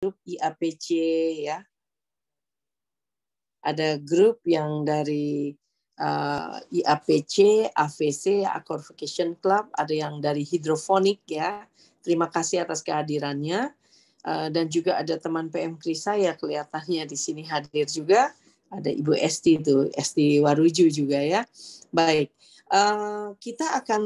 grup IAPC ya. Ada grup yang dari uh, eh, IAPC, AVC, Accord Vacation Club, ada yang dari hidrofonik ya. Terima kasih atas kehadirannya. Uh, dan juga ada teman PM Krisa ya kelihatannya di sini hadir juga. Ada Ibu Esti itu, Esti Waruju juga ya. Baik, uh, kita akan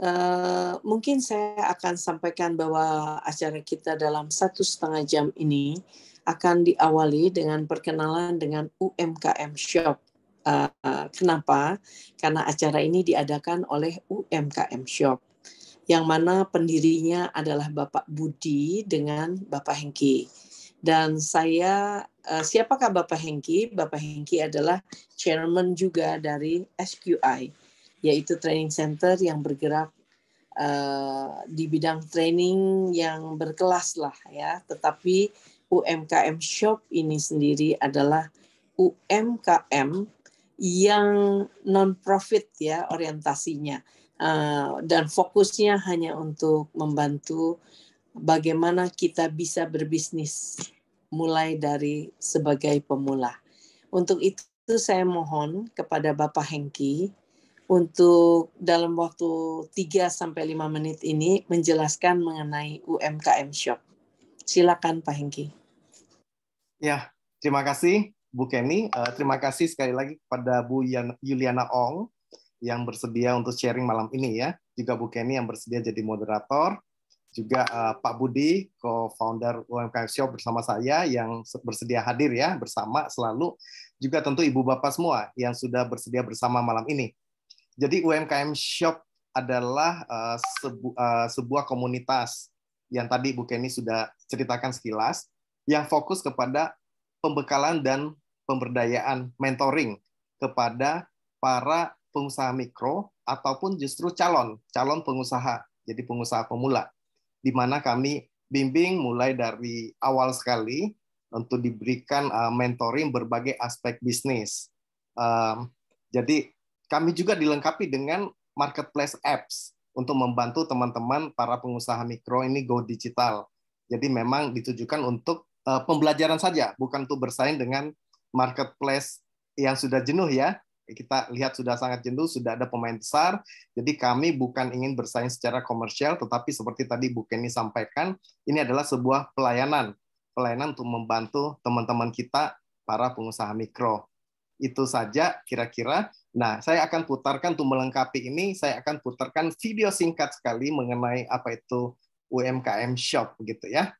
Eh, mungkin saya akan sampaikan bahwa acara kita dalam satu setengah jam ini akan diawali dengan perkenalan dengan UMKM Shop. Uh, kenapa? Karena acara ini diadakan oleh UMKM Shop, yang mana pendirinya adalah Bapak Budi dengan Bapak Hengki. Dan saya, uh, siapakah Bapak Hengki? Bapak Hengki adalah chairman juga dari SQI yaitu training center yang bergerak Eh, di bidang training yang berkelas lah ya. Tetapi UMKM Shop ini sendiri adalah UMKM yang non profit ya orientasinya eh, dan fokusnya hanya untuk membantu bagaimana kita bisa berbisnis mulai dari sebagai pemula. Untuk itu saya mohon kepada Bapak Hengki untuk dalam waktu 3 sampai 5 menit ini menjelaskan mengenai UMKM Shop. Silakan Pak Hengki. Ya, terima kasih Bu Kenny. Uh, terima kasih sekali lagi kepada Bu Yuliana Ong yang bersedia untuk sharing malam ini ya. Juga Bu Kenny yang bersedia jadi moderator. Juga uh, Pak Budi, co-founder UMKM Shop bersama saya yang bersedia hadir ya bersama selalu. Juga tentu Ibu Bapak semua yang sudah bersedia bersama malam ini. Jadi UMKM Shop adalah uh, sebu uh, sebuah komunitas yang tadi Bu Kenny sudah ceritakan sekilas, yang fokus kepada pembekalan dan pemberdayaan mentoring kepada para pengusaha mikro ataupun justru calon calon pengusaha jadi pengusaha pemula di mana kami bimbing mulai dari awal sekali untuk diberikan eh, mentoring berbagai aspek bisnis jadi kami juga dilengkapi dengan marketplace apps untuk membantu teman-teman para pengusaha mikro ini go digital. Jadi memang ditujukan untuk uh, pembelajaran saja, bukan untuk bersaing dengan marketplace yang sudah jenuh ya. Kita lihat sudah sangat jenuh, sudah ada pemain besar. Jadi kami bukan ingin bersaing secara komersial, tetapi seperti tadi Bu Kenny sampaikan, ini adalah sebuah pelayanan. Pelayanan untuk membantu teman-teman kita, para pengusaha mikro. Itu saja kira-kira Nah, saya akan putarkan untuk melengkapi ini, saya akan putarkan video singkat sekali mengenai apa itu UMKM Shop gitu ya.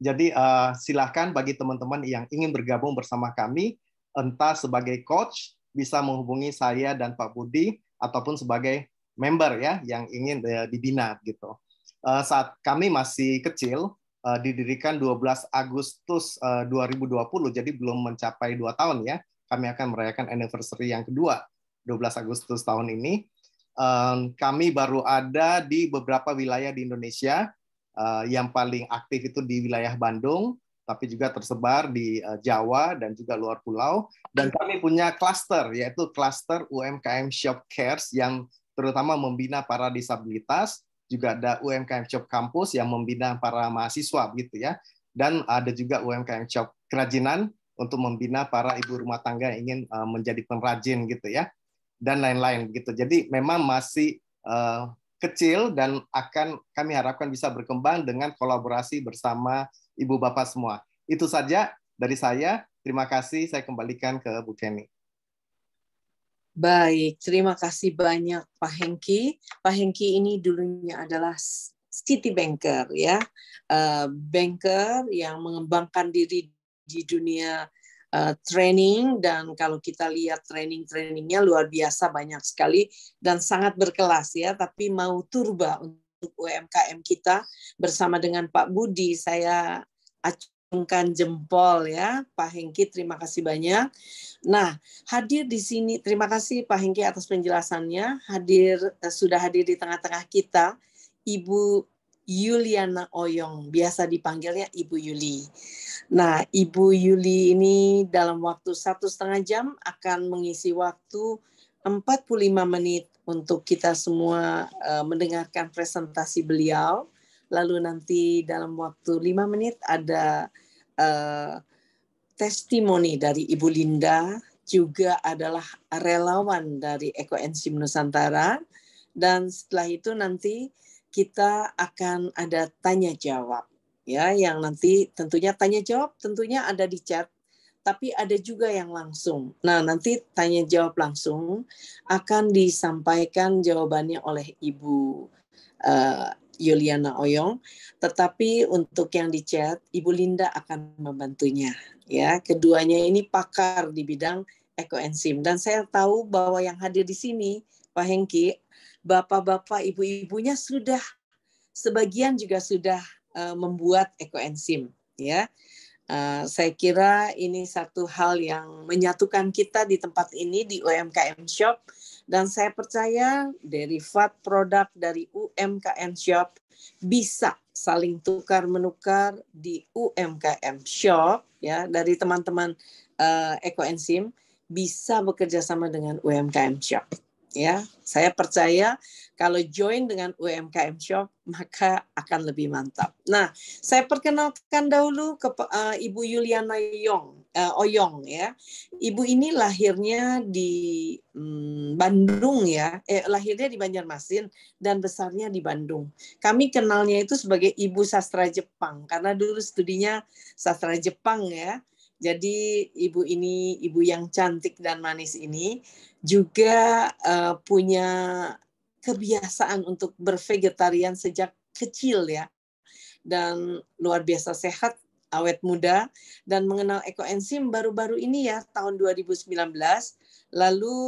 Jadi uh, silahkan bagi teman-teman yang ingin bergabung bersama kami, entah sebagai coach bisa menghubungi saya dan Pak Budi ataupun sebagai member ya yang ingin uh, eh, dibina gitu. Uh, saat kami masih kecil uh, didirikan 12 Agustus uh, 2020 jadi belum mencapai dua tahun ya. Kami akan merayakan anniversary yang kedua 12 Agustus tahun ini. kami baru ada di beberapa wilayah di Indonesia Eh, yang paling aktif itu di wilayah Bandung, tapi juga tersebar di eh, Jawa dan juga luar pulau. Dan kami punya kluster, yaitu kluster UMKM Shop Cares yang terutama membina para disabilitas, juga ada UMKM Shop Kampus yang membina para mahasiswa gitu ya. Dan ada juga UMKM Shop Kerajinan untuk membina para ibu rumah tangga yang ingin eh, menjadi pengrajin gitu ya dan lain-lain gitu. Jadi memang masih kecil dan akan kami harapkan bisa berkembang dengan kolaborasi bersama Ibu Bapak semua. Itu saja dari saya. Terima kasih. Saya kembalikan ke Bu Kenny. Baik, terima kasih banyak Pak Hengki. Pak Hengki ini dulunya adalah city banker ya, uh, banker yang mengembangkan diri di dunia Eh, training dan kalau kita lihat training-trainingnya luar biasa banyak sekali dan sangat berkelas ya tapi mau turba untuk UMKM kita bersama dengan Pak Budi saya acungkan jempol ya Pak Hengki terima kasih banyak. Nah, hadir di sini terima kasih Pak Hengki atas penjelasannya, hadir eh, sudah hadir di tengah-tengah kita Ibu Yuliana Oyong, biasa dipanggilnya Ibu Yuli. Nah, Ibu Yuli ini dalam waktu satu setengah jam akan mengisi waktu 45 menit untuk kita semua uh, mendengarkan presentasi beliau. Lalu nanti dalam waktu lima menit ada uh, testimoni dari Ibu Linda, juga adalah relawan dari Eko Enzim Nusantara. Dan setelah itu nanti kita akan ada tanya jawab ya yang nanti tentunya tanya jawab tentunya ada di chat tapi ada juga yang langsung. Nah, nanti tanya jawab langsung akan disampaikan jawabannya oleh Ibu uh, Yuliana Oyong, tetapi untuk yang di chat Ibu Linda akan membantunya ya. Keduanya ini pakar di bidang ekoenzim dan saya tahu bahwa yang hadir di sini Pak Hengki bapak-bapak, ibu-ibunya sudah sebagian juga sudah uh, membuat ekoenzim ya. Uh, saya kira ini satu hal yang menyatukan kita di tempat ini di UMKM Shop dan saya percaya derivat produk dari UMKM Shop bisa saling tukar menukar di UMKM Shop ya dari teman-teman uh, eh, Ekoenzim bisa bekerja sama dengan UMKM Shop ya saya percaya kalau join dengan UMKM Shop maka akan lebih mantap. Nah, saya perkenalkan dahulu ke uh, Ibu Yuliana Yong uh, Oyong ya. Ibu ini lahirnya di um, Bandung ya, eh, lahirnya di Banjarmasin dan besarnya di Bandung. Kami kenalnya itu sebagai Ibu Sastra Jepang karena dulu studinya sastra Jepang ya jadi ibu ini, ibu yang cantik dan manis ini juga uh, punya kebiasaan untuk bervegetarian sejak kecil ya. Dan luar biasa sehat, awet muda dan mengenal ekoenzim baru-baru ini ya tahun 2019. Lalu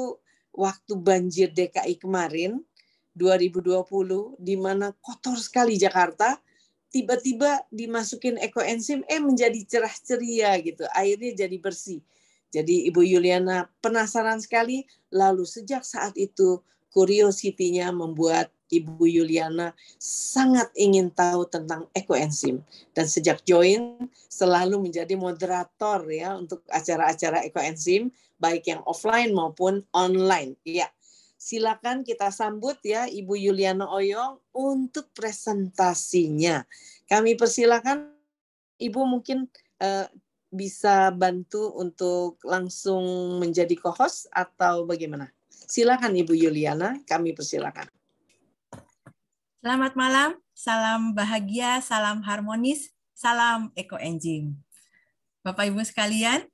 waktu banjir DKI kemarin 2020 di mana kotor sekali Jakarta, tiba-tiba dimasukin ekoenzim eh menjadi cerah ceria gitu airnya jadi bersih jadi Ibu Yuliana penasaran sekali lalu sejak saat itu curiosity-nya membuat Ibu Yuliana sangat ingin tahu tentang ekoenzim dan sejak join selalu menjadi moderator ya untuk acara-acara ekoenzim baik yang offline maupun online. Iya silakan kita sambut ya Ibu Yuliana Oyong untuk presentasinya. Kami persilakan Ibu mungkin eh, bisa bantu untuk langsung menjadi co-host atau bagaimana? Silakan Ibu Yuliana, kami persilakan. Selamat malam, salam bahagia, salam harmonis, salam Eco Enjing. Bapak Ibu sekalian,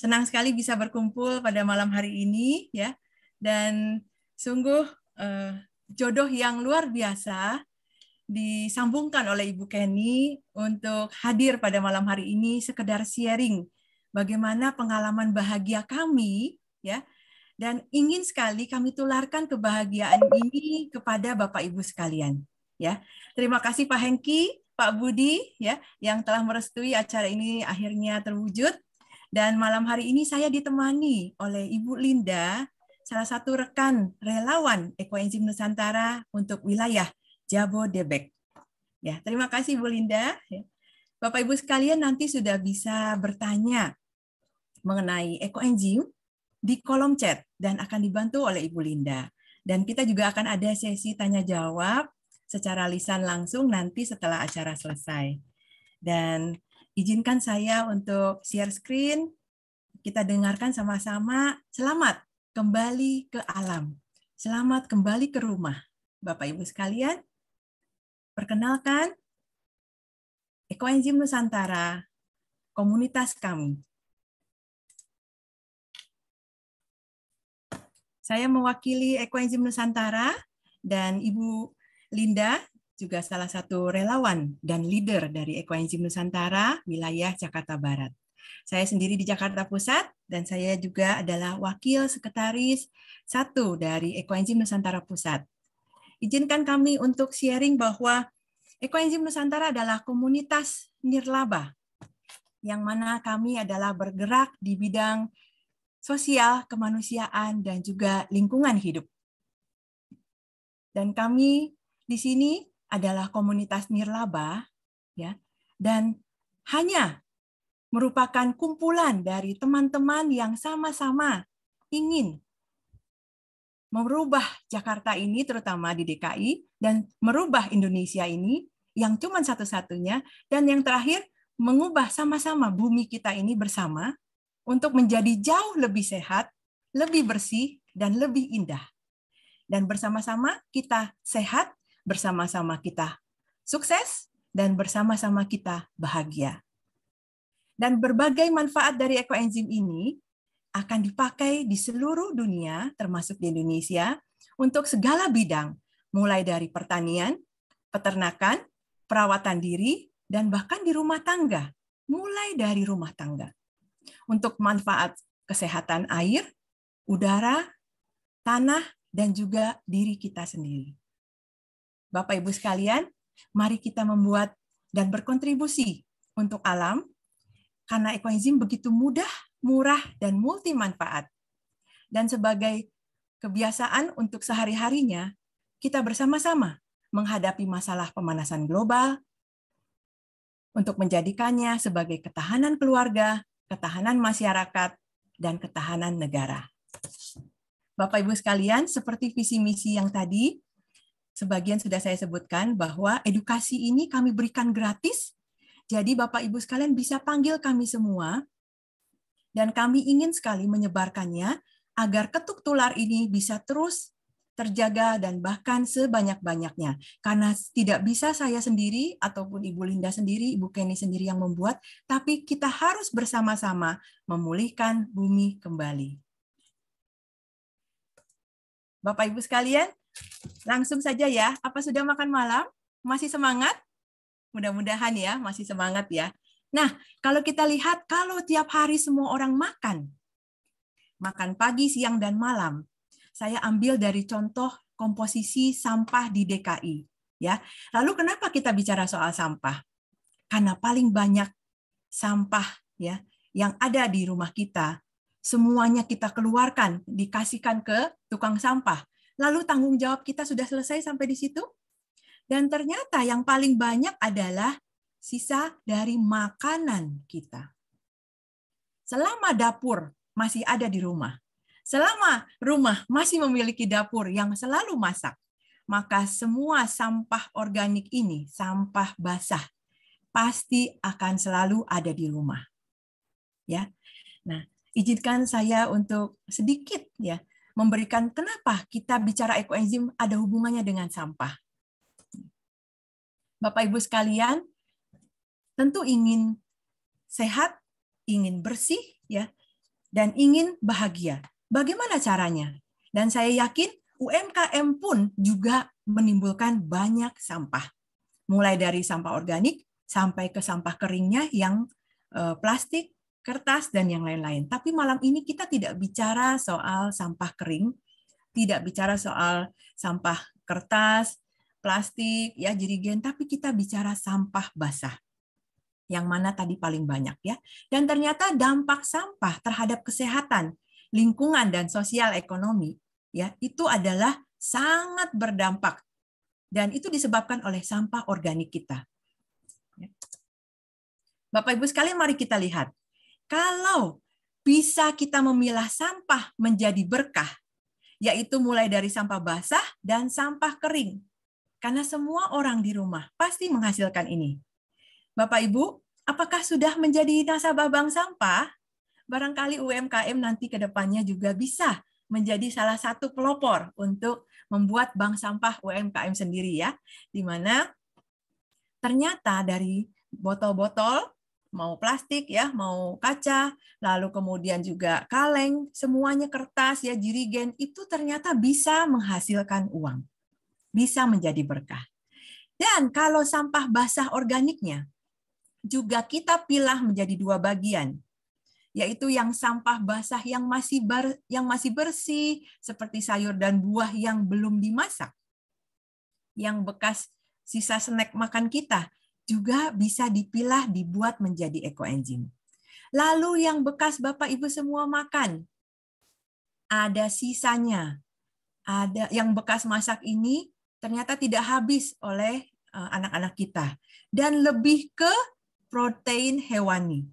senang sekali bisa berkumpul pada malam hari ini ya. Dan sungguh uh, jodoh yang luar biasa disambungkan oleh Ibu Kenny untuk hadir pada malam hari ini sekedar sharing bagaimana pengalaman bahagia kami ya dan ingin sekali kami tularkan kebahagiaan ini kepada Bapak Ibu sekalian ya. Terima kasih Pak Hengki, Pak Budi ya yang telah merestui acara ini akhirnya terwujud dan malam hari ini saya ditemani oleh Ibu Linda salah satu rekan relawan Ekoenzim Nusantara untuk wilayah Jabodebek. Ya, terima kasih Bu Linda. Ya. Bapak Ibu sekalian nanti sudah bisa bertanya mengenai ekoenzim di kolom chat dan akan dibantu oleh Ibu Linda. Dan kita juga akan ada sesi tanya jawab secara lisan langsung nanti setelah acara selesai. Dan izinkan saya untuk share screen. Kita dengarkan sama-sama. Selamat kembali ke alam. Selamat kembali ke rumah. Bapak Ibu sekalian, perkenalkan Ekoenzim Nusantara, komunitas kami. Saya mewakili Ekoenzim Nusantara dan Ibu Linda juga salah satu relawan dan leader dari Ekoenzim Nusantara wilayah Jakarta Barat. Saya sendiri di Jakarta Pusat dan saya juga adalah Wakil Sekretaris satu dari Ekoenzim Nusantara Pusat. Izinkan kami untuk sharing bahwa Ekoenzim Nusantara adalah komunitas nirlaba yang mana kami adalah bergerak di bidang sosial, kemanusiaan, dan juga lingkungan hidup. Dan kami di sini adalah komunitas nirlaba, ya, dan hanya merupakan kumpulan dari teman-teman yang sama-sama ingin merubah Jakarta ini, terutama di DKI, dan merubah Indonesia ini yang cuma satu-satunya, dan yang terakhir, mengubah sama-sama bumi kita ini bersama untuk menjadi jauh lebih sehat, lebih bersih, dan lebih indah. Dan bersama-sama kita sehat, bersama-sama kita sukses, dan bersama-sama kita bahagia. Dan berbagai manfaat dari ekoenzim ini akan dipakai di seluruh dunia, termasuk di Indonesia, untuk segala bidang, mulai dari pertanian, peternakan, perawatan diri, dan bahkan di rumah tangga, mulai dari rumah tangga. Untuk manfaat kesehatan air, udara, tanah, dan juga diri kita sendiri. Bapak Ibu sekalian, mari kita membuat dan berkontribusi untuk alam karena ekoenzim begitu mudah, murah, dan multi manfaat. Dan sebagai kebiasaan untuk sehari-harinya, kita bersama-sama menghadapi masalah pemanasan global, untuk menjadikannya sebagai ketahanan keluarga, ketahanan masyarakat, dan ketahanan negara. Bapak Ibu sekalian, seperti visi misi yang tadi, sebagian sudah saya sebutkan bahwa edukasi ini kami berikan gratis jadi Bapak Ibu sekalian bisa panggil kami semua dan kami ingin sekali menyebarkannya agar ketuk tular ini bisa terus terjaga dan bahkan sebanyak-banyaknya. Karena tidak bisa saya sendiri ataupun Ibu Linda sendiri, Ibu Kenny sendiri yang membuat, tapi kita harus bersama-sama memulihkan bumi kembali. Bapak Ibu sekalian, langsung saja ya. Apa sudah makan malam? Masih semangat? Mudah-mudahan ya, masih semangat ya. Nah, kalau kita lihat, kalau tiap hari semua orang makan, makan pagi, siang, dan malam, saya ambil dari contoh komposisi sampah di DKI. Ya, lalu kenapa kita bicara soal sampah? Karena paling banyak sampah ya yang ada di rumah kita, semuanya kita keluarkan, dikasihkan ke tukang sampah. Lalu tanggung jawab kita sudah selesai sampai di situ? Dan ternyata yang paling banyak adalah sisa dari makanan kita. Selama dapur masih ada di rumah, selama rumah masih memiliki dapur yang selalu masak, maka semua sampah organik ini, sampah basah, pasti akan selalu ada di rumah. Ya. Nah, izinkan saya untuk sedikit ya memberikan kenapa kita bicara ekoenzim ada hubungannya dengan sampah. Bapak Ibu sekalian, tentu ingin sehat, ingin bersih ya, dan ingin bahagia. Bagaimana caranya? Dan saya yakin UMKM pun juga menimbulkan banyak sampah. Mulai dari sampah organik sampai ke sampah keringnya yang eh, plastik, kertas dan yang lain-lain. Tapi malam ini kita tidak bicara soal sampah kering, tidak bicara soal sampah kertas, plastik, ya jerigen, tapi kita bicara sampah basah yang mana tadi paling banyak ya. Dan ternyata dampak sampah terhadap kesehatan, lingkungan dan sosial ekonomi ya itu adalah sangat berdampak dan itu disebabkan oleh sampah organik kita. Ya. Bapak Ibu sekalian mari kita lihat. Kalau bisa kita memilah sampah menjadi berkah, yaitu mulai dari sampah basah dan sampah kering. Karena semua orang di rumah pasti menghasilkan ini. Bapak Ibu, apakah sudah menjadi nasabah bank sampah? Barangkali UMKM nanti ke depannya juga bisa menjadi salah satu pelopor untuk membuat bank sampah UMKM sendiri ya, di mana ternyata dari botol-botol mau plastik ya, mau kaca, lalu kemudian juga kaleng, semuanya kertas ya, jirigen itu ternyata bisa menghasilkan uang bisa menjadi berkah. Dan kalau sampah basah organiknya juga kita pilah menjadi dua bagian, yaitu yang sampah basah yang masih bar, yang masih bersih seperti sayur dan buah yang belum dimasak. Yang bekas sisa snack makan kita juga bisa dipilah dibuat menjadi ekoenzim. Lalu yang bekas Bapak Ibu semua makan ada sisanya. Ada yang bekas masak ini ternyata tidak habis oleh eh, anak-anak kita dan lebih ke protein hewani.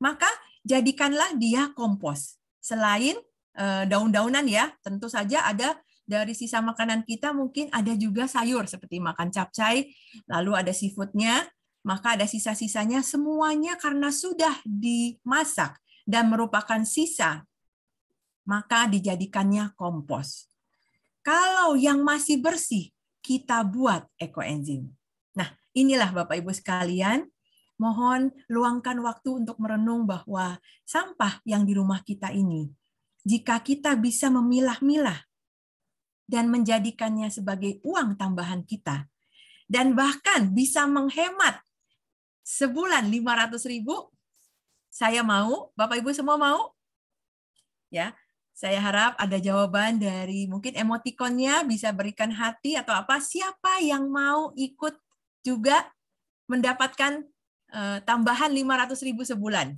Maka jadikanlah dia kompos. Selain eh, daun-daunan ya, tentu saja ada dari sisa makanan kita mungkin ada juga sayur seperti makan capcay, lalu ada seafoodnya, maka ada sisa-sisanya semuanya karena sudah dimasak dan merupakan sisa, maka dijadikannya kompos. Kalau yang masih bersih, kita buat ekoenzim. Nah, inilah Bapak Ibu sekalian, mohon luangkan waktu untuk merenung bahwa sampah yang di rumah kita ini, jika kita bisa memilah-milah dan menjadikannya sebagai uang tambahan kita, dan bahkan bisa menghemat sebulan 500 ribu, saya mau, Bapak Ibu semua mau? Ya, saya harap ada jawaban dari mungkin emotikonnya bisa berikan hati atau apa. Siapa yang mau ikut juga mendapatkan uh, tambahan 500 ribu sebulan?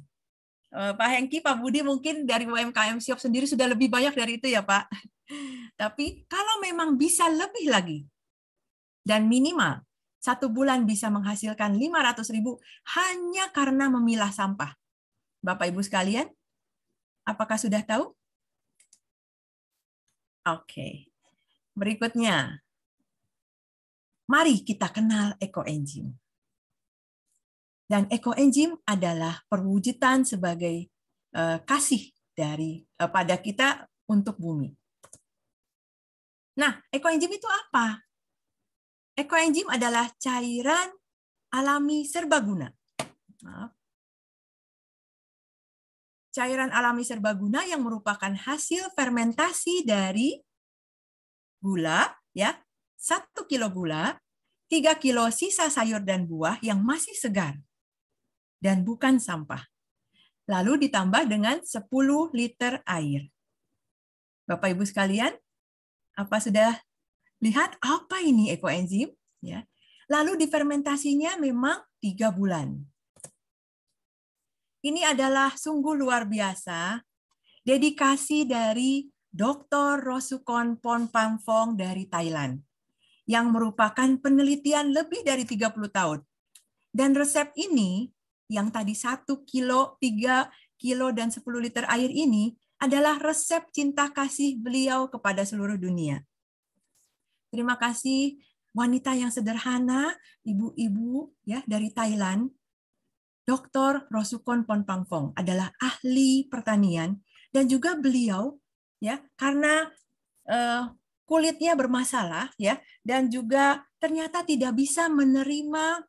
Uh, Pak Hengki, Pak Budi mungkin dari UMKM Siop sendiri sudah lebih banyak dari itu ya Pak. Tapi kalau memang bisa lebih lagi dan minimal satu bulan bisa menghasilkan 500 ribu hanya karena memilah sampah. Bapak Ibu sekalian, apakah sudah tahu? Oke. Berikutnya. Mari kita kenal Eco ekoenzim. Dan Eco ekoenzim adalah perwujudan sebagai eh, kasih dari eh, pada kita untuk bumi. Nah, Eco ekoenzim itu apa? Eco Ekoenzim adalah cairan alami serbaguna. Maaf cairan alami serbaguna yang merupakan hasil fermentasi dari gula, ya, 1 kilo gula, 3 kilo sisa sayur dan buah yang masih segar dan bukan sampah. Lalu ditambah dengan 10 liter air. Bapak Ibu sekalian, apa sudah lihat apa ini ekoenzim? Ya. Lalu difermentasinya memang tiga bulan. Ini adalah sungguh luar biasa dedikasi dari Dr. Rosukon Ponpamfong dari Thailand yang merupakan penelitian lebih dari 30 tahun. Dan resep ini yang tadi 1 kilo, 3 kilo, dan 10 liter air ini adalah resep cinta kasih beliau kepada seluruh dunia. Terima kasih wanita yang sederhana, ibu-ibu ya dari Thailand Dr. Rosukon Ponpangpong adalah ahli pertanian dan juga beliau ya karena uh, kulitnya bermasalah ya dan juga ternyata tidak bisa menerima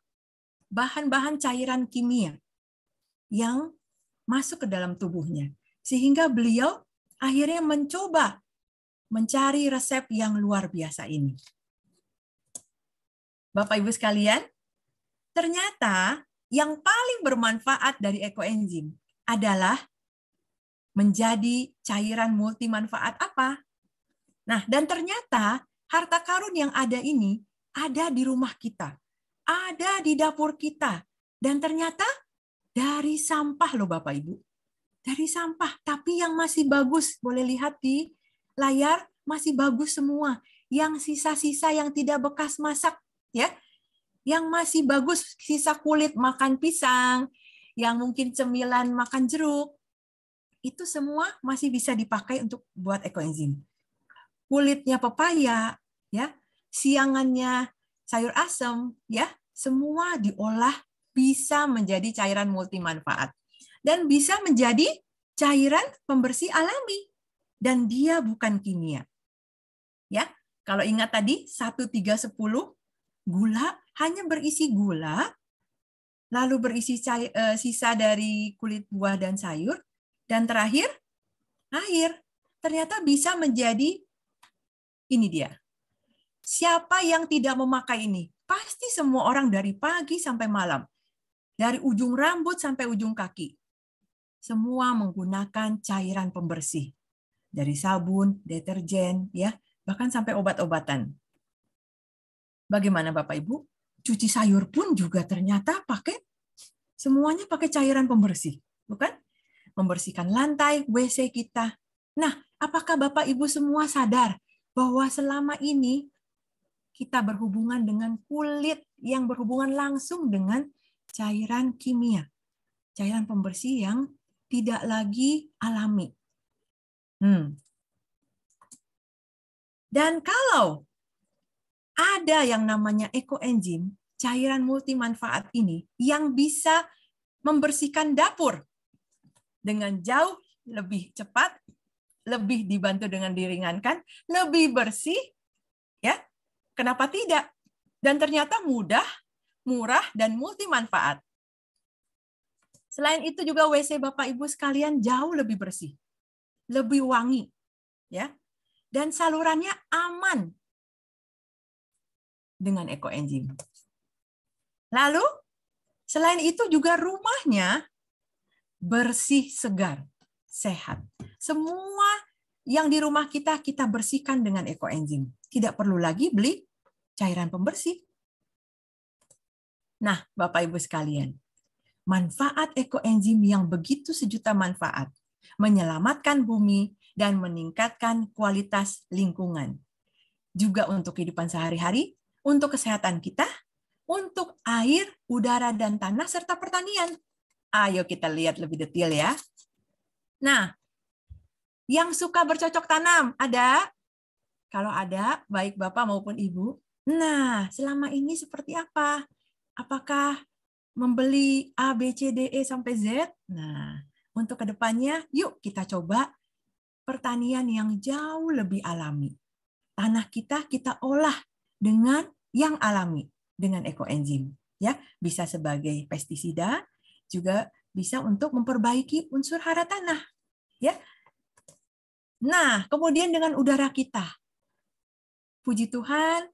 bahan-bahan cairan kimia yang masuk ke dalam tubuhnya sehingga beliau akhirnya mencoba mencari resep yang luar biasa ini. Bapak Ibu sekalian, ternyata yang paling bermanfaat dari ekoenzim adalah menjadi cairan multi manfaat apa? Nah, dan ternyata harta karun yang ada ini ada di rumah kita, ada di dapur kita, dan ternyata dari sampah loh Bapak Ibu. Dari sampah, tapi yang masih bagus, boleh lihat di layar, masih bagus semua. Yang sisa-sisa yang tidak bekas masak, ya yang masih bagus sisa kulit makan pisang, yang mungkin cemilan makan jeruk, itu semua masih bisa dipakai untuk buat ekoenzim. Kulitnya pepaya, ya, siangannya sayur asem, ya, semua diolah bisa menjadi cairan multi manfaat dan bisa menjadi cairan pembersih alami dan dia bukan kimia. Ya, kalau ingat tadi satu tiga sepuluh gula hanya berisi gula, lalu berisi cair, e, eh, sisa dari kulit buah dan sayur, dan terakhir air. Ternyata bisa menjadi ini dia. Siapa yang tidak memakai ini? Pasti semua orang dari pagi sampai malam, dari ujung rambut sampai ujung kaki. Semua menggunakan cairan pembersih dari sabun, deterjen, ya, bahkan sampai obat-obatan. Bagaimana Bapak Ibu? Cuci sayur pun juga ternyata pakai semuanya pakai cairan pembersih, bukan? Membersihkan lantai, WC kita. Nah, apakah Bapak Ibu semua sadar bahwa selama ini kita berhubungan dengan kulit yang berhubungan langsung dengan cairan kimia, cairan pembersih yang tidak lagi alami. Hmm. Dan kalau ada yang namanya ekoenzim, cairan multi manfaat ini yang bisa membersihkan dapur dengan jauh lebih cepat, lebih dibantu dengan diringankan, lebih bersih, ya. Kenapa tidak? Dan ternyata mudah, murah dan multi manfaat. Selain itu juga WC Bapak Ibu sekalian jauh lebih bersih, lebih wangi, ya. Dan salurannya aman dengan ekoenzim. Lalu, selain itu juga rumahnya bersih, segar, sehat. Semua yang di rumah kita, kita bersihkan dengan ekoenzim. Tidak perlu lagi beli cairan pembersih. Nah, Bapak-Ibu sekalian, manfaat ekoenzim yang begitu sejuta manfaat menyelamatkan bumi dan meningkatkan kualitas lingkungan. Juga untuk kehidupan sehari-hari, untuk kesehatan kita, untuk air, udara, dan tanah, serta pertanian. Ayo kita lihat lebih detail ya. Nah, yang suka bercocok tanam ada? Kalau ada, baik Bapak maupun Ibu. Nah, selama ini seperti apa? Apakah membeli A, B, C, D, E sampai Z? Nah, untuk kedepannya, yuk kita coba pertanian yang jauh lebih alami. Tanah kita kita olah dengan yang alami dengan ekoenzim ya bisa sebagai pestisida juga bisa untuk memperbaiki unsur hara tanah ya nah kemudian dengan udara kita puji Tuhan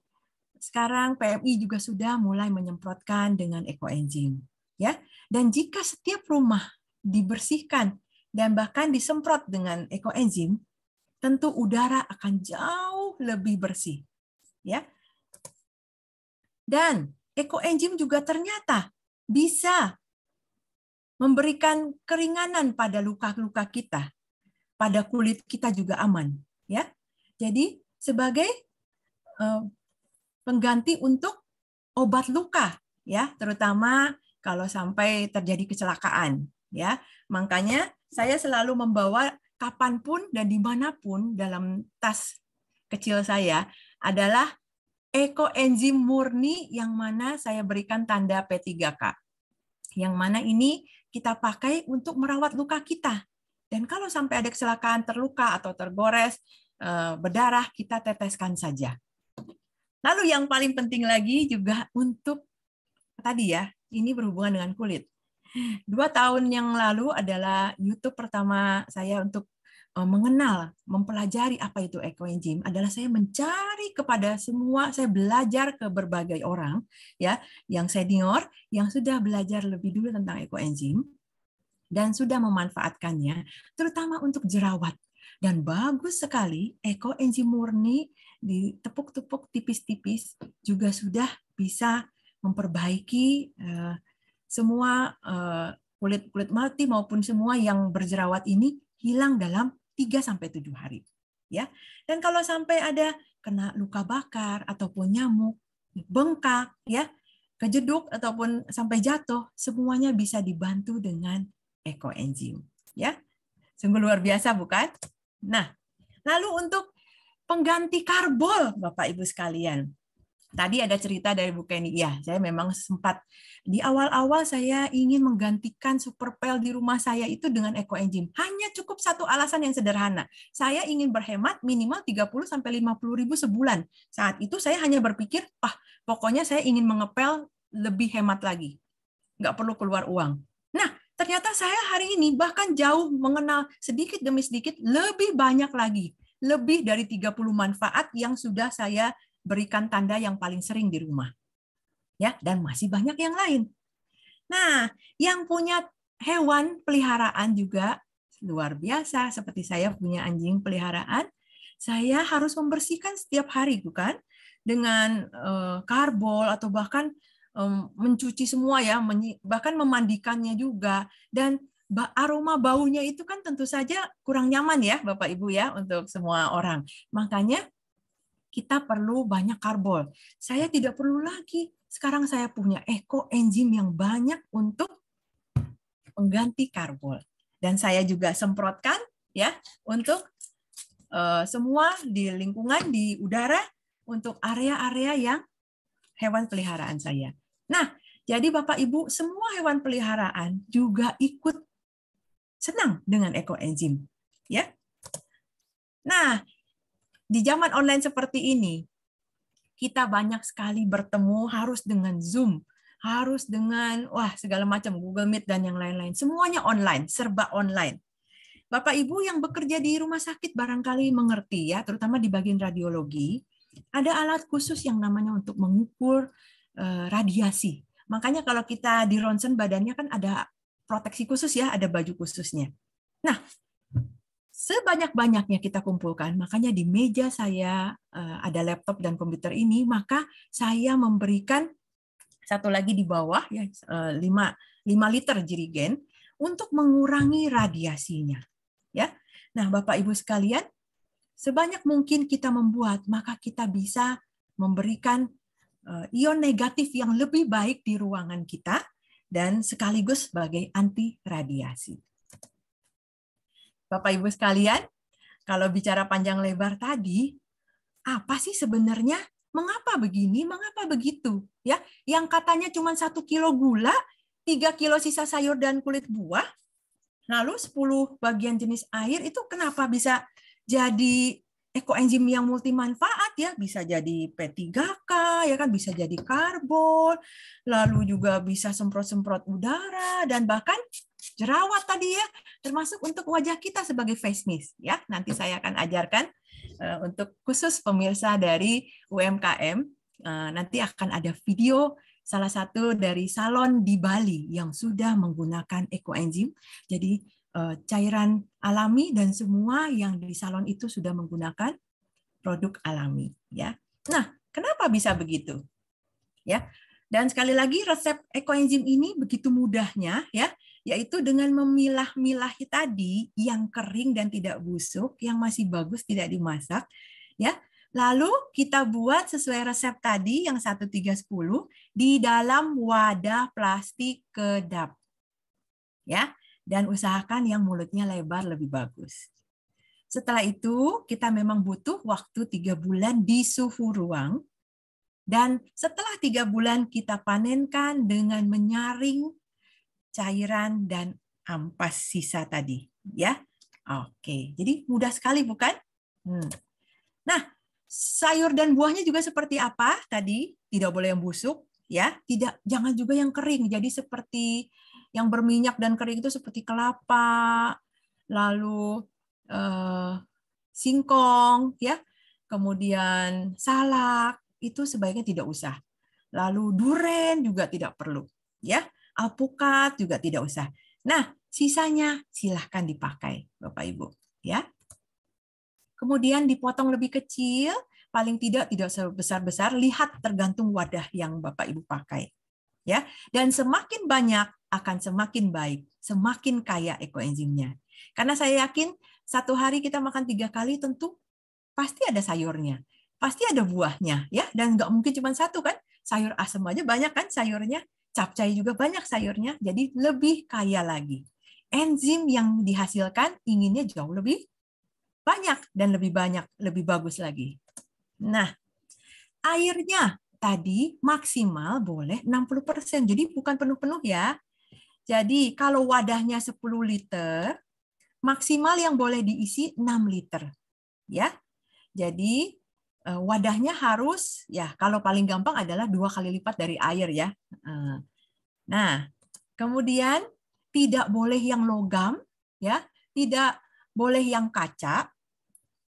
sekarang PMI juga sudah mulai menyemprotkan dengan ekoenzim ya dan jika setiap rumah dibersihkan dan bahkan disemprot dengan ekoenzim tentu udara akan jauh lebih bersih ya dan eco ekoenzim juga ternyata bisa memberikan keringanan pada luka-luka kita. Pada kulit kita juga aman, ya. Jadi sebagai eh, pengganti untuk obat luka, ya, terutama kalau sampai terjadi kecelakaan, ya. Makanya saya selalu membawa kapanpun dan dimanapun dalam tas kecil saya adalah Eko enzim murni yang mana saya berikan tanda P3K. Yang mana ini kita pakai untuk merawat luka kita. Dan kalau sampai ada kecelakaan terluka atau tergores, eh, berdarah, kita teteskan saja. Lalu yang paling penting lagi juga untuk tadi ya, ini berhubungan dengan kulit. Dua tahun yang lalu adalah YouTube pertama saya untuk Eh, mengenal, mempelajari apa itu eco Engine adalah saya mencari kepada semua, saya belajar ke berbagai orang ya, yang senior yang sudah belajar lebih dulu tentang eco Engine dan sudah memanfaatkannya terutama untuk jerawat. Dan bagus sekali eco Engine murni ditepuk-tepuk tipis-tipis juga sudah bisa memperbaiki eh, semua uh, eh, kulit kulit mati maupun semua yang berjerawat ini hilang dalam 3 sampai 7 hari ya. Dan kalau sampai ada kena luka bakar ataupun nyamuk, bengkak ya, kejeduk ataupun sampai jatuh, semuanya bisa dibantu dengan ekoenzim ya. Sungguh luar biasa bukan? Nah, lalu untuk pengganti karbol Bapak Ibu sekalian. Tadi ada cerita dari Bu Kenny, ya saya memang sempat di awal-awal saya ingin menggantikan super pel di rumah saya itu dengan eco engine. Hanya cukup satu alasan yang sederhana. Saya ingin berhemat minimal 30 sampai 50 ribu sebulan. Saat itu saya hanya berpikir, ah pokoknya saya ingin mengepel lebih hemat lagi. Nggak perlu keluar uang. Nah, ternyata saya hari ini bahkan jauh mengenal sedikit demi sedikit lebih banyak lagi lebih dari 30 manfaat yang sudah saya berikan tanda yang paling sering di rumah. Ya, dan masih banyak yang lain. Nah, yang punya hewan peliharaan juga luar biasa. Seperti saya punya anjing peliharaan, saya harus membersihkan setiap hari, bukan? Dengan eh, karbol atau bahkan mencuci semua ya, bahkan memandikannya juga. Dan aroma baunya itu kan tentu saja kurang nyaman ya Bapak Ibu ya untuk semua orang. Makanya kita perlu banyak karbol. Saya tidak perlu lagi. Sekarang saya punya eco enzim yang banyak untuk mengganti karbol. Dan saya juga semprotkan ya untuk uh, semua di lingkungan di udara untuk area-area yang hewan peliharaan saya. Nah, jadi Bapak Ibu, semua hewan peliharaan juga ikut senang dengan eco enzim, ya. Nah, di zaman online seperti ini, kita banyak sekali bertemu harus dengan Zoom, harus dengan wah segala macam Google Meet dan yang lain-lain. Semuanya online, serba online. Bapak Ibu yang bekerja di rumah sakit barangkali mengerti ya, terutama di bagian radiologi, ada alat khusus yang namanya untuk mengukur eh, radiasi. Makanya kalau kita di ronsen badannya kan ada proteksi khusus ya, ada baju khususnya. Nah, sebanyak-banyaknya kita kumpulkan. Makanya di meja saya eh, ada laptop dan komputer ini, maka saya memberikan satu lagi di bawah ya 5 eh, 5 liter jirigen untuk mengurangi radiasinya. Ya. Nah, Bapak Ibu sekalian, sebanyak mungkin kita membuat, maka kita bisa memberikan eh, ion negatif yang lebih baik di ruangan kita dan sekaligus sebagai anti radiasi. Bapak Ibu sekalian, kalau bicara panjang lebar tadi, apa sih sebenarnya? Mengapa begini? Mengapa begitu? Ya, yang katanya cuma satu kilo gula, tiga kilo sisa sayur dan kulit buah, lalu 10 bagian jenis air itu kenapa bisa jadi ekoenzim yang multi manfaat ya bisa jadi P3K ya kan bisa jadi karbon lalu juga bisa semprot-semprot udara dan bahkan jerawat tadi ya, termasuk untuk wajah kita sebagai face mist ya. Nanti saya akan ajarkan eh, untuk khusus pemirsa dari UMKM eh, nanti akan ada video salah satu dari salon di Bali yang sudah menggunakan ekoenzim. Jadi eh, cairan alami dan semua yang di salon itu sudah menggunakan produk alami ya. Nah, kenapa bisa begitu? Ya. Dan sekali lagi resep ekoenzim ini begitu mudahnya ya yaitu dengan memilah milah tadi yang kering dan tidak busuk, yang masih bagus tidak dimasak, ya. Lalu kita buat sesuai resep tadi yang 1310 di dalam wadah plastik kedap. Ya, dan usahakan yang mulutnya lebar lebih bagus. Setelah itu, kita memang butuh waktu tiga bulan di suhu ruang. Dan setelah tiga bulan kita panenkan dengan menyaring cairan dan ampas sisa tadi, ya. Oke, jadi mudah sekali bukan? Hmm. Nah, sayur dan buahnya juga seperti apa tadi? Tidak boleh yang busuk, ya. Tidak, jangan juga yang kering. Jadi seperti yang berminyak dan kering itu seperti kelapa, lalu eh, singkong, ya. Kemudian salak itu sebaiknya tidak usah. Lalu duren juga tidak perlu, ya alpukat juga tidak usah. Nah, sisanya silahkan dipakai, Bapak Ibu. Ya. Kemudian dipotong lebih kecil, paling tidak tidak sebesar-besar, lihat tergantung wadah yang Bapak Ibu pakai. Ya, dan semakin banyak akan semakin baik, semakin kaya ekoenzimnya. Karena saya yakin satu hari kita makan tiga kali tentu pasti ada sayurnya, pasti ada buahnya, ya. Dan nggak mungkin cuma satu kan? Sayur asam aja banyak kan sayurnya capcai juga banyak sayurnya, jadi lebih kaya lagi. Enzim yang dihasilkan inginnya jauh lebih banyak dan lebih banyak, lebih bagus lagi. Nah, airnya tadi maksimal boleh 60%, jadi bukan penuh-penuh ya. Jadi kalau wadahnya 10 liter, maksimal yang boleh diisi 6 liter. Ya. Jadi Eh, wadahnya harus ya kalau paling gampang adalah dua kali lipat dari air ya. Eh, nah, kemudian tidak boleh yang logam ya, tidak boleh yang kaca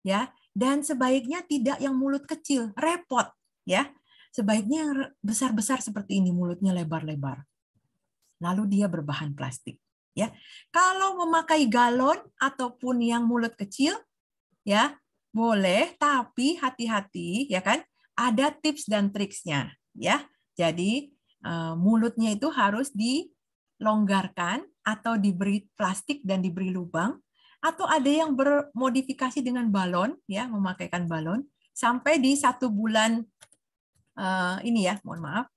ya, dan sebaiknya tidak yang mulut kecil, repot ya. Sebaiknya yang besar-besar seperti ini mulutnya lebar-lebar. Lalu dia berbahan plastik ya. Kalau memakai galon ataupun yang mulut kecil ya, boleh, tapi hati-hati ya kan. Ada tips dan triksnya ya. Jadi eh, mulutnya itu harus dilonggarkan atau diberi plastik dan diberi lubang atau ada yang bermodifikasi dengan balon ya memakaikan balon sampai di satu bulan eh, ini ya mohon maaf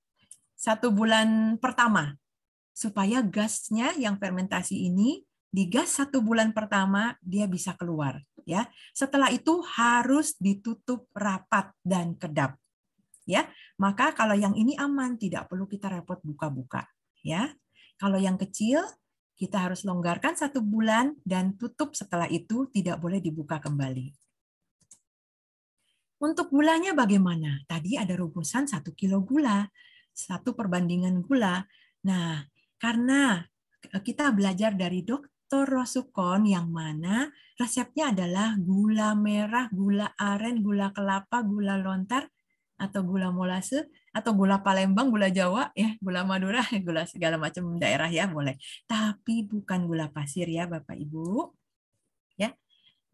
satu bulan pertama supaya gasnya yang fermentasi ini di gas satu bulan pertama dia bisa keluar ya. Setelah itu harus ditutup rapat dan kedap. Ya, maka kalau yang ini aman tidak perlu kita repot buka-buka, ya. Kalau yang kecil kita harus longgarkan satu bulan dan tutup setelah itu tidak boleh dibuka kembali. Untuk gulanya bagaimana? Tadi ada rumusan satu kilo gula, satu perbandingan gula. Nah, karena eh, kita belajar dari dokter atau rosukon yang mana resepnya adalah gula merah, gula aren, gula kelapa, gula lontar atau gula molase atau gula Palembang, gula Jawa ya, gula Madura, gula segala macam daerah ya boleh. Tapi bukan gula pasir ya Bapak Ibu. Ya.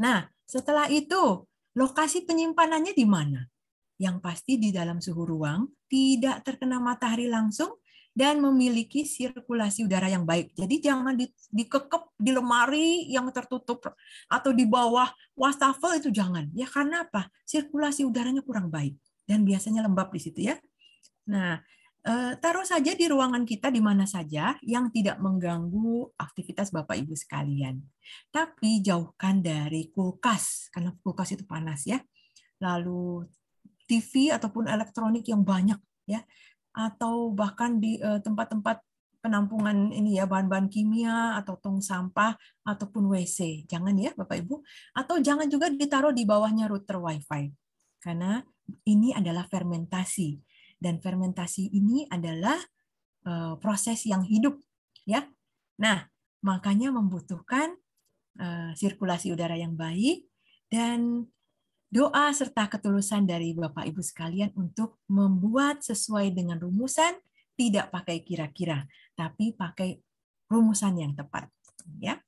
Nah, setelah itu lokasi penyimpanannya di mana? Yang pasti di dalam suhu ruang, tidak terkena matahari langsung dan memiliki sirkulasi udara yang baik. Jadi jangan dikekep di lemari yang tertutup atau di bawah wastafel itu jangan. Ya karena apa? Sirkulasi udaranya kurang baik dan biasanya lembab di situ ya. Nah, eh, taruh saja di ruangan kita di mana saja yang tidak mengganggu aktivitas Bapak Ibu sekalian. Tapi jauhkan dari kulkas karena kulkas itu panas ya. Lalu TV ataupun elektronik yang banyak ya atau bahkan di eh, tempat-tempat penampungan ini ya bahan-bahan kimia atau tong sampah ataupun WC. Jangan ya Bapak Ibu. Atau jangan juga ditaruh di bawahnya router WiFi. Karena ini adalah fermentasi dan fermentasi ini adalah eh, proses yang hidup ya. Nah, makanya membutuhkan eh, sirkulasi udara yang baik dan doa serta ketulusan dari Bapak Ibu sekalian untuk membuat sesuai dengan rumusan, tidak pakai kira-kira, tapi pakai rumusan yang tepat. Ya.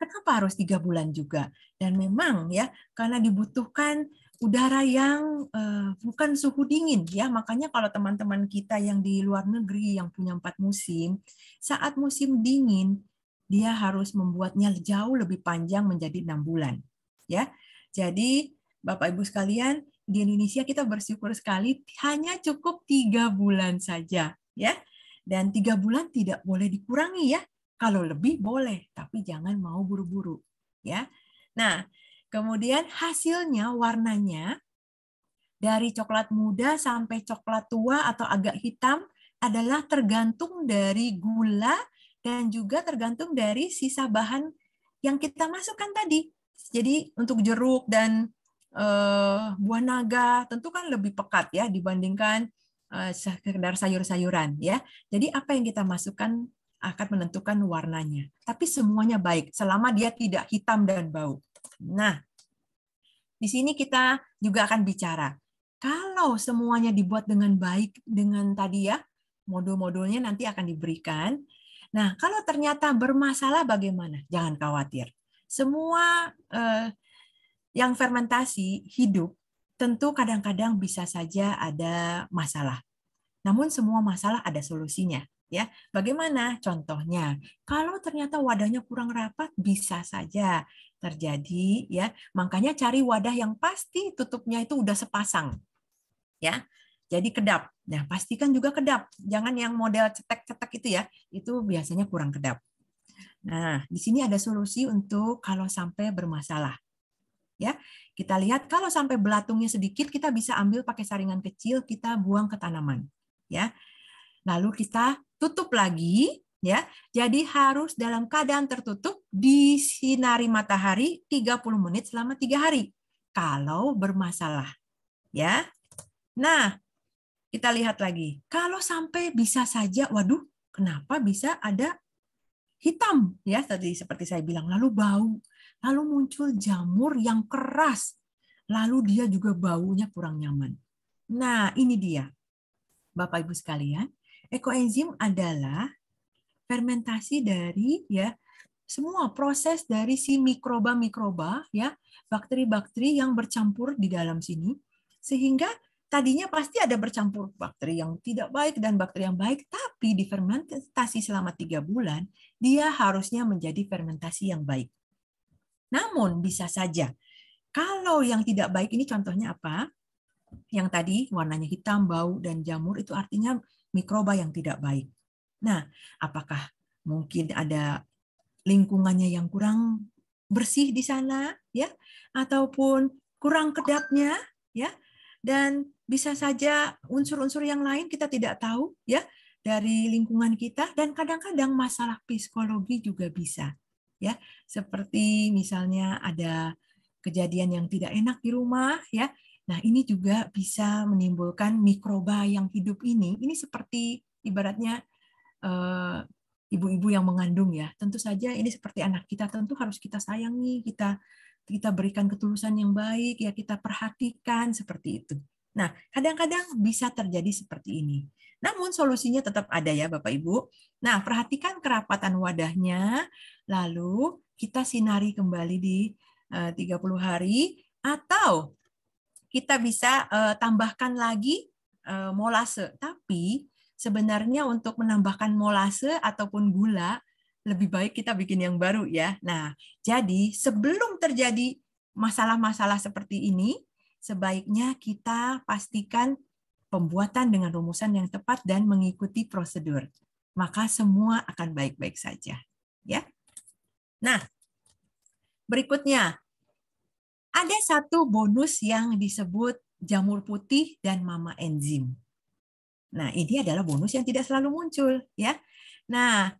Kenapa harus tiga bulan juga? Dan memang ya, karena dibutuhkan udara yang uh, bukan suhu dingin ya makanya kalau teman-teman kita yang di luar negeri yang punya empat musim saat musim dingin dia harus membuatnya jauh lebih panjang menjadi enam bulan ya jadi Bapak Ibu sekalian, di Indonesia kita bersyukur sekali hanya cukup tiga bulan saja, ya. Dan tiga bulan tidak boleh dikurangi ya. Kalau lebih boleh, tapi jangan mau buru-buru, ya. Nah, kemudian hasilnya warnanya dari coklat muda sampai coklat tua atau agak hitam adalah tergantung dari gula dan juga tergantung dari sisa bahan yang kita masukkan tadi. Jadi untuk jeruk dan uh, buah naga tentu kan lebih pekat ya dibandingkan uh, sekedar sayur-sayuran ya. Jadi apa yang kita masukkan akan menentukan warnanya. Tapi semuanya baik selama dia tidak hitam dan bau. Nah, di sini kita juga akan bicara. Kalau semuanya dibuat dengan baik dengan tadi ya, modul-modulnya nanti akan diberikan. Nah, kalau ternyata bermasalah bagaimana? Jangan khawatir. Semua uh, yang fermentasi hidup tentu kadang-kadang bisa saja ada masalah. Namun semua masalah ada solusinya, ya. Bagaimana contohnya? Kalau ternyata wadahnya kurang rapat bisa saja terjadi ya. Makanya cari wadah yang pasti tutupnya itu udah sepasang. Ya. Jadi kedap. Nah, pastikan juga kedap. Jangan yang model cetek-cetek itu ya. Itu biasanya kurang kedap. Nah, di sini ada solusi untuk kalau sampai bermasalah. Ya, kita lihat kalau sampai belatungnya sedikit kita bisa ambil pakai saringan kecil, kita buang ke tanaman, ya. Lalu kita tutup lagi, ya. Jadi harus dalam keadaan tertutup di sinari matahari 30 menit selama tiga hari kalau bermasalah. Ya. Nah, kita lihat lagi. Kalau sampai bisa saja, waduh, kenapa bisa ada hitam ya tadi seperti saya bilang lalu bau lalu muncul jamur yang keras lalu dia juga baunya kurang nyaman nah ini dia Bapak Ibu sekalian ekoenzim adalah fermentasi dari ya semua proses dari si mikroba-mikroba ya bakteri-bakteri yang bercampur di dalam sini sehingga tadinya pasti ada bercampur bakteri yang tidak baik dan bakteri yang baik, tapi difermentasi selama tiga bulan, dia harusnya menjadi fermentasi yang baik. Namun bisa saja, kalau yang tidak baik ini contohnya apa? Yang tadi warnanya hitam, bau, dan jamur itu artinya mikroba yang tidak baik. Nah, apakah mungkin ada lingkungannya yang kurang bersih di sana ya ataupun kurang kedapnya ya dan bisa saja unsur-unsur yang lain kita tidak tahu ya dari lingkungan kita dan kadang-kadang masalah psikologi juga bisa ya seperti misalnya ada kejadian yang tidak enak di rumah ya nah ini juga bisa menimbulkan mikroba yang hidup ini ini seperti ibaratnya ibu eh, ibu-ibu yang mengandung ya. Tentu saja ini seperti anak kita, tentu harus kita sayangi, kita kita berikan ketulusan yang baik, ya kita perhatikan seperti itu. Nah, kadang-kadang bisa terjadi seperti ini. Namun solusinya tetap ada ya Bapak Ibu. Nah, perhatikan kerapatan wadahnya, lalu kita sinari kembali di 30 eh, hari atau kita bisa eh, tambahkan lagi eh, molase. Tapi sebenarnya untuk menambahkan molase ataupun gula lebih baik kita bikin yang baru ya. Nah, jadi sebelum terjadi masalah-masalah seperti ini, sebaiknya kita pastikan pembuatan dengan rumusan yang tepat dan mengikuti prosedur. Maka semua akan baik-baik saja, ya. Nah, berikutnya ada satu bonus yang disebut jamur putih dan mama enzim. Nah, ini adalah bonus yang tidak selalu muncul, ya. Nah,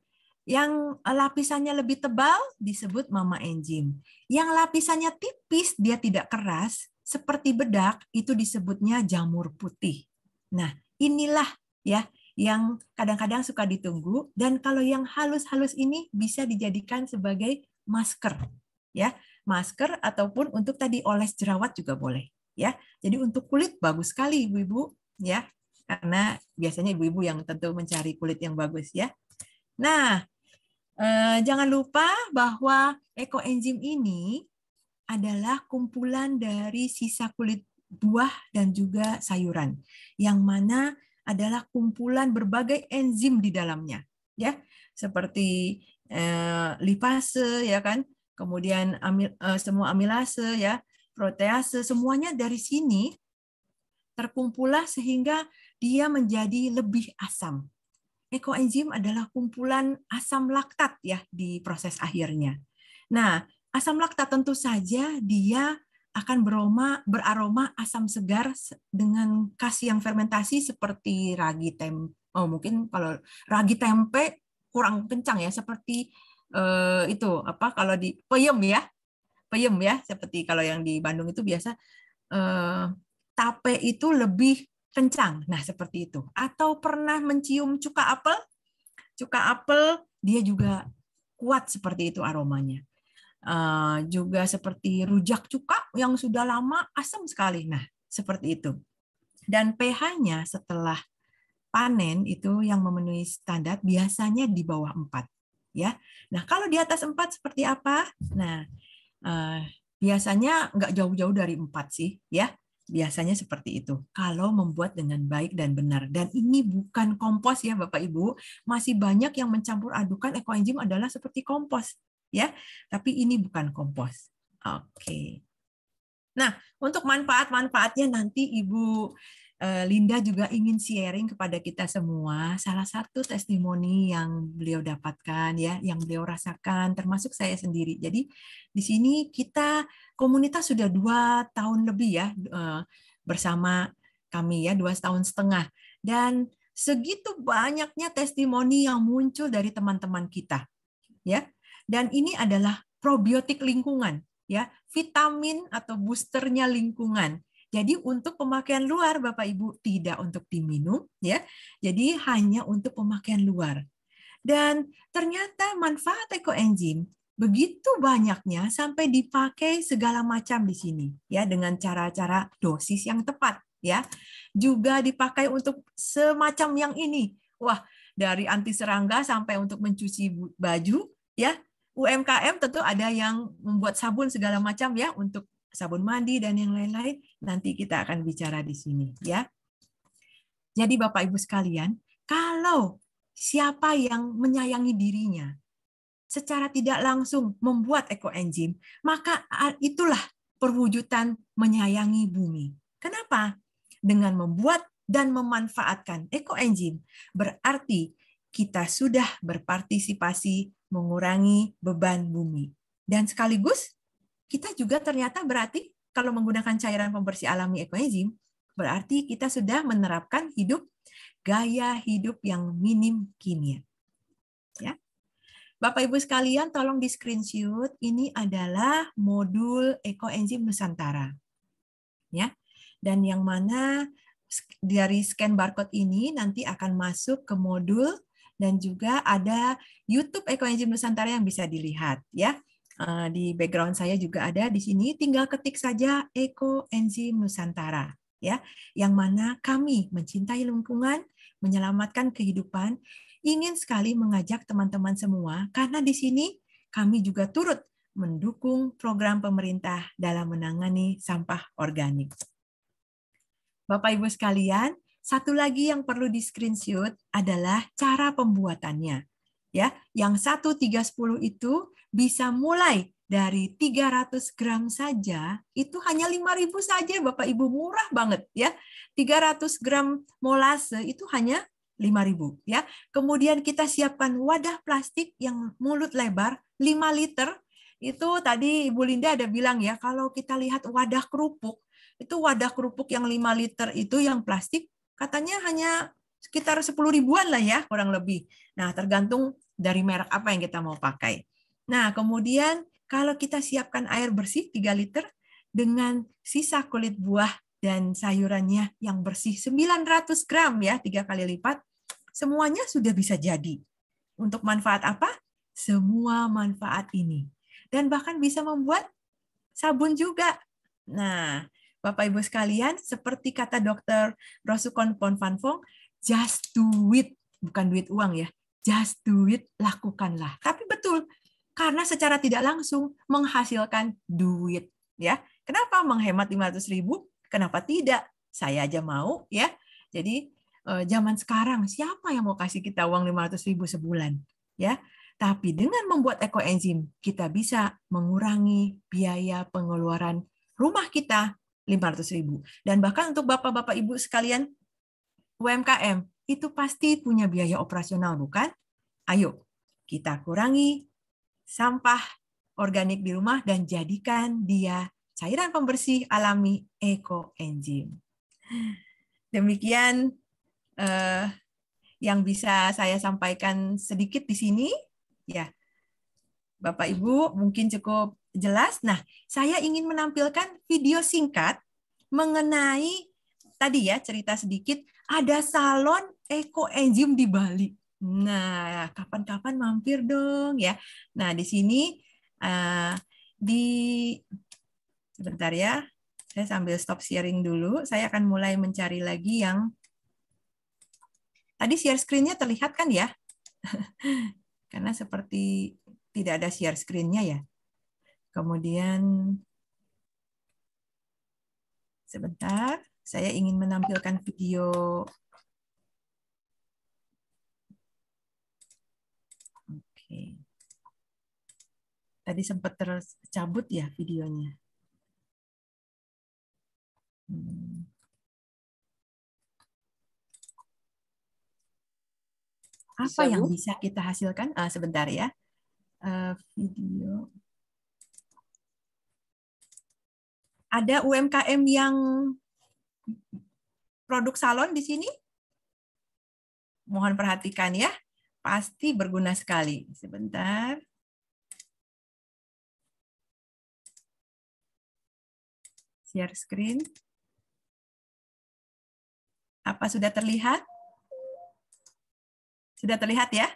yang eh, lapisannya lebih tebal disebut mama enzim. Yang lapisannya tipis, dia tidak keras, seperti bedak, itu disebutnya jamur putih. Nah, inilah ya yang kadang-kadang suka ditunggu dan kalau yang halus-halus ini bisa dijadikan sebagai masker ya masker ataupun untuk tadi oles jerawat juga boleh ya jadi untuk kulit bagus sekali ibu-ibu ya karena biasanya ibu-ibu yang tentu mencari kulit yang bagus ya nah Eh, jangan lupa bahwa ekoenzim ini adalah kumpulan dari sisa kulit buah dan juga sayuran, yang mana adalah kumpulan berbagai enzim di dalamnya, ya seperti eh, lipase, ya kan, kemudian amil, eh, semua amilase, ya protease, semuanya dari sini terkumpulah sehingga dia menjadi lebih asam, ekoenzim adalah kumpulan asam laktat ya di proses akhirnya. Nah, asam laktat tentu saja dia akan beroma, beraroma asam segar dengan kasih yang fermentasi seperti ragi tempe. Oh, mungkin kalau ragi tempe kurang kencang ya seperti eh, itu apa kalau di peyem ya. Peyem ya seperti kalau yang di Bandung itu biasa eh, tape itu lebih kencang. Nah, seperti itu. Atau pernah mencium cuka apel? Cuka apel dia juga kuat seperti itu aromanya. Uh, juga seperti rujak cuka yang sudah lama asam sekali. Nah, seperti itu. Dan pH-nya setelah panen itu yang memenuhi standar biasanya di bawah 4. Ya. Nah, kalau di atas 4 seperti apa? Nah, uh, biasanya nggak jauh-jauh dari 4 sih, ya. Biasanya seperti itu. Kalau membuat dengan baik dan benar. Dan ini bukan kompos ya Bapak Ibu. Masih banyak yang mencampur adukan ekoenzim adalah seperti kompos ya. Tapi ini bukan kompos. Oke. Nah, untuk manfaat-manfaatnya nanti Ibu Eh, Linda juga ingin sharing kepada kita semua salah satu testimoni yang beliau dapatkan ya, yang beliau rasakan termasuk saya sendiri. Jadi di sini kita komunitas sudah dua tahun lebih ya eh, bersama kami ya dua tahun setengah dan segitu banyaknya testimoni yang muncul dari teman-teman kita ya dan ini adalah probiotik lingkungan ya vitamin atau boosternya lingkungan jadi untuk pemakaian luar Bapak Ibu tidak untuk diminum ya. Jadi hanya untuk pemakaian luar. Dan ternyata manfaat ekoenzim begitu banyaknya sampai dipakai segala macam di sini ya dengan cara-cara dosis yang tepat ya. Juga dipakai untuk semacam yang ini. Wah, dari anti serangga sampai untuk mencuci baju ya. UMKM tentu ada yang membuat sabun segala macam ya untuk sabun mandi dan yang lain-lain nanti kita akan bicara di sini ya. Jadi Bapak Ibu sekalian, kalau siapa yang menyayangi dirinya secara tidak langsung membuat ekoenzim, maka itulah perwujudan menyayangi bumi. Kenapa? Dengan membuat dan memanfaatkan ekoenzim berarti kita sudah berpartisipasi mengurangi beban bumi dan sekaligus kita juga ternyata berarti kalau menggunakan cairan pembersih alami ekoenzim, berarti kita sudah menerapkan hidup gaya hidup yang minim kimia. Ya. Bapak Ibu sekalian tolong di screenshot ini adalah modul ekoenzim Nusantara. Ya. Dan yang mana dari scan barcode ini nanti akan masuk ke modul dan juga ada YouTube Ekoenzim Nusantara yang bisa dilihat ya. Eh, di background saya juga ada di sini. Tinggal ketik saja Eko Enzim Nusantara ya, yang mana kami mencintai lingkungan, menyelamatkan kehidupan, ingin sekali mengajak teman-teman semua karena di sini kami juga turut mendukung program pemerintah dalam menangani sampah organik. Bapak Ibu sekalian, satu lagi yang perlu di screenshot adalah cara pembuatannya ya. Yang 1 3 10 itu bisa mulai dari 300 gram saja itu hanya 5000 saja Bapak Ibu murah banget ya. 300 gram molase itu hanya 5000 ya. Kemudian kita siapkan wadah plastik yang mulut lebar 5 liter. Itu tadi Ibu Linda ada bilang ya kalau kita lihat wadah kerupuk itu wadah kerupuk yang 5 liter itu yang plastik katanya hanya sekitar 10 ribuan lah ya kurang lebih. Nah, tergantung dari merek apa yang kita mau pakai. Nah, kemudian kalau kita siapkan air bersih 3 liter dengan sisa kulit buah dan sayurannya yang bersih 900 gram ya, tiga kali lipat, semuanya sudah bisa jadi. Untuk manfaat apa? Semua manfaat ini. Dan bahkan bisa membuat sabun juga. Nah, Bapak Ibu sekalian, seperti kata Dr. Rosukon Ponfanfong, just do it, bukan duit uang ya. Just do it, lakukanlah. Tapi betul, karena secara tidak langsung menghasilkan duit ya. Kenapa menghemat 500 ribu? Kenapa tidak? Saya aja mau ya. Jadi eh, zaman sekarang siapa yang mau kasih kita uang 500 ribu sebulan ya tapi dengan membuat ekoenzim kita bisa mengurangi biaya pengeluaran rumah kita 500 ribu dan bahkan untuk bapak-bapak ibu sekalian UMKM itu pasti punya biaya operasional, bukan? Ayo, kita kurangi sampah organik di rumah dan jadikan dia cairan pembersih alami eco enzim. Demikian eh, yang bisa saya sampaikan sedikit di sini. Ya, Bapak Ibu mungkin cukup jelas. Nah, saya ingin menampilkan video singkat mengenai tadi ya cerita sedikit ada salon Eco enzyme di Bali. Nah, kapan-kapan mampir dong ya. Nah, di sini uh, di sebentar ya. Saya sambil stop sharing dulu. Saya akan mulai mencari lagi yang tadi share screen-nya terlihat kan ya? Karena seperti tidak ada share screen-nya ya. Kemudian sebentar. Saya ingin menampilkan video Oke. Tadi sempat tercabut ya videonya. Hmm. Apa yang bisa kita hasilkan? Uh, sebentar ya. Uh, video. Ada UMKM yang produk salon di sini? Mohon perhatikan ya, pasti berguna sekali. Sebentar. Share screen. Apa sudah terlihat? Sudah terlihat ya?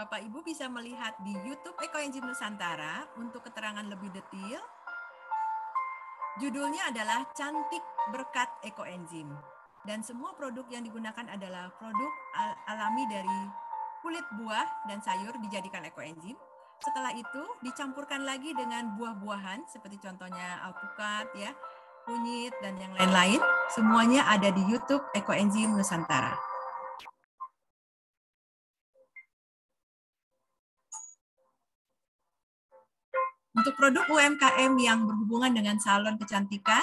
Bapak Ibu bisa melihat di YouTube Eko Enzim Nusantara untuk keterangan lebih detail. Judulnya adalah Cantik Berkat Eko Enzim. Dan semua produk yang digunakan adalah produk alami dari kulit buah dan sayur dijadikan Eko Enzim. Setelah itu dicampurkan lagi dengan buah-buahan seperti contohnya alpukat ya, kunyit dan yang lain-lain. Semuanya ada di YouTube Eko Enzim Nusantara. Untuk produk UMKM yang berhubungan dengan salon kecantikan,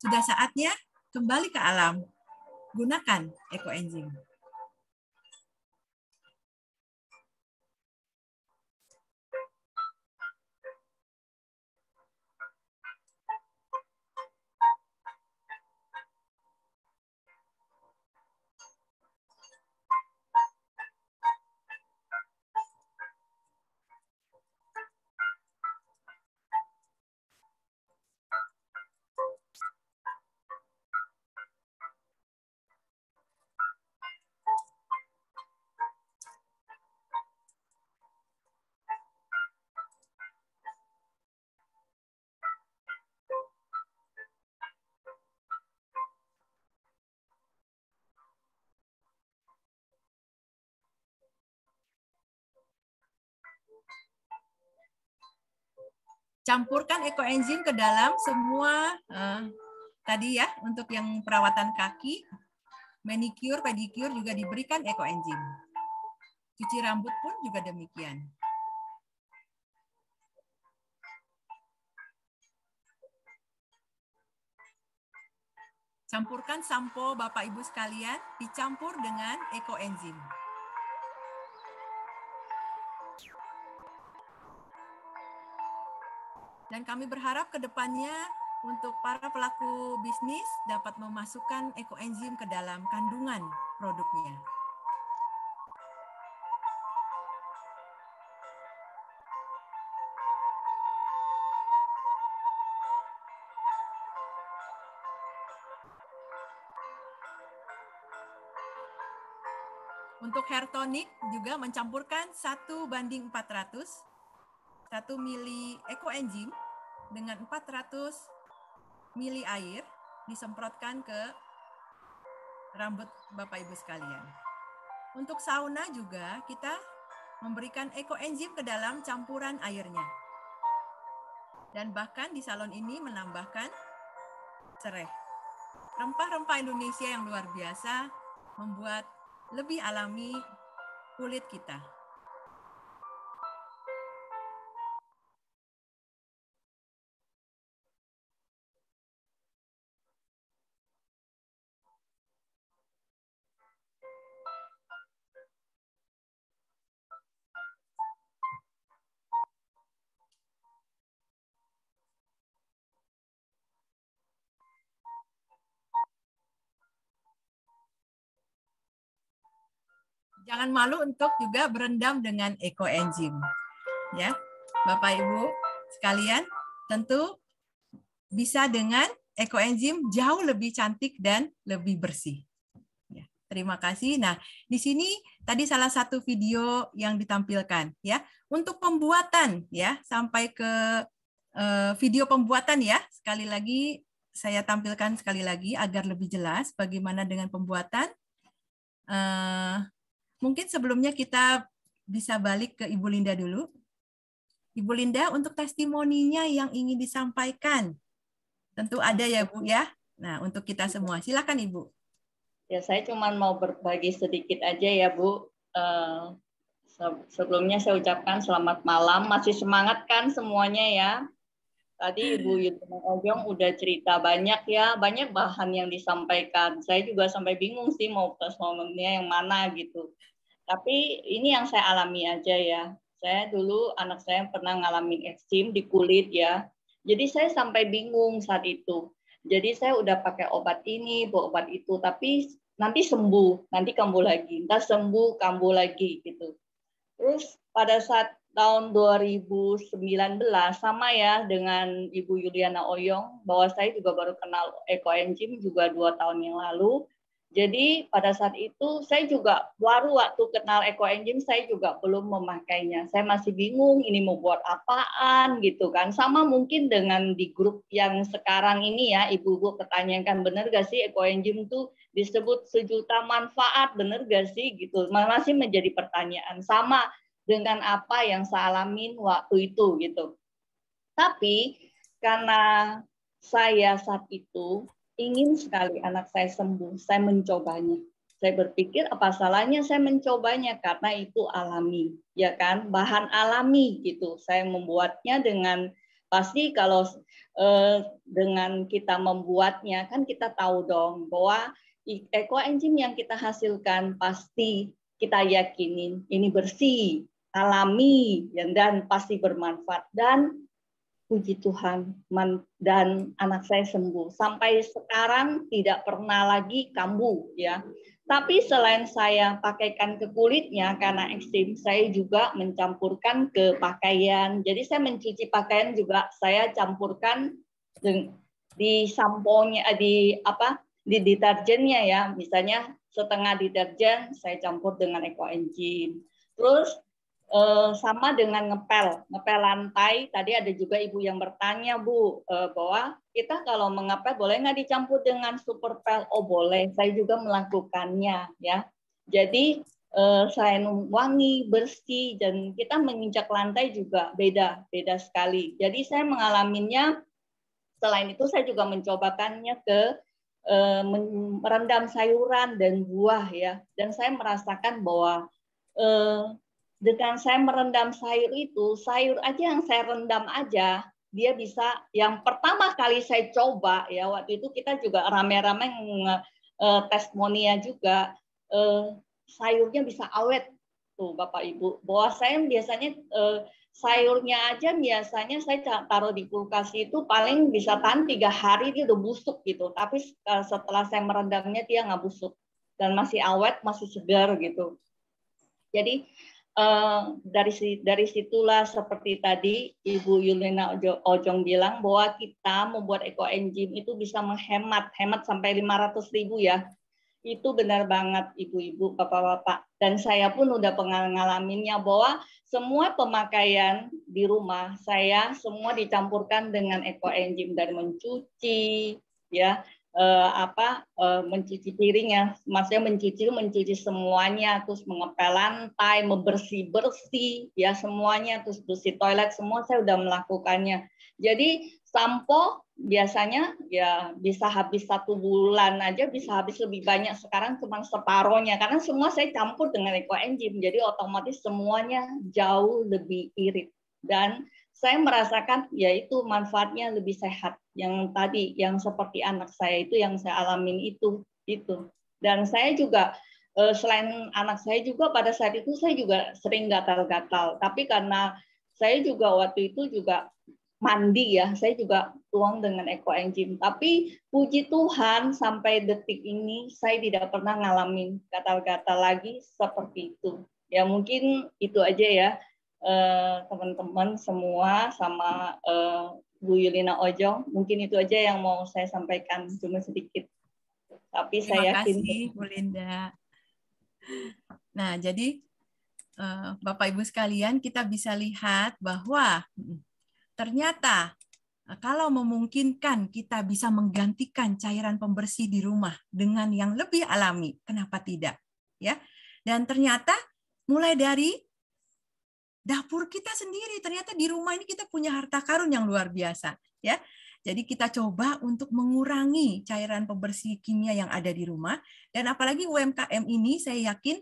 sudah saatnya kembali ke alam. Gunakan Eco Engine. campurkan eco ekoenzim ke dalam semua uh, tadi ya untuk yang perawatan kaki, manicure, pedicure juga diberikan eco ekoenzim. Cuci rambut pun juga demikian. Campurkan sampo Bapak Ibu sekalian dicampur dengan eco ekoenzim. Dan kami berharap ke depannya untuk para pelaku bisnis dapat memasukkan ekoenzim ke dalam kandungan produknya. Untuk hair tonic juga mencampurkan 1 banding 400 1 mili eco eh, enzyme dengan 400 mili air disemprotkan ke rambut Bapak Ibu sekalian. Untuk sauna juga kita memberikan eco enzyme ke dalam campuran airnya. Dan bahkan di salon ini menambahkan serai. Rempah-rempah Indonesia yang luar biasa membuat lebih alami kulit kita. jangan malu untuk juga berendam dengan ekoenzim. Ya, Bapak Ibu sekalian, tentu bisa dengan ekoenzim jauh lebih cantik dan lebih bersih. Ya, terima kasih. Nah, di sini tadi salah satu video yang ditampilkan ya untuk pembuatan ya sampai ke eh, video pembuatan ya sekali lagi saya tampilkan sekali lagi agar lebih jelas bagaimana dengan pembuatan. Eh, Mungkin sebelumnya kita bisa balik ke Ibu Linda dulu. Ibu Linda, untuk testimoninya yang ingin disampaikan. Tentu ada ya, Bu ya. Nah, untuk kita iya. semua. Silakan, Ibu. Ya, saya cuma mau berbagi sedikit aja ya, Bu. Uh, sebelumnya saya ucapkan selamat malam. Masih semangat kan semuanya ya? Tadi Ibu Yudhana Ojong udah cerita banyak ya, banyak bahan yang disampaikan. Saya juga sampai bingung sih mau plus momennya yang mana gitu. Tapi ini yang saya alami aja ya. Saya dulu anak saya pernah ngalamin eksim di kulit ya. Jadi saya sampai bingung saat itu. Jadi saya udah pakai obat ini, obat itu, tapi nanti sembuh, nanti kambuh lagi, entah sembuh, kambuh lagi gitu. Terus pada saat tahun 2019 sama ya dengan Ibu Yuliana Oyong bahwa saya juga baru kenal Eko Enzim juga dua tahun yang lalu. Jadi pada saat itu saya juga baru waktu kenal Eko Enzim saya juga belum memakainya. Saya masih bingung ini mau buat apaan gitu kan. Sama mungkin dengan di grup yang sekarang ini ya ibu-ibu pertanyakan bener gak sih Eko Enzim tuh disebut sejuta manfaat bener gak sih gitu. Masih menjadi pertanyaan sama dengan apa yang saya alamin waktu itu gitu. Tapi karena saya saat itu ingin sekali anak saya sembuh, saya mencobanya. Saya berpikir apa salahnya saya mencobanya karena itu alami, ya kan? Bahan alami gitu. Saya membuatnya dengan pasti kalau eh, dengan kita membuatnya kan kita tahu dong bahwa eco engine yang kita hasilkan pasti kita yakinin ini bersih, alami dan pasti bermanfaat dan puji Tuhan dan anak saya sembuh sampai sekarang tidak pernah lagi kambuh ya tapi selain saya pakaikan ke kulitnya karena ekstrim saya juga mencampurkan ke pakaian jadi saya mencuci pakaian juga saya campurkan di samponya eh, di apa di deterjennya ya misalnya setengah deterjen saya campur dengan eco engine terus Eh, sama dengan ngepel, ngepel lantai. Tadi ada juga ibu yang bertanya bu eh, bahwa kita kalau mengepel boleh nggak dicampur dengan super pel? Oh boleh, saya juga melakukannya ya. Jadi saya eh, selain wangi, bersih dan kita menginjak lantai juga beda, beda sekali. Jadi saya mengalaminya. Selain itu saya juga mencobakannya ke merendam sayuran dan buah ya. Dan saya merasakan bahwa dengan saya merendam sayur itu, sayur aja yang saya rendam aja, dia bisa yang pertama kali saya coba ya waktu itu kita juga rame-rame eh, testimonia juga eh, sayurnya bisa awet tuh Bapak Ibu. Bahwa saya biasanya eh, sayurnya aja biasanya saya taruh di kulkas itu paling bisa tahan tiga hari dia udah busuk gitu. Tapi setelah saya merendamnya dia nggak busuk dan masih awet, masih segar gitu. Jadi Eh, dari dari situlah seperti tadi Ibu Yulina Ojong bilang bahwa kita membuat Eco engine itu bisa menghemat, hemat sampai 500 ribu ya. Itu benar banget Ibu-ibu, Bapak-bapak. Dan saya pun udah pengalaminnya bahwa semua pemakaian di rumah saya semua dicampurkan dengan Eco engine dan mencuci ya eh, apa eh, mencuci piring ya maksudnya mencuci mencuci semuanya, terus mengepel lantai, membersih bersih, ya semuanya, terus bersih toilet semua saya udah melakukannya. Jadi sampo biasanya ya bisa habis satu bulan aja bisa habis lebih banyak sekarang cuma separohnya karena semua saya campur dengan ekoenzim jadi otomatis semuanya jauh lebih irit dan saya merasakan yaitu manfaatnya lebih sehat yang tadi yang seperti anak saya itu yang saya alamin itu itu dan saya juga eh, selain anak saya juga pada saat itu saya juga sering gatal-gatal tapi karena saya juga waktu itu juga mandi ya saya juga tuang dengan eco enzim tapi puji Tuhan sampai detik ini saya tidak pernah ngalamin gatal-gatal lagi seperti itu ya mungkin itu aja ya Eh, teman-teman uh, semua sama uh, Bu Yulina Ojong. Mungkin itu aja yang mau saya sampaikan cuma sedikit. Tapi Terima saya yakin. kasih Bu Linda. Nah, jadi uh, Bapak Ibu sekalian kita bisa lihat bahwa hmm, ternyata kalau memungkinkan kita bisa menggantikan cairan pembersih di rumah dengan yang lebih alami, kenapa tidak? Ya. Dan ternyata mulai dari dapur kita sendiri. Ternyata di rumah ini kita punya harta karun yang luar biasa, ya. Jadi kita coba untuk mengurangi cairan pembersih kimia yang ada di rumah dan apalagi UMKM ini saya yakin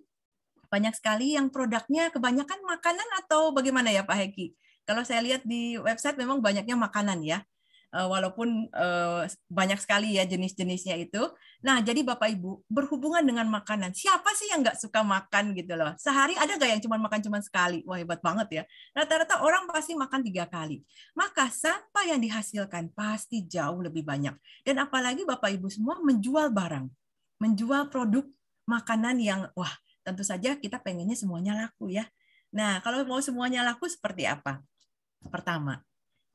banyak sekali yang produknya kebanyakan makanan atau bagaimana ya Pak Heki? Kalau saya lihat di website memang banyaknya makanan ya. Eh, walaupun eh, banyak sekali ya jenis-jenisnya itu. Nah, jadi Bapak Ibu berhubungan dengan makanan. Siapa sih yang nggak suka makan gitu loh? Sehari ada nggak yang cuma makan cuma sekali? Wah hebat banget ya. Rata-rata orang pasti makan tiga kali. Maka sampah yang dihasilkan pasti jauh lebih banyak. Dan apalagi Bapak Ibu semua menjual barang, menjual produk makanan yang wah tentu saja kita pengennya semuanya laku ya. Nah, kalau mau semuanya laku seperti apa? Pertama,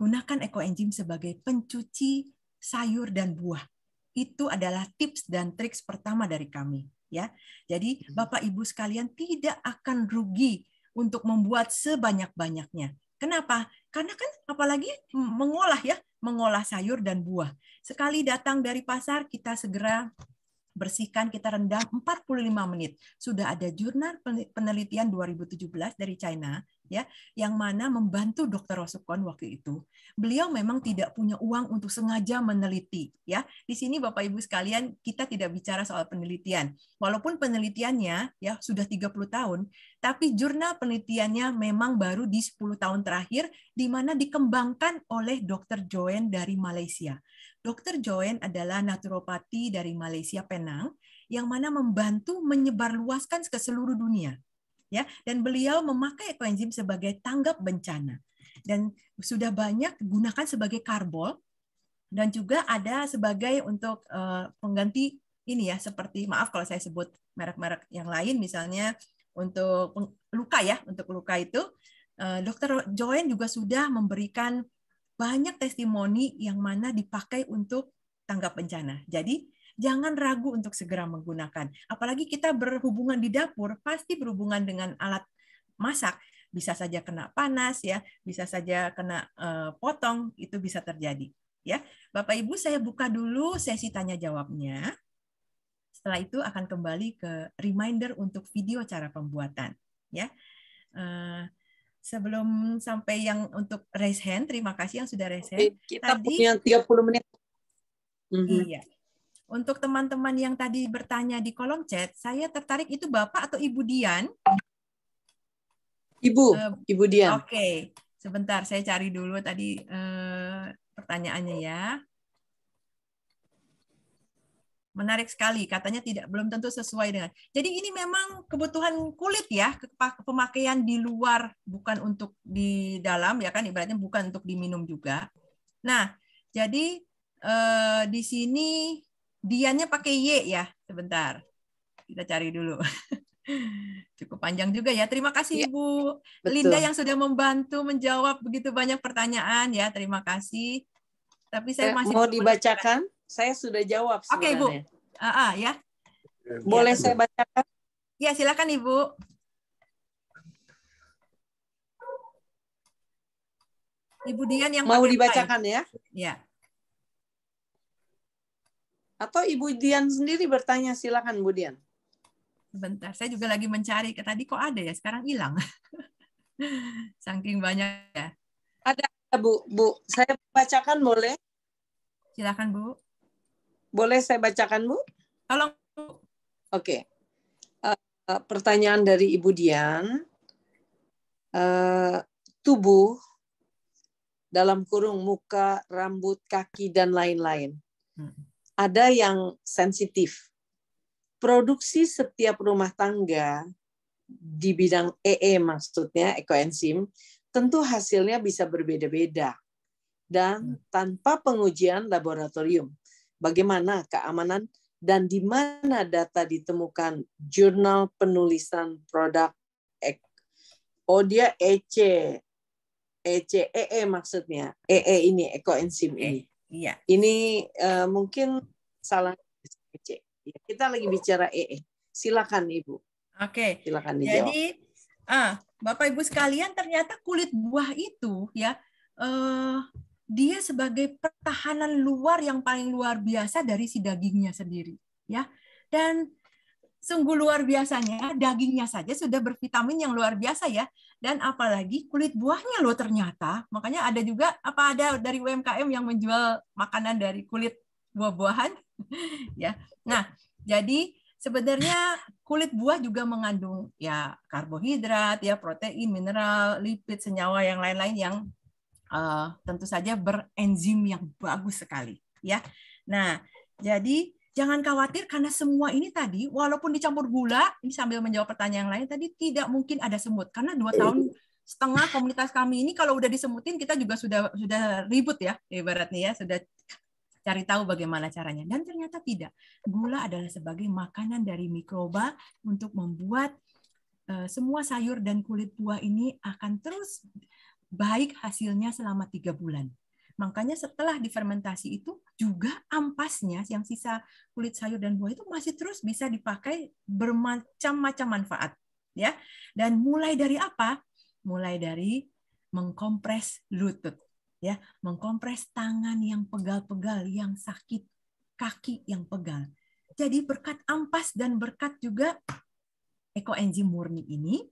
Gunakan ekoenzim sebagai pencuci sayur dan buah. Itu adalah tips dan triks pertama dari kami, ya. Jadi hmm. Bapak Ibu sekalian tidak akan rugi untuk membuat sebanyak-banyaknya. Kenapa? Karena kan apalagi mengolah ya, mengolah sayur dan buah. Sekali datang dari pasar kita segera bersihkan kita rendam 45 menit. Sudah ada jurnal penelitian 2017 dari China ya yang mana membantu Dokter Rosukon waktu itu. Beliau memang tidak punya uang untuk sengaja meneliti ya. Di sini Bapak Ibu sekalian kita tidak bicara soal penelitian. Walaupun penelitiannya ya sudah 30 tahun, tapi jurnal penelitiannya memang baru di 10 tahun terakhir di mana dikembangkan oleh Dokter Joen dari Malaysia. Dr. Joen adalah naturopati dari Malaysia Penang yang mana membantu menyebarluaskan ke seluruh dunia. Ya, dan beliau memakai ekoenzim sebagai tanggap bencana dan sudah banyak gunakan sebagai karbol dan juga ada sebagai untuk uh, pengganti ini ya seperti maaf kalau saya sebut merek-merek yang lain misalnya untuk luka ya untuk luka itu uh, dokter Joen juga sudah memberikan banyak testimoni yang mana dipakai untuk tanggap bencana. Jadi jangan ragu untuk segera menggunakan. Apalagi kita berhubungan di dapur, pasti berhubungan dengan alat masak. Bisa saja kena panas ya, bisa saja kena uh, potong, itu bisa terjadi. Ya, Bapak Ibu saya buka dulu sesi tanya jawabnya. Setelah itu akan kembali ke reminder untuk video cara pembuatan. Ya, uh, sebelum sampai yang untuk raise hand, terima kasih yang sudah raise hand. Oke, kita tadi, punya 30 menit. Mhm. Iya. Untuk teman-teman yang tadi bertanya di kolom chat, saya tertarik itu Bapak atau Ibu Dian? Ibu, uh, Ibu Dian. Oke, okay. sebentar saya cari dulu tadi uh, pertanyaannya ya menarik sekali. Katanya tidak belum tentu sesuai dengan. Jadi ini memang kebutuhan kulit ya, pemakaian di luar bukan untuk di dalam ya kan ibaratnya bukan untuk diminum juga. Nah, jadi eh, di sini diannya pakai y ya. Sebentar. Kita cari dulu. Cukup panjang juga ya. Terima kasih ya, Ibu betul. Linda yang sudah membantu menjawab begitu banyak pertanyaan ya. Terima kasih. Tapi saya eh, masih mau dibacakan. Saya sudah jawab Oke, okay, Bu. Uh, uh, ya. Boleh ya, saya bacakan? Ya, silakan Ibu. Ibu Dian yang mau dibacakan ya? Ya. Atau Ibu Dian sendiri bertanya silakan Bu Dian. Sebentar, saya juga lagi mencari. Tadi kok ada ya, sekarang hilang. Saking banyak ya. Ada, Bu. Bu, saya bacakan boleh? Silakan, Bu. Boleh saya bacakan, Bu? Halo. Oke. uh, pertanyaan dari Ibu Dian. Uh, tubuh dalam kurung muka, rambut, kaki, dan lain-lain. Hmm. Ada yang sensitif. Produksi setiap rumah tangga di bidang EE e, maksudnya ekoenzim, tentu hasilnya bisa berbeda-beda dan hmm. tanpa pengujian laboratorium bagaimana keamanan dan di mana data ditemukan jurnal penulisan produk ek. Oh dia EC, EC EE maksudnya, EE e ini ekoenzim e e, ini. Iya. Ini uh, mungkin salah EC. Ya, kita lagi bicara EE. Silakan Ibu. Oke. Silakan dijawab. Jadi ah, Bapak Ibu sekalian ternyata kulit buah itu ya uh, dia sebagai pertahanan luar yang paling luar biasa dari si dagingnya sendiri ya dan sungguh luar biasanya dagingnya saja sudah bervitamin yang luar biasa ya dan apalagi kulit buahnya loh ternyata makanya ada juga apa ada dari UMKM yang menjual makanan dari kulit buah-buahan ya nah jadi sebenarnya kulit buah juga mengandung ya karbohidrat, ya protein, mineral, lipid, senyawa yang lain-lain yang uh, tentu saja berenzim yang bagus sekali ya. Nah, jadi jangan khawatir karena semua ini tadi walaupun dicampur gula, ini sambil menjawab pertanyaan yang lain tadi tidak mungkin ada semut karena dua tahun setengah komunitas kami ini kalau udah disemutin kita juga sudah sudah ribut ya ibaratnya ya sudah cari tahu bagaimana caranya dan ternyata tidak gula adalah sebagai makanan dari mikroba untuk membuat eh, semua sayur dan kulit buah ini akan terus baik hasilnya selama tiga bulan. Makanya setelah difermentasi itu juga ampasnya yang sisa kulit sayur dan buah itu masih terus bisa dipakai bermacam-macam manfaat ya. Dan mulai dari apa? Mulai dari mengkompres lutut ya, mengkompres tangan yang pegal-pegal, yang sakit, kaki yang pegal. Jadi berkat ampas dan berkat juga ekoenzim murni ini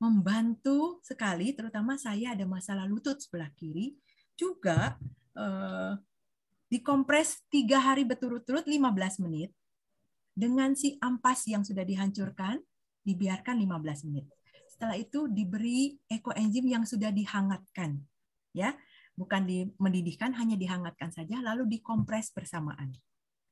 membantu sekali, terutama saya ada masalah lutut sebelah kiri, juga eh, dikompres tiga hari berturut-turut 15 menit, dengan si ampas yang sudah dihancurkan, dibiarkan 15 menit. Setelah itu diberi ekoenzim yang sudah dihangatkan. ya Bukan di, mendidihkan, hanya dihangatkan saja, lalu dikompres bersamaan.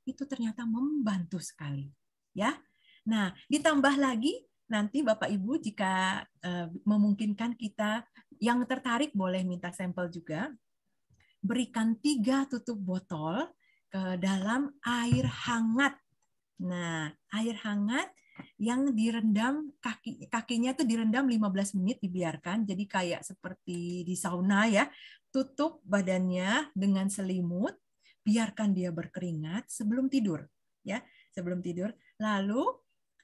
Itu ternyata membantu sekali. ya Nah, ditambah lagi nanti Bapak Ibu jika eh, memungkinkan kita yang tertarik boleh minta sampel juga. Berikan tiga tutup botol ke dalam air hangat. Nah, air hangat yang direndam kaki kakinya tuh direndam 15 menit dibiarkan jadi kayak seperti di sauna ya tutup badannya dengan selimut biarkan dia berkeringat sebelum tidur ya sebelum tidur lalu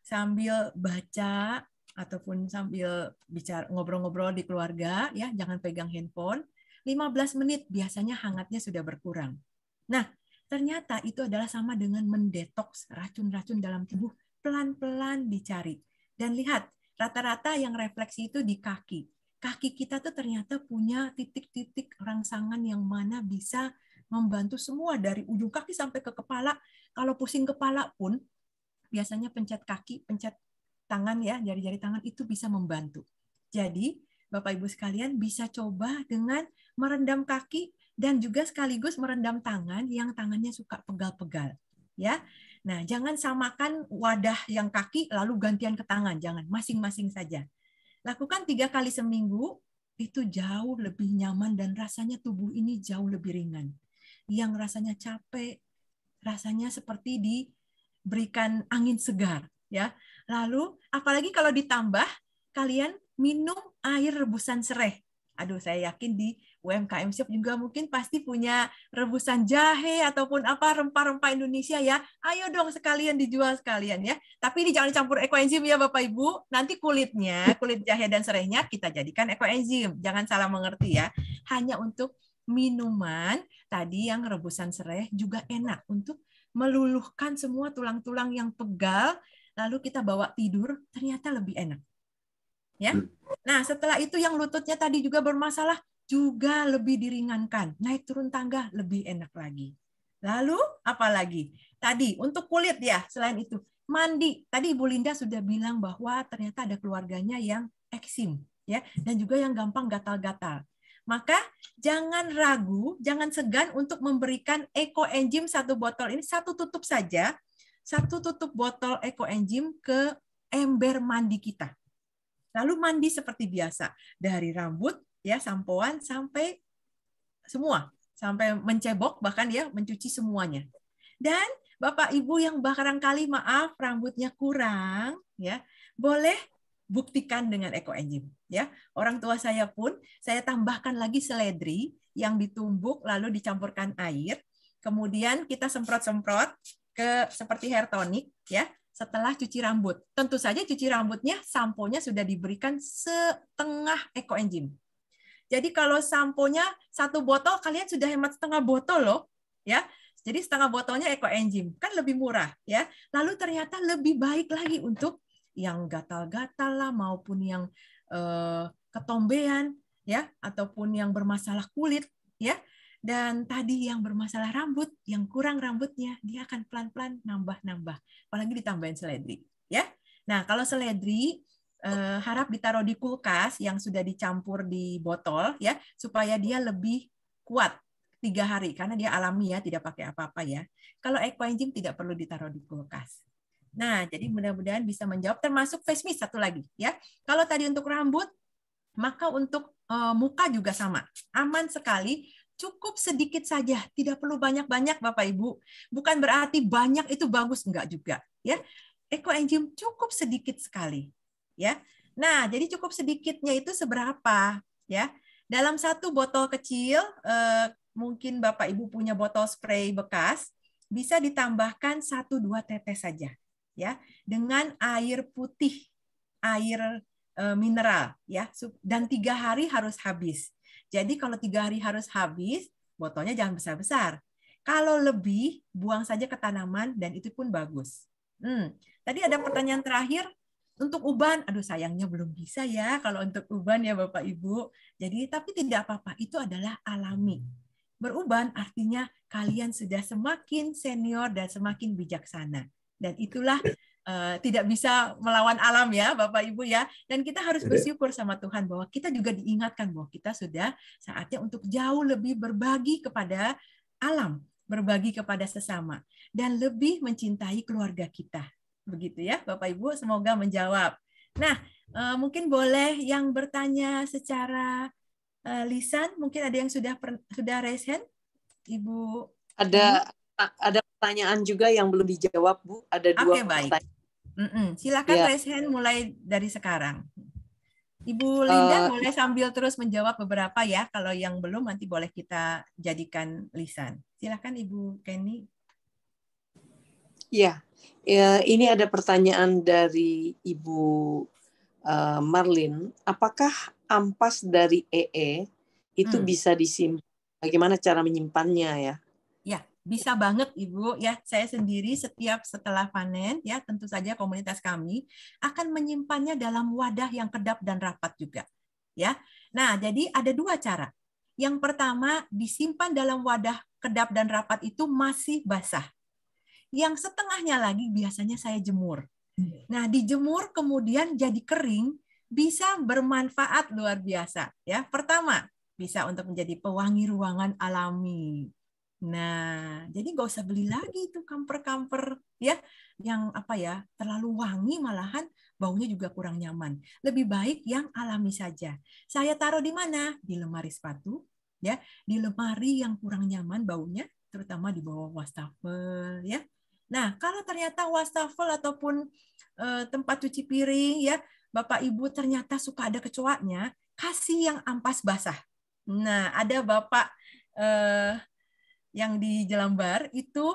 sambil baca ataupun sambil bicara ngobrol-ngobrol di keluarga ya, jangan pegang handphone. 15 menit biasanya hangatnya sudah berkurang. Nah, ternyata itu adalah sama dengan mendetoks racun-racun dalam tubuh pelan-pelan dicari. Dan lihat, rata-rata yang refleksi itu di kaki. Kaki kita tuh ternyata punya titik-titik rangsangan yang mana bisa membantu semua dari ujung kaki sampai ke kepala. Kalau pusing kepala pun biasanya pencet kaki, pencet tangan ya, jari-jari tangan itu bisa membantu. Jadi, Bapak Ibu sekalian bisa coba dengan merendam kaki dan juga sekaligus merendam tangan yang tangannya suka pegal-pegal ya. Nah, jangan samakan wadah yang kaki lalu gantian ke tangan, jangan, masing-masing saja. Lakukan tiga kali seminggu, itu jauh lebih nyaman dan rasanya tubuh ini jauh lebih ringan. Yang rasanya capek, rasanya seperti di berikan angin segar ya. Lalu apalagi kalau ditambah kalian minum air rebusan serai. Aduh, saya yakin di UMKM Shop juga mungkin pasti punya rebusan jahe ataupun apa rempah-rempah Indonesia ya. Ayo dong sekalian dijual sekalian ya. Tapi ini jangan campur ekoenzim ya Bapak Ibu. Nanti kulitnya, kulit jahe dan serainya kita jadikan ekoenzim. Jangan salah mengerti ya. Hanya untuk minuman tadi yang rebusan serai juga enak untuk meluluhkan semua tulang-tulang yang pegal, lalu kita bawa tidur, ternyata lebih enak. Ya. Hmm. Nah, setelah itu yang lututnya tadi juga bermasalah juga lebih diringankan. Naik turun tangga lebih enak lagi. Lalu apa lagi? Tadi untuk kulit ya, selain itu mandi. Tadi Ibu Linda sudah bilang bahwa ternyata ada keluarganya yang eksim ya dan juga yang gampang gatal-gatal. Maka jangan ragu, jangan segan untuk memberikan eco enzyme satu botol ini satu tutup saja, satu tutup botol eco enzyme ke ember mandi kita. Lalu mandi seperti biasa dari rambut ya sampoan sampai semua sampai mencebok bahkan ya mencuci semuanya. Dan Bapak Ibu yang barangkali maaf rambutnya kurang ya, boleh buktikan dengan eco engine ya orang tua saya pun saya tambahkan lagi seledri yang ditumbuk lalu dicampurkan air kemudian kita semprot-semprot ke seperti hair tonic ya setelah cuci rambut. Tentu saja cuci rambutnya samponya sudah diberikan setengah ekoenzim. Jadi kalau samponya satu botol kalian sudah hemat setengah botol loh, ya. Jadi setengah botolnya ekoenzim kan lebih murah ya. Lalu ternyata lebih baik lagi untuk yang gatal-gatal lah maupun yang eh, ketombean ya ataupun yang bermasalah kulit ya dan tadi yang bermasalah rambut yang kurang rambutnya dia akan pelan-pelan nambah-nambah apalagi ditambahin seledri ya nah kalau seledri eh, harap ditaruh di kulkas yang sudah dicampur di botol ya supaya dia lebih kuat tiga hari karena dia alami ya tidak pakai apa-apa ya kalau eco tidak perlu ditaruh di kulkas Nah, jadi mudah-mudahan bisa menjawab termasuk face mist satu lagi ya. Kalau tadi untuk rambut, maka untuk e, muka juga sama. Aman sekali, cukup sedikit saja, tidak perlu banyak-banyak Bapak Ibu. Bukan berarti banyak itu bagus enggak juga ya. Ekoenzim cukup sedikit sekali ya. Nah, jadi cukup sedikitnya itu seberapa ya? Dalam satu botol kecil e, mungkin Bapak Ibu punya botol spray bekas bisa ditambahkan 1-2 tetes saja ya dengan air putih, air eh, mineral ya dan tiga hari harus habis. Jadi kalau tiga hari harus habis, botolnya jangan besar-besar. Kalau lebih, buang saja ke tanaman dan itu pun bagus. Hmm. Tadi ada pertanyaan terakhir untuk uban. Aduh sayangnya belum bisa ya kalau untuk uban ya Bapak Ibu. Jadi tapi tidak apa-apa, itu adalah alami. Beruban artinya kalian sudah semakin senior dan semakin bijaksana dan itulah uh, tidak bisa melawan alam ya Bapak Ibu ya. Dan kita harus bersyukur sama Tuhan bahwa kita juga diingatkan bahwa kita sudah saatnya untuk jauh lebih berbagi kepada alam, berbagi kepada sesama dan lebih mencintai keluarga kita. Begitu ya Bapak Ibu, semoga menjawab. Nah, uh, mungkin boleh yang bertanya secara uh, lisan, mungkin ada yang sudah per, sudah raise hand. Ibu ada ada pertanyaan juga yang belum dijawab, Bu. Ada dua okay, baik. pertanyaan. Mm -mm. Silakan yeah. raise hand mulai dari sekarang. Ibu eh, Linda uh, boleh sambil terus menjawab beberapa ya. Kalau yang belum nanti boleh kita jadikan lisan. Silakan Ibu Kenny. Ya, ya ini ada pertanyaan dari Ibu uh, Marlin. Apakah ampas dari EE e itu hmm. bisa disimpan? Bagaimana cara menyimpannya ya? bisa banget Ibu ya saya sendiri setiap setelah panen ya tentu saja komunitas kami akan menyimpannya dalam wadah yang kedap dan rapat juga ya. Nah, jadi ada dua cara. Yang pertama, disimpan dalam wadah kedap dan rapat itu masih basah. Yang setengahnya lagi biasanya saya jemur. Nah, dijemur kemudian jadi kering bisa bermanfaat luar biasa ya. Pertama, bisa untuk menjadi pewangi ruangan alami Nah, jadi gak usah beli lagi itu kamper-kamper ya yang apa ya terlalu wangi malahan baunya juga kurang nyaman. Lebih baik yang alami saja. Saya taruh di mana? Di lemari sepatu, ya, di lemari yang kurang nyaman baunya, terutama di bawah wastafel, ya. Nah, kalau ternyata wastafel ataupun e, tempat cuci piring, ya, bapak ibu ternyata suka ada kecoaknya, kasih yang ampas basah. Nah, ada bapak eh, yang di Jelambar itu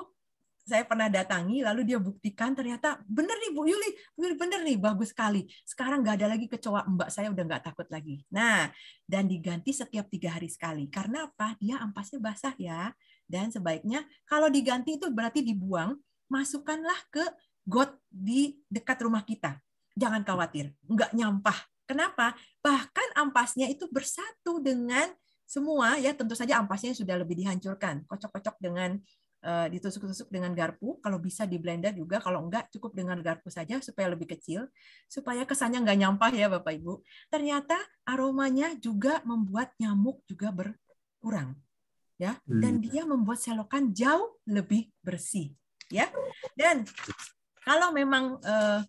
saya pernah datangi lalu dia buktikan ternyata bener nih Bu Yuli bener nih bagus sekali sekarang nggak ada lagi kecoa mbak saya udah nggak takut lagi nah dan diganti setiap tiga hari sekali karena apa dia ampasnya basah ya dan sebaiknya kalau diganti itu berarti dibuang masukkanlah ke got di dekat rumah kita jangan khawatir nggak nyampah kenapa bahkan ampasnya itu bersatu dengan semua ya tentu saja ampasnya sudah lebih dihancurkan, kocok-kocok dengan eh, ditusuk-tusuk dengan garpu, kalau bisa di blender juga, kalau enggak cukup dengan garpu saja supaya lebih kecil, supaya kesannya nggak nyampah ya Bapak Ibu. Ternyata aromanya juga membuat nyamuk juga berkurang. Ya, hmm. dan dia membuat selokan jauh lebih bersih, ya. Dan kalau memang uh,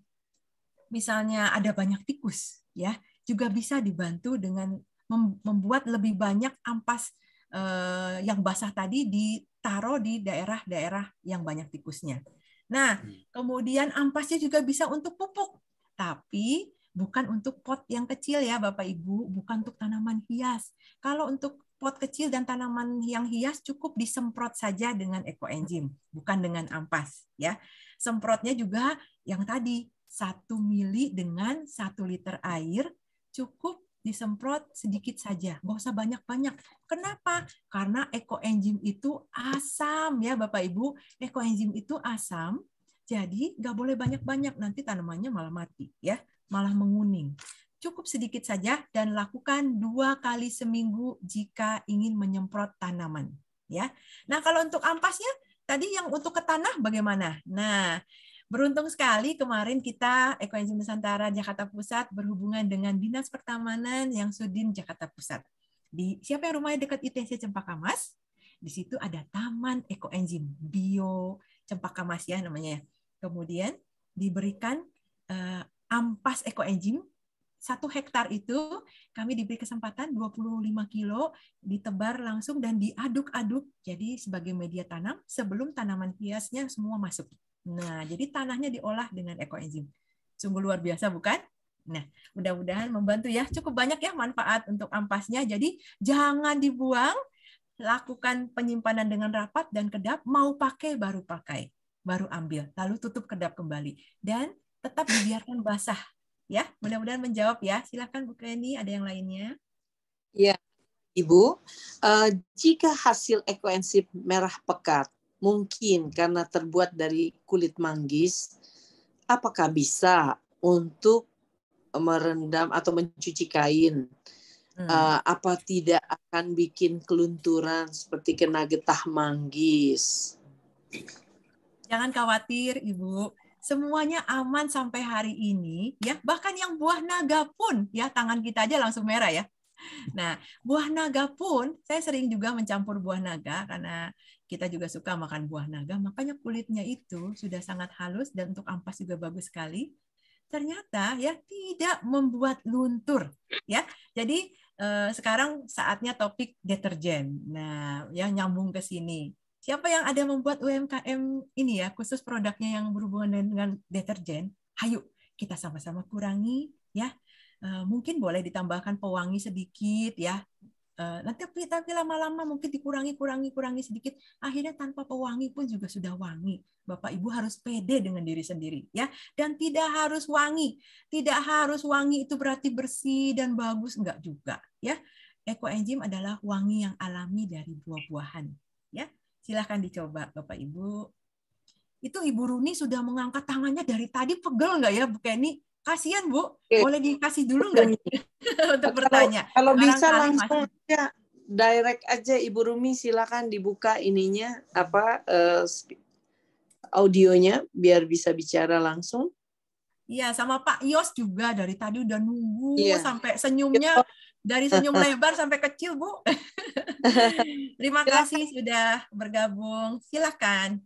misalnya ada banyak tikus, ya, juga bisa dibantu dengan membuat lebih banyak ampas eh, yang basah tadi ditaruh di daerah-daerah yang banyak tikusnya. Nah, hmm. kemudian ampasnya juga bisa untuk pupuk, tapi bukan untuk pot yang kecil ya Bapak Ibu, bukan untuk tanaman hias. Kalau untuk pot kecil dan tanaman yang hias cukup disemprot saja dengan ekoenzim, bukan dengan ampas ya. Semprotnya juga yang tadi satu mili dengan satu liter air cukup disemprot sedikit saja, nggak usah banyak-banyak. Kenapa? Karena ekoenzim itu asam ya Bapak Ibu. Ekoenzim itu asam, jadi nggak boleh banyak-banyak, nanti tanamannya malah mati ya, malah menguning. Cukup sedikit saja dan lakukan dua kali seminggu jika ingin menyemprot tanaman. ya. Nah kalau untuk ampasnya, tadi yang untuk ke tanah bagaimana? Nah Beruntung sekali kemarin kita Ekoenzim Nusantara Jakarta Pusat berhubungan dengan Dinas Pertamanan yang Sudin Jakarta Pusat. Di siapa yang rumahnya dekat ITC Cempaka Mas? Di situ ada Taman Ekoenzim Bio Cempaka Mas ya namanya. Kemudian diberikan uh, ampas ekoenzim satu hektar itu kami diberi kesempatan 25 kilo ditebar langsung dan diaduk-aduk jadi sebagai media tanam sebelum tanaman hiasnya semua masuk. Nah, jadi tanahnya diolah dengan ekoenzim. Sungguh luar biasa, bukan? Nah, mudah-mudahan membantu ya. Cukup banyak ya manfaat untuk ampasnya. Jadi jangan dibuang, lakukan penyimpanan dengan rapat dan kedap, mau pakai baru pakai, baru ambil, lalu tutup kedap kembali. Dan tetap dibiarkan basah. Ya, mudah-mudahan menjawab ya. Silahkan Bu Kreni, ada yang lainnya? Iya, Ibu. Uh, jika hasil ekoenzim merah pekat mungkin karena terbuat dari kulit manggis, apakah bisa untuk merendam atau mencuci kain? Hmm. Uh, apa tidak akan bikin kelunturan seperti kena getah manggis? Jangan khawatir, Ibu. Semuanya aman sampai hari ini, ya. Bahkan yang buah naga pun, ya, tangan kita aja langsung merah, ya. Nah, buah naga pun saya sering juga mencampur buah naga karena kita juga suka makan buah naga, makanya kulitnya itu sudah sangat halus dan untuk ampas juga bagus sekali. Ternyata ya tidak membuat luntur ya. Jadi eh, sekarang saatnya topik deterjen. Nah, yang nyambung ke sini. Siapa yang ada membuat UMKM ini ya, khusus produknya yang berhubungan dengan deterjen? Hayu kita sama-sama kurangi ya. Eh, mungkin boleh ditambahkan pewangi sedikit ya Eh, nanti tapi lama-lama mungkin dikurangi kurangi kurangi sedikit akhirnya tanpa pewangi pun juga sudah wangi bapak ibu harus pede dengan diri sendiri ya dan tidak harus wangi tidak harus wangi itu berarti bersih dan bagus enggak juga ya ekoenzim adalah wangi yang alami dari buah-buahan ya silahkan dicoba bapak ibu itu ibu Runi sudah mengangkat tangannya dari tadi pegel nggak ya bu Kenny Kasihan Bu, okay. boleh dikasih dulu nggak untuk bertanya? Kalau, kalau bisa langsung aja direct aja Ibu Rumi silakan dibuka ininya apa uh, audionya biar bisa bicara langsung. Iya, sama Pak Yos juga dari tadi udah nunggu iya. sampai senyumnya iya, dari senyum lebar sampai kecil, Bu. Terima kasih sudah bergabung. Silakan.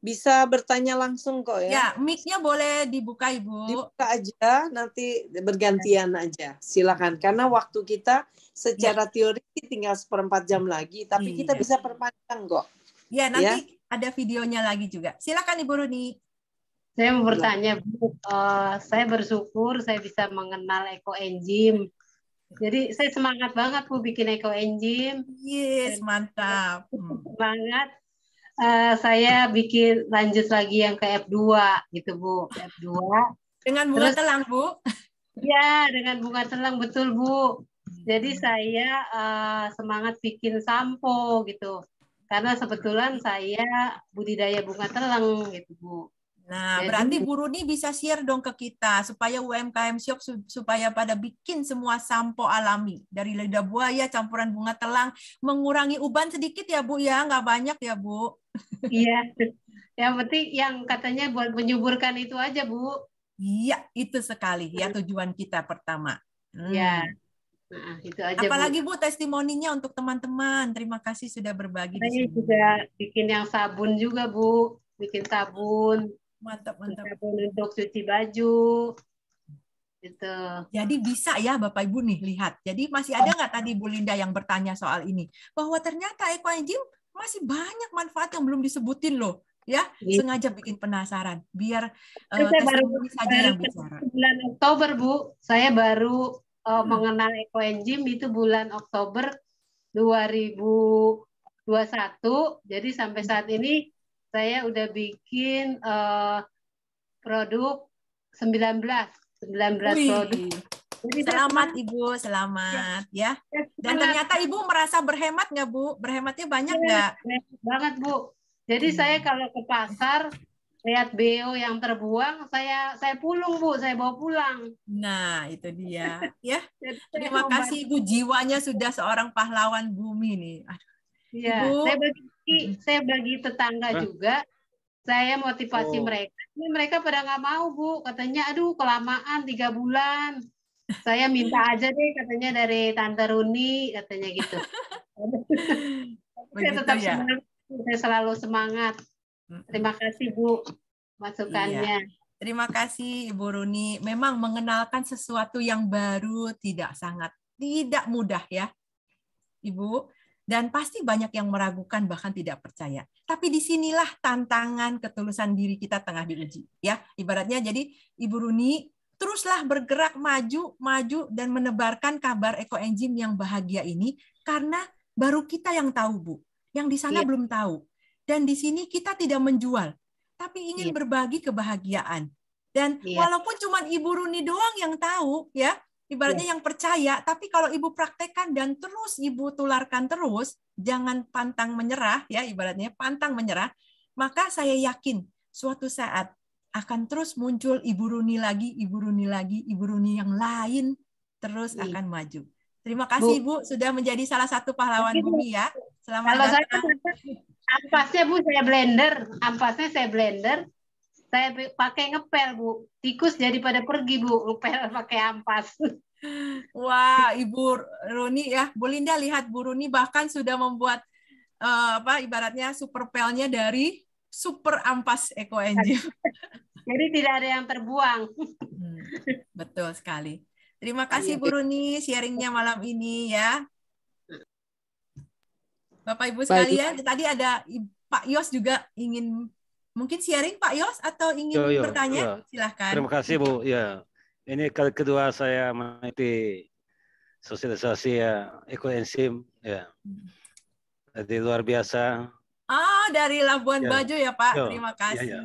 Bisa bertanya langsung kok ya. Ya, mic-nya boleh dibuka Ibu. Dibuka aja, nanti bergantian aja. Silakan. Karena waktu kita secara ya. teori tinggal seperempat jam lagi, tapi ya. kita bisa perpanjang kok. Ya, ya. nanti ya. ada videonya lagi juga. Silakan Ibu Runi. Saya mau iya. bertanya, Bu. Uh, saya bersyukur saya bisa mengenal Eko Enzim. Jadi saya semangat banget Bu bikin ekoenzim. Yes, mantap. Hmm. Semangat uh, saya bikin lanjut lagi yang ke F2 gitu Bu, F2. Dengan bunga Terus, telang Bu? Ya, dengan bunga telang betul Bu. Jadi saya uh, semangat bikin sampo gitu. Karena sebetulnya saya budidaya bunga telang gitu Bu. Nah, Jadi, berarti Bu Rudi bisa share dong ke kita supaya UMKM Shop supaya pada bikin semua sampo alami dari lidah buaya, campuran bunga telang, mengurangi uban sedikit ya Bu ya, nggak banyak ya Bu. Iya, yang penting yang katanya buat menyuburkan itu aja Bu. Iya, itu sekali ya hmm. tujuan kita pertama. Hmm. Iya. Nah, itu aja, Apalagi Bu, Bu testimoninya untuk teman-teman. Terima kasih sudah berbagi. Saya juga bikin yang sabun juga Bu, bikin sabun mantap mantap sabun untuk cuci baju gitu jadi bisa ya bapak ibu nih lihat jadi masih ada nggak tadi Bu Linda yang bertanya soal ini bahwa ternyata eco engine masih banyak manfaat yang belum disebutin loh ya gitu. sengaja bikin penasaran biar uh, saya baru saja yang bicara. bulan Oktober Bu saya baru uh, hmm. mengenal ekoenzim itu bulan Oktober 2021 jadi sampai hmm. saat ini saya udah bikin uh, produk 19 19 Wih. produk. Jadi selamat Ibu, selamat iya. ya. ya. Dan selamat. ternyata Ibu merasa berhemat nggak Bu? Berhematnya banyak iya, nggak? banget Bu. Jadi hmm. saya kalau ke pasar lihat bio yang terbuang, saya saya pulung Bu, saya bawa pulang. Nah itu dia ya. Terima kasih Ibu jiwanya sudah seorang pahlawan bumi nih. Aduh. Iya, Ibu saya bagi saya bagi tetangga Hah? juga saya motivasi oh. mereka ini mereka pada nggak mau bu katanya aduh kelamaan tiga bulan saya minta aja deh katanya dari tante Runi katanya gitu saya tetap ya? semangat saya selalu semangat terima kasih bu masukannya iya. Terima kasih Ibu Runi. Memang mengenalkan sesuatu yang baru tidak sangat tidak mudah ya, Ibu dan pasti banyak yang meragukan bahkan tidak percaya. Tapi disinilah tantangan ketulusan diri kita tengah diuji, ya. Ibaratnya jadi Ibu Runi teruslah bergerak maju, maju dan menebarkan kabar Eco Engine yang bahagia ini karena baru kita yang tahu, Bu. Yang di sana ya. belum tahu. Dan di sini kita tidak menjual, tapi ingin ya. berbagi kebahagiaan. Dan ya. walaupun cuma Ibu Runi doang yang tahu, ya, Ibaratnya iya. yang percaya, tapi kalau ibu praktekkan dan terus ibu tularkan terus, jangan pantang menyerah ya, ibaratnya pantang menyerah, maka saya yakin suatu saat akan terus muncul ibu Runi lagi, ibu Runi lagi, ibu Runi yang lain terus iya. akan maju. Terima kasih Bu, Bu sudah menjadi salah satu pahlawan dunia. bumi ya. Selamat Kalau datang. Saya, ampasnya Bu saya blender, ampasnya saya blender, saya pakai ngepel, Bu. Tikus jadi pada pergi, Bu. Ngepel pakai ampas. Wah, Ibu Roni ya, Bu Linda lihat Bu Runi bahkan sudah membuat uh, apa ibaratnya super pelnya dari super ampas Eco Engine. Jadi tidak ada yang terbuang. Hmm, betul sekali. Terima iya, kasih Bu Runi sharingnya malam ini ya. Bapak Ibu sekalian, Baik. tadi ada Pak Yos juga ingin Mungkin sharing Pak Yos atau ingin yo, yo, bertanya? Yo. Silahkan. Terima kasih Bu. Ya, ini kali kedua saya mengikuti sosialisasi ya, enzim ya. Jadi luar biasa. Ah, dari Labuan ya. Bajo ya Pak. Yo. Terima iya, iya. kasih. Ya,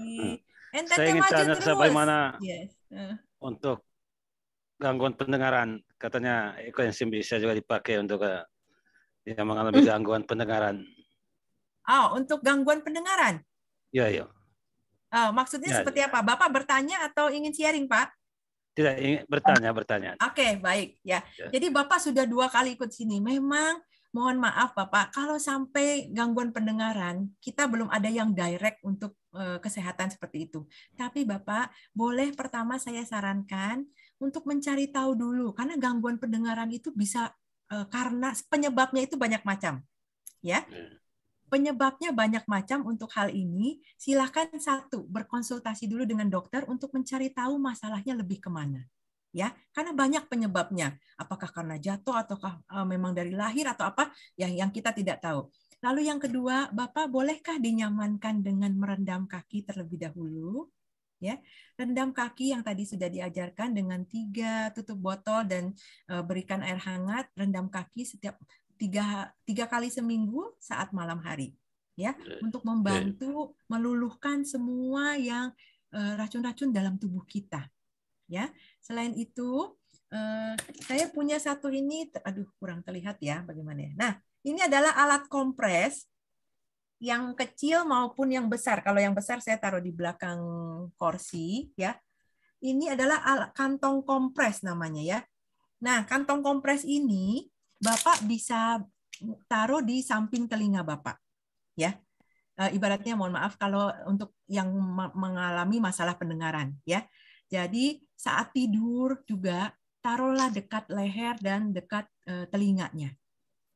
ya. saya ingin tanya terus. bagaimana yes. uh. untuk gangguan pendengaran katanya ekoenzim bisa juga dipakai untuk uh, yang mengalami hmm. gangguan pendengaran. Oh, untuk gangguan pendengaran. Ya, ya. Oh, maksudnya ya, seperti ya. apa? Bapak bertanya atau ingin sharing, Pak? Tidak, ingin bertanya, bertanya. Oke, okay, baik. Ya. ya. Jadi Bapak sudah dua kali ikut sini. Memang mohon maaf Bapak, kalau sampai gangguan pendengaran, kita belum ada yang direct untuk uh, kesehatan seperti itu. Tapi Bapak, boleh pertama saya sarankan untuk mencari tahu dulu karena gangguan pendengaran itu bisa eh, karena penyebabnya itu banyak macam. ya, ya. Penyebabnya banyak macam untuk hal ini. Silakan satu, berkonsultasi dulu dengan dokter untuk mencari tahu masalahnya lebih kemana. Ya, karena banyak penyebabnya. Apakah karena jatuh ataukah eh, memang dari lahir atau apa yang yang kita tidak tahu. Lalu yang kedua, Bapak bolehkah dinyamankan dengan merendam kaki terlebih dahulu? Ya, rendam kaki yang tadi sudah diajarkan dengan tiga tutup botol dan eh, berikan air hangat. Rendam kaki setiap tiga, tiga kali seminggu saat malam hari ya iya, iya. untuk iya, membantu meluluhkan semua yang eh, racun-racun dalam tubuh kita ya selain itu eh, saya punya satu ini aduh kurang terlihat ya bagaimana ya nah ini adalah alat kompres yang kecil maupun yang besar kalau yang besar saya taruh di belakang kursi ya ini adalah alat kantong kompres namanya ya nah kantong kompres ini Bapak bisa taruh di samping telinga Bapak. Ya. Eh, ibaratnya mohon maaf kalau untuk yang mengalami masalah pendengaran ya. Jadi saat tidur juga taruhlah dekat leher dan dekat eh, telinganya.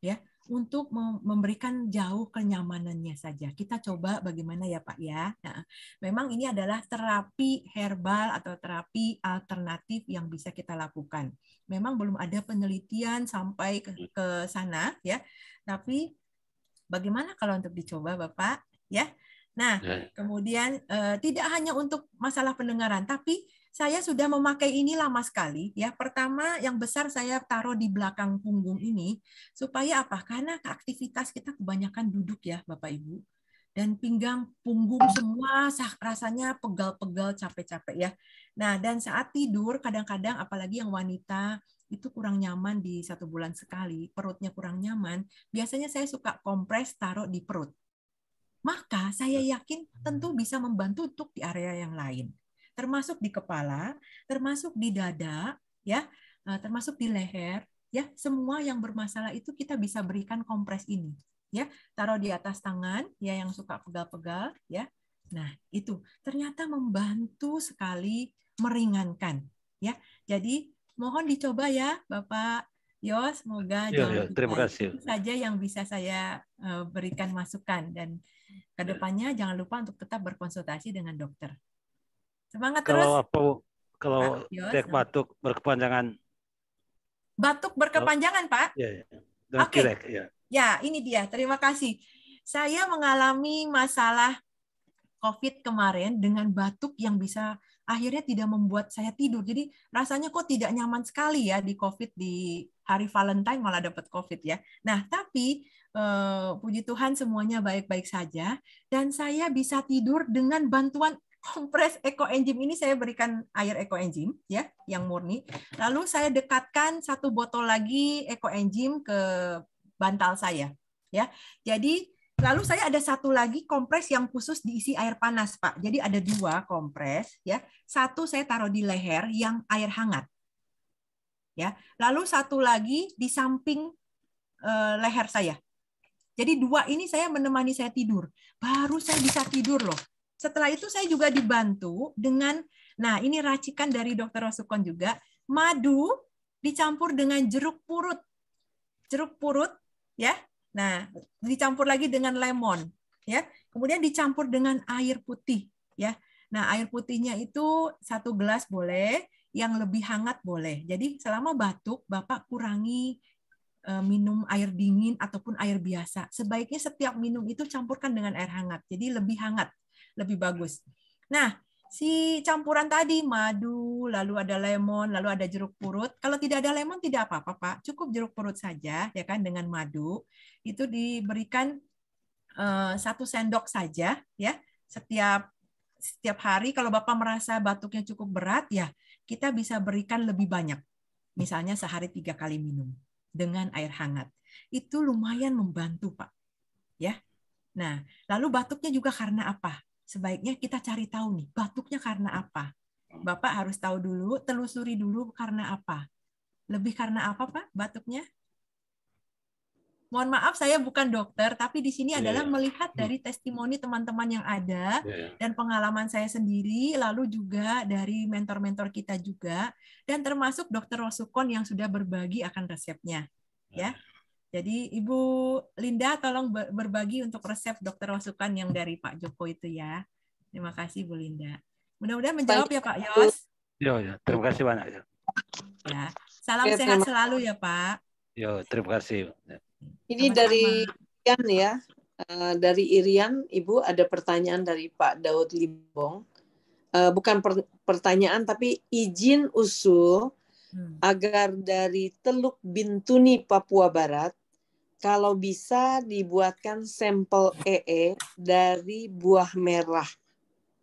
Ya untuk memberikan jauh kenyamanannya saja. Kita coba bagaimana ya Pak ya. Nah, memang ini adalah terapi herbal atau terapi alternatif yang bisa kita lakukan. Memang belum ada penelitian sampai ke, hmm. ke sana ya. Tapi bagaimana kalau untuk dicoba Bapak ya? Nah, ya. kemudian eh, tidak hanya untuk masalah pendengaran tapi saya sudah memakai ini lama sekali ya. Pertama yang besar saya taruh di belakang punggung ini supaya apa? Karena aktivitas kita kebanyakan duduk ya Bapak Ibu. Dan pinggang, punggung semua rasanya pegal-pegal, capek-capek ya. Nah, dan saat tidur kadang-kadang apalagi yang wanita itu kurang nyaman di satu bulan sekali, perutnya kurang nyaman, biasanya saya suka kompres taruh di perut. Maka saya iya. yakin tentu bisa membantu untuk di area yang lain termasuk di kepala, termasuk di dada, ya, eh, termasuk di leher, ya, semua yang bermasalah itu kita bisa berikan kompres ini, ya, taruh di atas tangan, ya, yang suka pegal-pegal, ya. Nah, itu ternyata membantu sekali meringankan, ya. Jadi mohon dicoba ya, Bapak Yo, semoga yo, iya, yo, iya, terima kasih. itu saja yang bisa saya eh, berikan masukan dan kedepannya iya. jangan lupa untuk tetap berkonsultasi dengan dokter. Semangat kalau terus. Apa, kalau tek ah, batuk berkepanjangan. Batuk berkepanjangan, oh, Pak? Iya, iya. Oke. Okay. ya. ya, ini dia. Terima kasih. Saya mengalami masalah COVID kemarin dengan batuk yang bisa akhirnya tidak membuat saya tidur. Jadi rasanya kok tidak nyaman sekali ya di COVID di hari Valentine malah dapat COVID ya. Nah tapi eh, puji Tuhan semuanya baik-baik saja dan saya bisa tidur dengan bantuan kompres Eco enzim ini saya berikan air Eco enzim ya yang murni. Lalu saya dekatkan satu botol lagi Eco enzim ke bantal saya ya. Jadi lalu saya ada satu lagi kompres yang khusus diisi air panas, Pak. Jadi ada dua kompres ya. Satu saya taruh di leher yang air hangat. Ya. Lalu satu lagi di samping uh, leher saya. Jadi dua ini saya menemani saya tidur. Baru saya bisa tidur loh setelah itu saya juga dibantu dengan nah ini racikan dari dokter Rosukon juga madu dicampur dengan jeruk purut jeruk purut ya nah dicampur lagi dengan lemon ya kemudian dicampur dengan air putih ya nah air putihnya itu satu gelas boleh yang lebih hangat boleh jadi selama batuk bapak kurangi e, minum air dingin ataupun air biasa. Sebaiknya setiap minum itu campurkan dengan air hangat. Jadi lebih hangat lebih bagus. Nah, si campuran tadi madu, lalu ada lemon, lalu ada jeruk purut. Kalau tidak ada lemon tidak apa-apa, Pak. Cukup jeruk purut saja ya kan dengan madu. Itu diberikan eh, satu sendok saja ya setiap setiap hari kalau Bapak merasa batuknya cukup berat ya kita bisa berikan lebih banyak. Misalnya sehari tiga kali minum dengan air hangat. Itu lumayan membantu, Pak. Ya. Nah, lalu batuknya juga karena apa? sebaiknya kita cari tahu nih batuknya karena apa. Bapak harus tahu dulu, telusuri dulu karena apa. Lebih karena apa, Pak, batuknya? Mohon maaf, saya bukan dokter, tapi di sini yeah. adalah iya. melihat dari hmm. testimoni teman-teman yang ada yeah. Iya. dan pengalaman saya sendiri, lalu juga dari mentor-mentor kita juga, dan termasuk Dokter Rosukon yang sudah berbagi akan resepnya. Ya, nah. Jadi Ibu Linda tolong berbagi untuk resep dokter masukan yang dari Pak Joko itu ya. Terima kasih Bu Linda. Mudah-mudahan menjawab Baik. ya Pak Yos. Ya, ya. terima kasih banyak. Ya. ya. Salam ya, sehat selalu ya Pak. Ya, terima kasih. Ini Sama-sama. dari Irian ya. Uh, dari Irian, Ibu ada pertanyaan dari Pak Daud Limbong. Uh, eh, bukan per pertanyaan tapi izin usul hmm. agar dari Teluk Bintuni Papua Barat kalau bisa dibuatkan sampel EE e dari buah merah.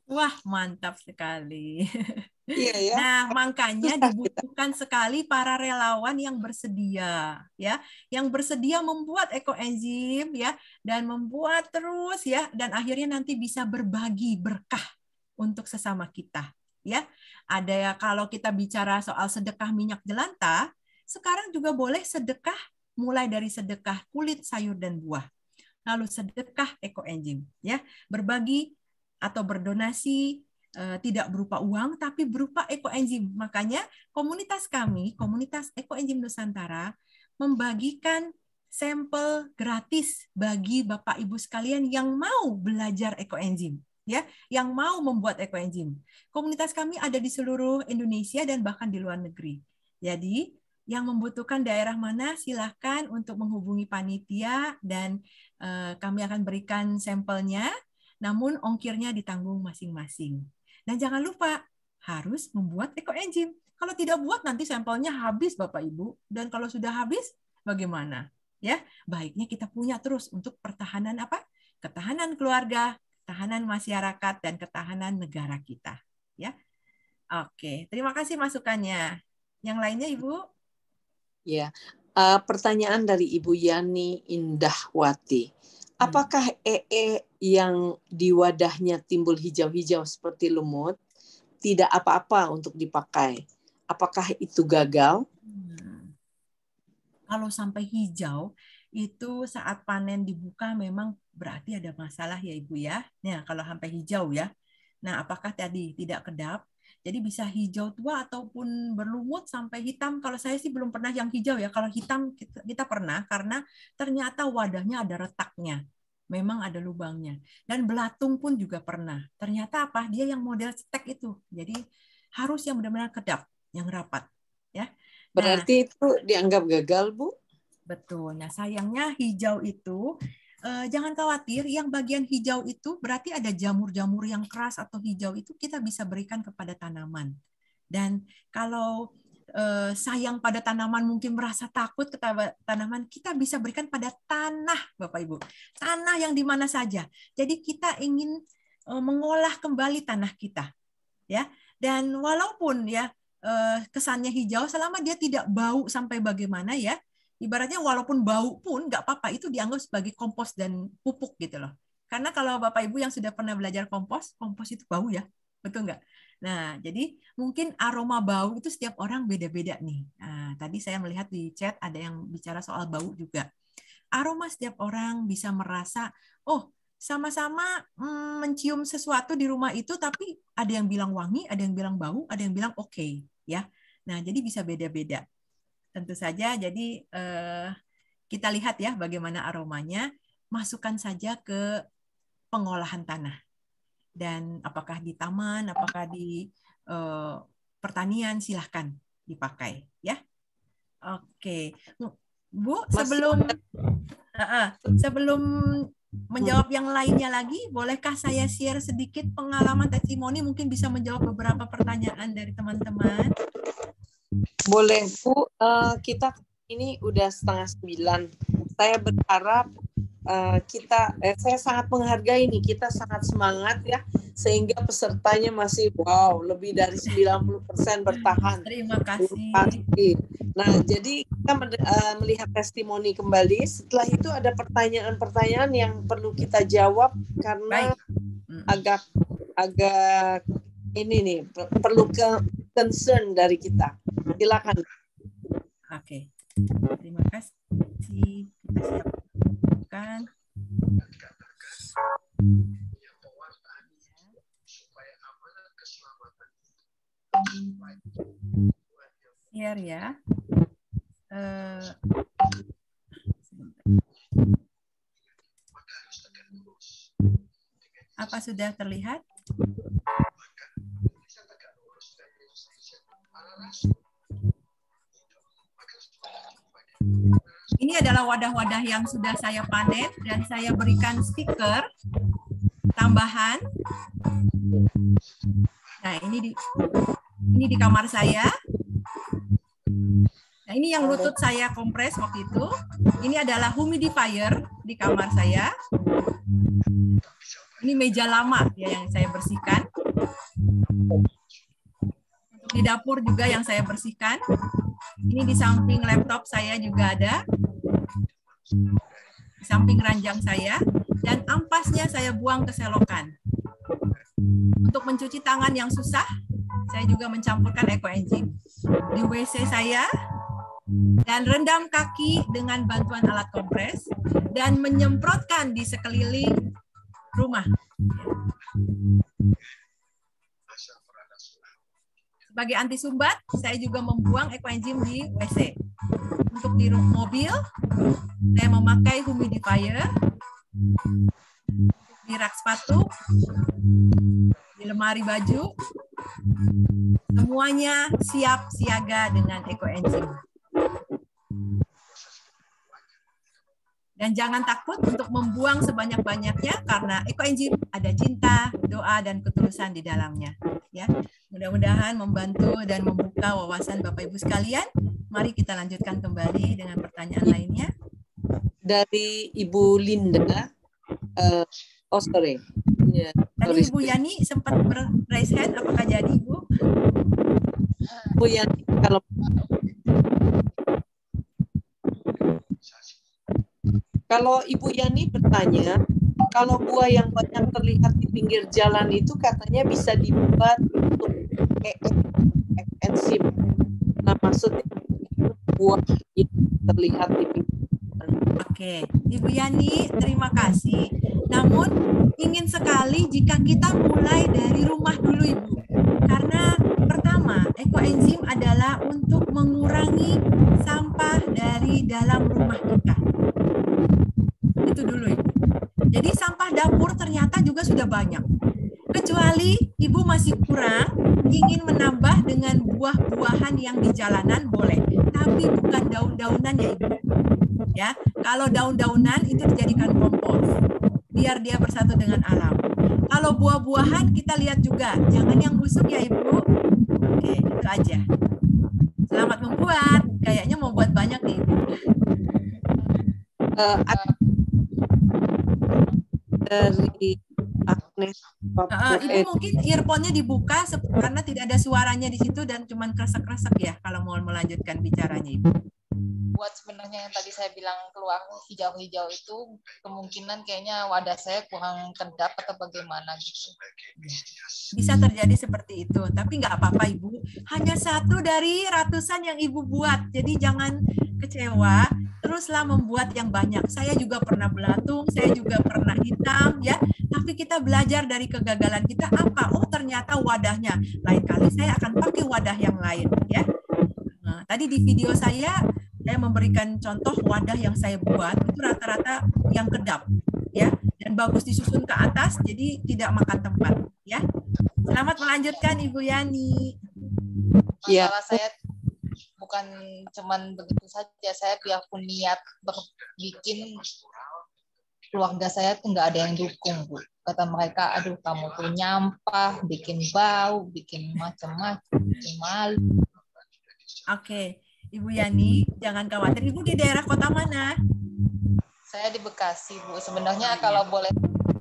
Wah, mantap sekali. Iya, ya. Nah, makanya dibutuhkan sekali para relawan yang bersedia, ya, yang bersedia membuat ekoenzim, ya, dan membuat terus, ya, dan akhirnya nanti bisa berbagi berkah untuk sesama kita, ya. Ada ya kalau kita bicara soal sedekah minyak jelanta, sekarang juga boleh sedekah mulai dari sedekah kulit, sayur, dan buah. Lalu sedekah eco engine, ya berbagi atau berdonasi eh, tidak berupa uang tapi berupa eco enzyme Makanya komunitas kami, komunitas eco enzyme Nusantara membagikan sampel gratis bagi Bapak Ibu sekalian yang mau belajar eco enzyme ya, yang mau membuat eco enzyme Komunitas kami ada di seluruh Indonesia dan bahkan di luar negeri. Jadi, yang membutuhkan daerah mana silahkan untuk menghubungi panitia dan eh, kami akan berikan sampelnya namun ongkirnya ditanggung masing-masing. Dan jangan lupa harus membuat eco engine Kalau tidak buat nanti sampelnya habis Bapak Ibu dan kalau sudah habis bagaimana? Ya, baiknya kita punya terus untuk pertahanan apa? Ketahanan keluarga, ketahanan masyarakat dan ketahanan negara kita, ya. Oke, terima kasih masukannya. Yang lainnya Ibu? Ya, uh, pertanyaan dari Ibu Yani Indahwati. Hmm. Apakah EE e yang di wadahnya timbul hijau-hijau seperti lumut tidak apa-apa untuk dipakai? Apakah itu gagal? Hmm. Kalau sampai hijau itu saat panen dibuka memang berarti ada masalah ya Ibu ya. Nah, kalau sampai hijau ya. Nah, apakah tadi tidak kedap jadi bisa hijau tua ataupun berlumut sampai hitam. Kalau saya sih belum pernah yang hijau ya. Kalau hitam kita, pernah karena ternyata wadahnya ada retaknya. Memang ada lubangnya. Dan belatung pun juga pernah. Ternyata apa? Dia yang model stek itu. Jadi harus yang benar-benar kedap, yang rapat. Ya. Nah Berarti nah, itu dianggap gagal, Bu? Betul. Nah, sayangnya hijau itu uh, jangan khawatir, yang bagian hijau itu berarti ada jamur-jamur yang keras atau hijau itu kita bisa berikan kepada tanaman. Dan kalau uh, sayang pada tanaman mungkin merasa takut ke tanaman, kita bisa berikan pada tanah, Bapak Ibu. Tanah yang di mana saja. Jadi kita ingin uh, mengolah kembali tanah kita. Ya. Dan walaupun ya kesannya hijau selama dia tidak bau sampai bagaimana ya ibaratnya walaupun bau pun nggak apa-apa itu dianggap sebagai kompos dan pupuk gitu loh karena kalau bapak ibu yang sudah pernah belajar kompos kompos itu bau ya betul nggak nah jadi mungkin aroma bau itu setiap orang beda-beda nih nah, tadi saya melihat di chat ada yang bicara soal bau juga aroma setiap orang bisa merasa oh sama-sama mm, mencium sesuatu di rumah itu tapi ada yang bilang wangi, ada yang bilang bau, ada yang bilang oke okay, ya. Nah, jadi bisa beda-beda tentu saja jadi eh, kita lihat ya bagaimana aromanya masukkan saja ke pengolahan tanah dan apakah di taman apakah di eh, pertanian silahkan dipakai ya oke bu sebelum uh, sebelum menjawab yang lainnya lagi bolehkah saya share sedikit pengalaman testimoni mungkin bisa menjawab beberapa pertanyaan dari teman-teman boleh Bu, uh, kita ini udah setengah sembilan. Saya berharap uh, kita, eh, saya sangat menghargai ini kita sangat semangat ya, sehingga pesertanya masih wow, lebih dari 90% bertahan. Terima kasih. Terima kasih. Nah, jadi kita eh, melihat testimoni kembali. Setelah itu ada pertanyaan-pertanyaan yang perlu kita jawab karena mm. agak agak ini nih perlu ke concern dari kita. Silakan. Oke. Okay. Terima kasih. Kita siapkan. Share ya. Uh, apa sudah terlihat? Ini adalah wadah-wadah yang sudah saya panen dan saya berikan stiker tambahan. Nah, ini di ini di kamar saya. Nah, ini yang lutut saya kompres waktu itu. Ini adalah humidifier di kamar saya. Ini meja lama ya yang saya bersihkan di dapur juga yang saya bersihkan. Ini di samping laptop saya juga ada. Di samping ranjang saya. Dan ampasnya saya buang ke selokan. Untuk mencuci tangan yang susah, saya juga mencampurkan eco engine. Di WC saya, dan rendam kaki dengan bantuan alat kompres dan menyemprotkan di sekeliling rumah sebagai anti sumbat, saya juga membuang ekoenzim di WC. Untuk di mobil, saya memakai humidifier. Di rak sepatu, di lemari baju, semuanya siap siaga dengan ekoenzim. Dan jangan takut untuk membuang sebanyak-banyaknya karena ekoenzim ada cinta, doa, dan ketulusan di dalamnya. Ya. Mudah-mudahan membantu dan membuka wawasan Bapak Ibu sekalian. Mari kita lanjutkan kembali dengan pertanyaan lainnya. Dari Ibu Linda. Uh, oh sorry. Yeah, Tadi Ibu Yani sempat raise hand, apakah jadi Ibu? Bu Yani kalau kalau Ibu Yani bertanya kalau buah yang banyak terlihat di pinggir jalan itu katanya bisa dibuat untuk enzim. Nah maksudnya buah yang terlihat di pinggir jalan. Oke, Ibu Yani terima kasih. Namun ingin sekali jika kita mulai dari rumah dulu Ibu. Karena pertama ekoenzim adalah untuk mengurangi sampah dari dalam rumah kita itu dulu ya. Jadi sampah dapur ternyata juga sudah banyak. Kecuali ibu masih kurang ingin menambah dengan buah-buahan yang di jalanan boleh, tapi bukan daun-daunan ya ibu. Ya, kalau daun-daunan itu dijadikan kompos biar dia bersatu dengan alam. Kalau buah-buahan kita lihat juga, jangan yang busuk ya ibu. Oke, itu aja. Selamat membuat. Kayaknya mau buat banyak nih. Uh, dari Agnes. Uh, ini mungkin earphone-nya dibuka karena tidak ada suaranya di situ dan cuma kresek-kresek ya kalau mau melanjutkan bicaranya Ibu buat sebenarnya yang tadi saya bilang keluar hijau-hijau itu kemungkinan kayaknya wadah saya kurang kedap atau bagaimana gitu. Bisa terjadi seperti itu, tapi nggak apa-apa Ibu. Hanya satu dari ratusan yang Ibu buat, jadi jangan kecewa. Teruslah membuat yang banyak. Saya juga pernah belatung, saya juga pernah hitam, ya. Tapi kita belajar dari kegagalan kita apa? Oh ternyata wadahnya. Lain kali saya akan pakai wadah yang lain, ya. Nah, tadi di video saya saya memberikan contoh wadah yang saya buat itu rata-rata yang kedap ya dan bagus disusun ke atas jadi tidak makan tempat ya selamat melanjutkan ibu Yani masalah ya. saya bukan cuman begitu saja saya pun niat berbikin keluarga saya tuh nggak ada yang dukung bu kata mereka aduh kamu tuh nyampah bikin bau bikin macam-macam bikin malu oke okay. Ibu Yani, jangan khawatir. Ibu di daerah kota mana? Saya di Bekasi, Bu. Sebenarnya kalau boleh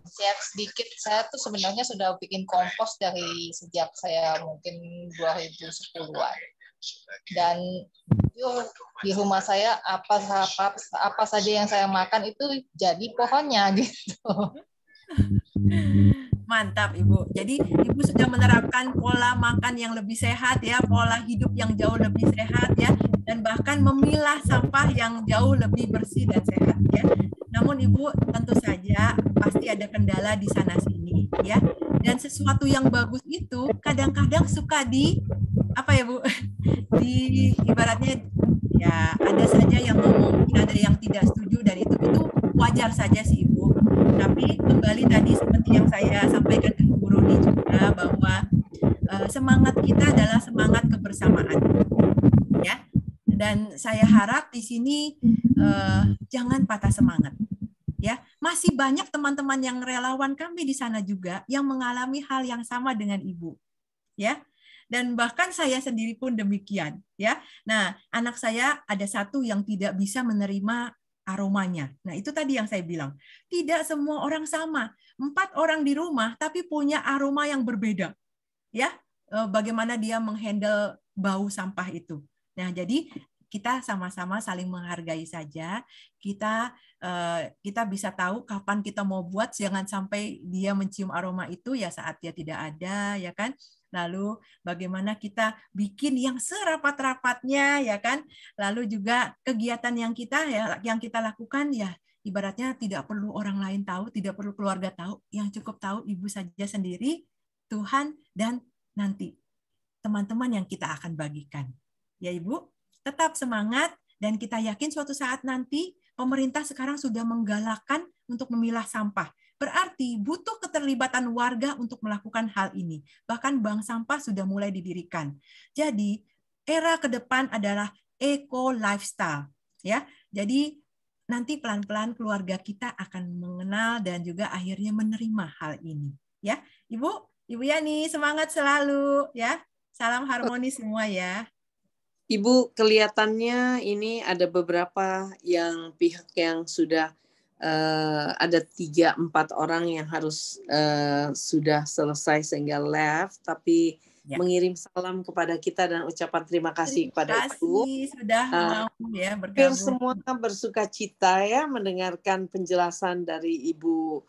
share sedikit, saya tuh sebenarnya sudah bikin kompos dari sejak saya mungkin 2010-an. Dan yuk, di rumah saya apa, apa apa saja yang saya makan itu jadi pohonnya gitu. Mantap Ibu. Jadi Ibu sudah menerapkan pola makan yang lebih sehat ya, pola hidup yang jauh lebih sehat ya, dan bahkan memilah sampah yang jauh lebih bersih dan sehat ya. Namun Ibu tentu saja pasti ada kendala di sana sini ya. Dan sesuatu yang bagus itu kadang-kadang suka di apa ya Bu? Di ibaratnya ya ada saja yang ngomong, ada yang tidak setuju dan itu itu wajar saja sih Ibu tapi kembali tadi seperti yang saya sampaikan ke Bu Roni juga bahwa uh, semangat kita adalah semangat kebersamaan, ya. Dan saya harap di sini uh, jangan patah semangat, ya. Masih banyak teman-teman yang relawan kami di sana juga yang mengalami hal yang sama dengan ibu, ya dan bahkan saya sendiri pun demikian ya. Nah, anak saya ada satu yang tidak bisa menerima aromanya. Nah, itu tadi yang saya bilang. Tidak semua orang sama. Empat orang di rumah tapi punya aroma yang berbeda. Ya, e, bagaimana dia menghandle bau sampah itu. Nah, jadi kita sama-sama saling menghargai saja. Kita e, kita bisa tahu kapan kita mau buat jangan sampai dia mencium aroma itu ya saat dia tidak ada ya kan lalu bagaimana kita bikin yang serapat-rapatnya ya kan lalu juga kegiatan yang kita ya yang kita lakukan ya ibaratnya tidak perlu orang lain tahu, tidak perlu keluarga tahu, yang cukup tahu ibu saja sendiri, Tuhan dan nanti teman-teman yang kita akan bagikan. Ya Ibu, tetap semangat dan kita yakin suatu saat nanti pemerintah sekarang sudah menggalakkan untuk memilah sampah. Berarti butuh keterlibatan warga untuk melakukan hal ini. Bahkan bank sampah sudah mulai didirikan. Jadi era ke depan adalah eco lifestyle ya. Jadi nanti pelan-pelan keluarga kita akan mengenal dan juga akhirnya menerima hal ini ya. Ibu, Ibu Yani semangat selalu ya. Salam harmoni semua ya. Ibu, kelihatannya ini ada beberapa yang pihak yang sudah uh, ada tiga empat orang yang harus uh, sudah selesai sehingga left, tapi ya. mengirim salam kepada kita dan ucapan terima kasih terima kepada kasih Ibu. sudah uh, ya bergabung. semua bersuka cita ya mendengarkan penjelasan dari Ibu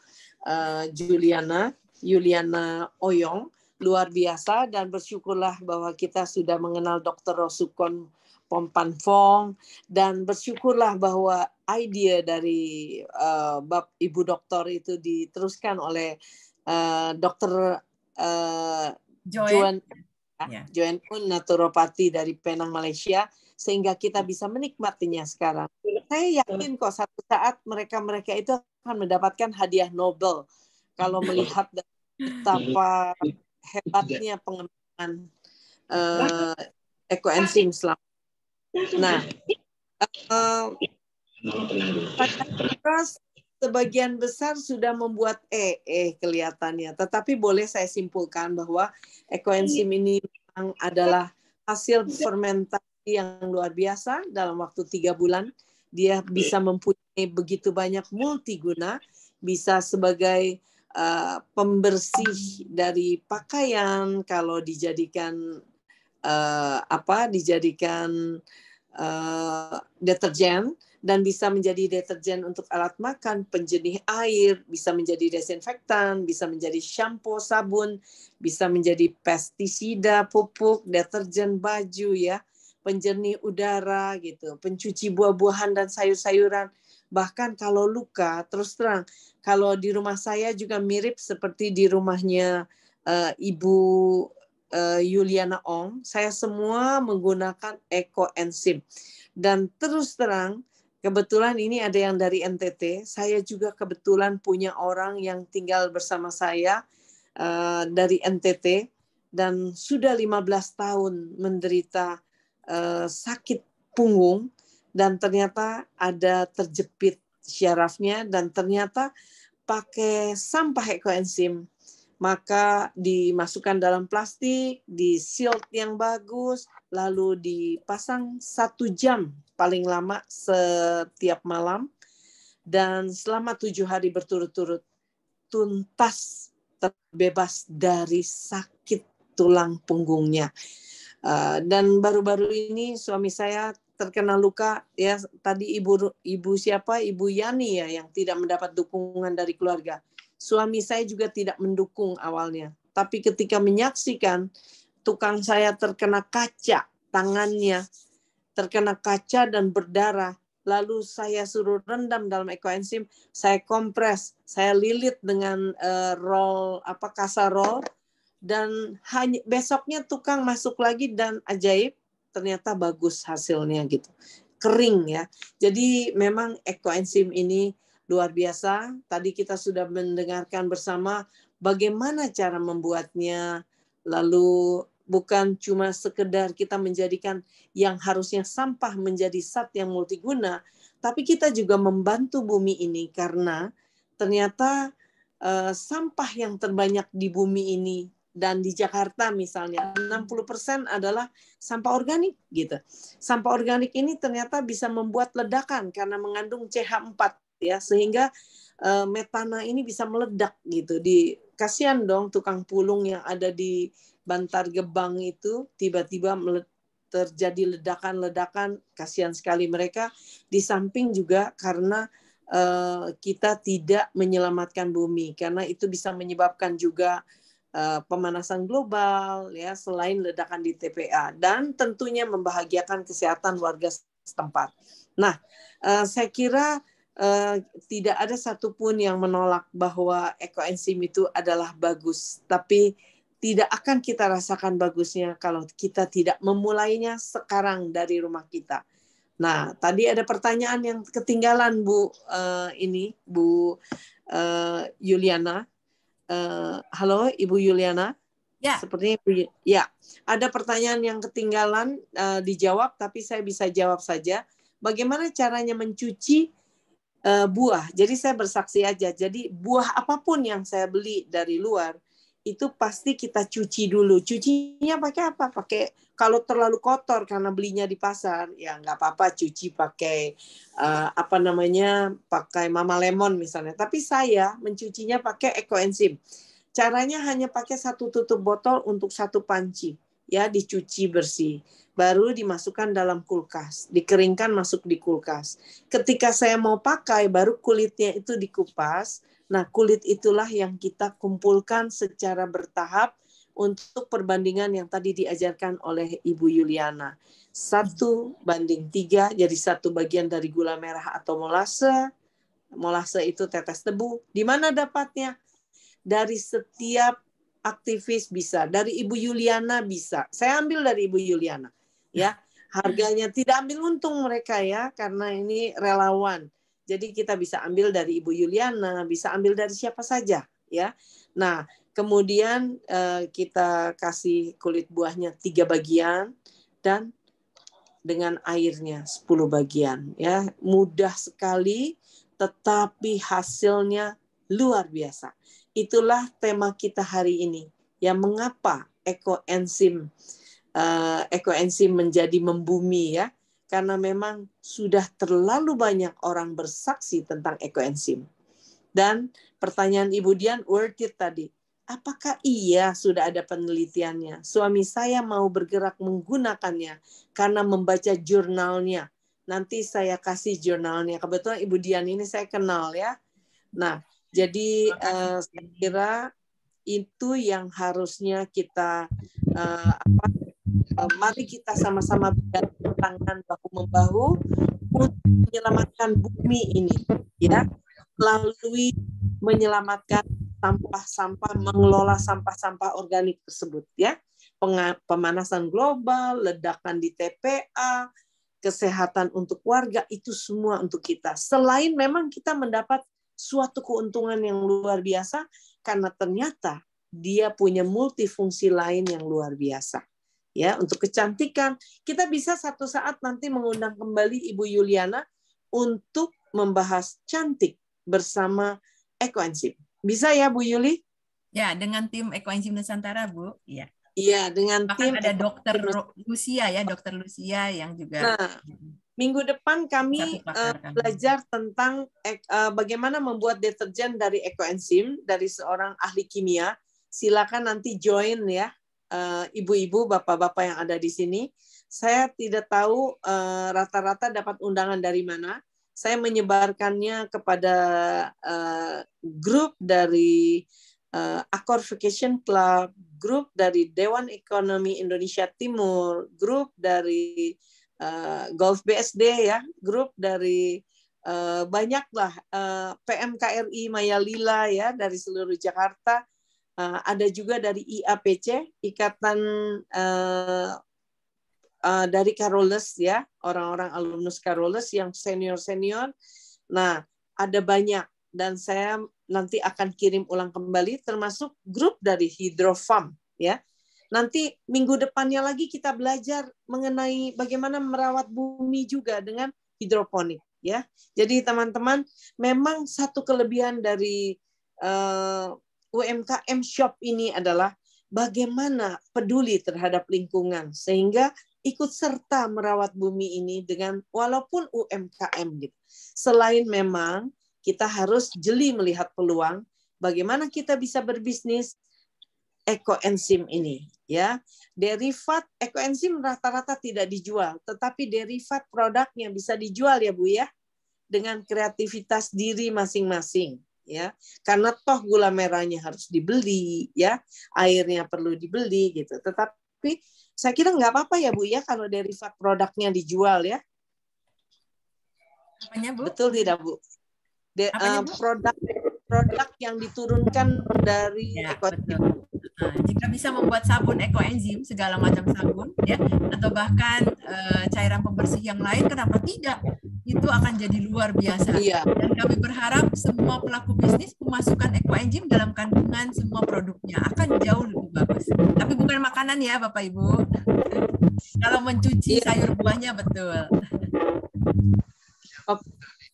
uh, Juliana Juliana Oyong luar biasa dan bersyukurlah bahwa kita sudah mengenal Dr. Rosukon Pompan Fong dan bersyukurlah bahwa ide dari uh, bab ibu doktor itu diteruskan oleh uh, dokter uh, Joen yeah. Ya. Ya, naturopati dari Penang Malaysia sehingga kita bisa menikmatinya sekarang. Saya yakin kok satu saat mereka-mereka itu akan mendapatkan hadiah Nobel kalau iya. melihat betapa iya. hebatnya pengembangan uh, iya. ekoenzim selama Nah, uh, eh, terus sebagian besar sudah membuat EE e kelihatannya, tetapi boleh saya simpulkan bahwa ekoenzim iya. ini memang adalah hasil fermentasi yang luar biasa dalam waktu tiga bulan. Dia bisa mempunyai begitu banyak multiguna, bisa sebagai uh, pembersih dari pakaian kalau dijadikan uh, apa dijadikan uh, deterjen dan bisa menjadi deterjen untuk alat makan, penjernih air, bisa menjadi desinfektan, bisa menjadi shampoo, sabun, bisa menjadi pestisida, pupuk, deterjen baju ya, penjernih udara gitu, pencuci buah-buahan dan sayur-sayuran. Bahkan kalau luka, terus terang, kalau di rumah saya juga mirip seperti di rumahnya uh, ibu Eh, Yuliana Ong, saya semua menggunakan eco enzim Dan terus terang, kebetulan ini ada yang dari NTT, saya juga kebetulan punya orang yang tinggal bersama saya uh, dari NTT dan sudah 15 tahun menderita uh, sakit punggung dan ternyata ada terjepit syarafnya dan ternyata pakai sampah ekoenzim maka dimasukkan dalam plastik, di shield yang bagus, lalu dipasang satu jam paling lama setiap malam, dan selama tujuh hari berturut-turut tuntas terbebas dari sakit tulang punggungnya. Eh, dan baru-baru ini suami saya terkena luka ya tadi ibu ibu siapa ibu Yani ya yang tidak mendapat dukungan dari keluarga Suami saya juga tidak mendukung awalnya. Tapi ketika menyaksikan tukang saya terkena kaca tangannya, terkena kaca dan berdarah, lalu saya suruh rendam dalam ekoenzim, saya kompres, saya lilit dengan uh, roll apa kasarol dan hanya besoknya tukang masuk lagi dan ajaib ternyata bagus hasilnya gitu kering ya jadi memang ekoenzim ini luar biasa. Tadi kita sudah mendengarkan bersama bagaimana cara membuatnya, lalu bukan cuma sekedar kita menjadikan yang harusnya sampah menjadi sat yang multiguna, tapi kita juga membantu bumi ini karena ternyata uh, sampah yang terbanyak di bumi ini dan di Jakarta misalnya 60% adalah sampah organik gitu. Sampah organik ini ternyata bisa membuat ledakan karena mengandung CH4 ya sehingga uh, metana ini bisa meledak gitu di kasihan dong tukang pulung yang ada di Bantar Gebang itu tiba-tiba terjadi ledakan-ledakan kasihan sekali mereka di samping juga karena uh, kita tidak menyelamatkan bumi karena itu bisa menyebabkan juga eh, pemanasan global ya selain ledakan di TPA dan tentunya membahagiakan kesehatan warga setempat. Nah, saya kira Eh, tidak ada satupun yang menolak bahwa ekoenzim itu adalah bagus, tapi tidak akan kita rasakan bagusnya kalau kita tidak memulainya sekarang dari rumah kita. Nah, tadi ada pertanyaan yang ketinggalan Bu uh, ini Bu uh, Yuliana. Uh, halo Ibu Yuliana. Ya. Sepertinya ya. Ada pertanyaan yang ketinggalan uh, dijawab, tapi saya bisa jawab saja. Bagaimana caranya mencuci? uh, buah. Jadi saya bersaksi aja. Jadi buah apapun yang saya beli dari luar itu pasti kita cuci dulu. Cucinya pakai apa? Pakai kalau terlalu kotor karena belinya di pasar, ya nggak apa-apa cuci pakai uh, apa namanya pakai mama lemon misalnya. Tapi saya mencucinya pakai ekoenzim. Caranya hanya pakai satu tutup botol untuk satu panci ya dicuci bersih baru dimasukkan dalam kulkas, dikeringkan masuk di kulkas. Ketika saya mau pakai, baru kulitnya itu dikupas. Nah, kulit itulah yang kita kumpulkan secara bertahap untuk perbandingan yang tadi diajarkan oleh Ibu Yuliana. Satu banding tiga, jadi satu bagian dari gula merah atau molase. Molase itu tetes tebu. Di mana dapatnya? Dari setiap aktivis bisa, dari Ibu Yuliana bisa. Saya ambil dari Ibu Yuliana, ya. Harganya tidak ambil untung mereka ya, karena ini relawan. Jadi kita bisa ambil dari Ibu Yuliana, bisa ambil dari siapa saja, ya. Nah, kemudian eh, kita kasih kulit buahnya tiga bagian dan dengan airnya 10 bagian ya mudah sekali tetapi hasilnya luar biasa Itulah tema kita hari ini. Ya mengapa ekoenzim uh, ekoenzim menjadi membumi ya? Karena memang sudah terlalu banyak orang bersaksi tentang ekoenzim. Dan pertanyaan Ibu Dian worth it tadi. Apakah iya sudah ada penelitiannya? Suami saya mau bergerak menggunakannya karena membaca jurnalnya. Nanti saya kasih jurnalnya. Kebetulan Ibu Dian ini saya kenal ya. Nah, jadi uh, saya kira itu yang harusnya kita uh, apa, uh, mari kita sama-sama tangan bahu membahu untuk menyelamatkan bumi ini ya melalui menyelamatkan sampah-sampah mengelola sampah-sampah organik tersebut ya pemanasan global ledakan di TPA kesehatan untuk warga itu semua untuk kita selain memang kita mendapat suatu keuntungan yang luar biasa karena ternyata dia punya multifungsi lain yang luar biasa. Ya, untuk kecantikan, kita bisa satu saat nanti mengundang kembali Ibu Yuliana untuk membahas cantik bersama Ekoenzim. Bisa ya Bu Yuli? Ya, dengan tim Ekoenzim Nusantara, Bu. Iya. Iya, dengan Bahkan tim ada dokter Lucia ya, dokter Lucia yang juga Nah, Minggu depan kami uh, belajar tentang uh, bagaimana membuat deterjen dari ekoenzim dari seorang ahli kimia. Silakan nanti join ya uh, ibu-ibu, bapak-bapak yang ada di sini. Saya tidak tahu rata rata-rata dapat undangan dari mana. Saya menyebarkannya kepada uh, grup dari uh, Accord Vacation Club, grup dari Dewan Ekonomi Indonesia Timur, grup dari Eh, Golf BSD ya, grup dari uh, banyaklah uh, eh, PMKRI Lila ya dari seluruh Jakarta. Uh, ada juga dari IAPC, Ikatan uh, uh, dari Karoles ya, orang-orang alumnus Karoles yang senior-senior. Nah, ada banyak dan saya nanti akan kirim ulang kembali termasuk grup dari Hydrofarm ya Nanti minggu depannya lagi kita belajar mengenai bagaimana merawat bumi juga dengan hidroponik ya. Jadi teman-teman memang satu kelebihan dari uh, eh, UMKM shop ini adalah bagaimana peduli terhadap lingkungan sehingga ikut serta merawat bumi ini dengan walaupun UMKM gitu. Selain memang kita harus jeli melihat peluang bagaimana kita bisa berbisnis ekoenzim ini ya. Derivat ekoenzim rata-rata tidak dijual, tetapi derivat produknya bisa dijual ya Bu ya dengan kreativitas diri masing-masing ya. Karena toh gula merahnya harus dibeli ya, airnya perlu dibeli gitu. Tetapi saya kira nggak apa-apa ya Bu ya kalau derivat produknya dijual ya. Apanya, Bu? Betul tidak Bu? De, Apanya, Uh, eh, produk produk yang diturunkan dari ya, ekonomi. Nah, jika bisa membuat sabun ekoenzim segala macam sabun ya atau bahkan e, cairan pembersih yang lain kenapa tidak itu akan jadi luar biasa iya. dan kami berharap semua pelaku bisnis memasukkan ekoenzim dalam kandungan semua produknya akan jauh lebih bagus tapi bukan makanan ya bapak ibu kalau mencuci iya. sayur buahnya betul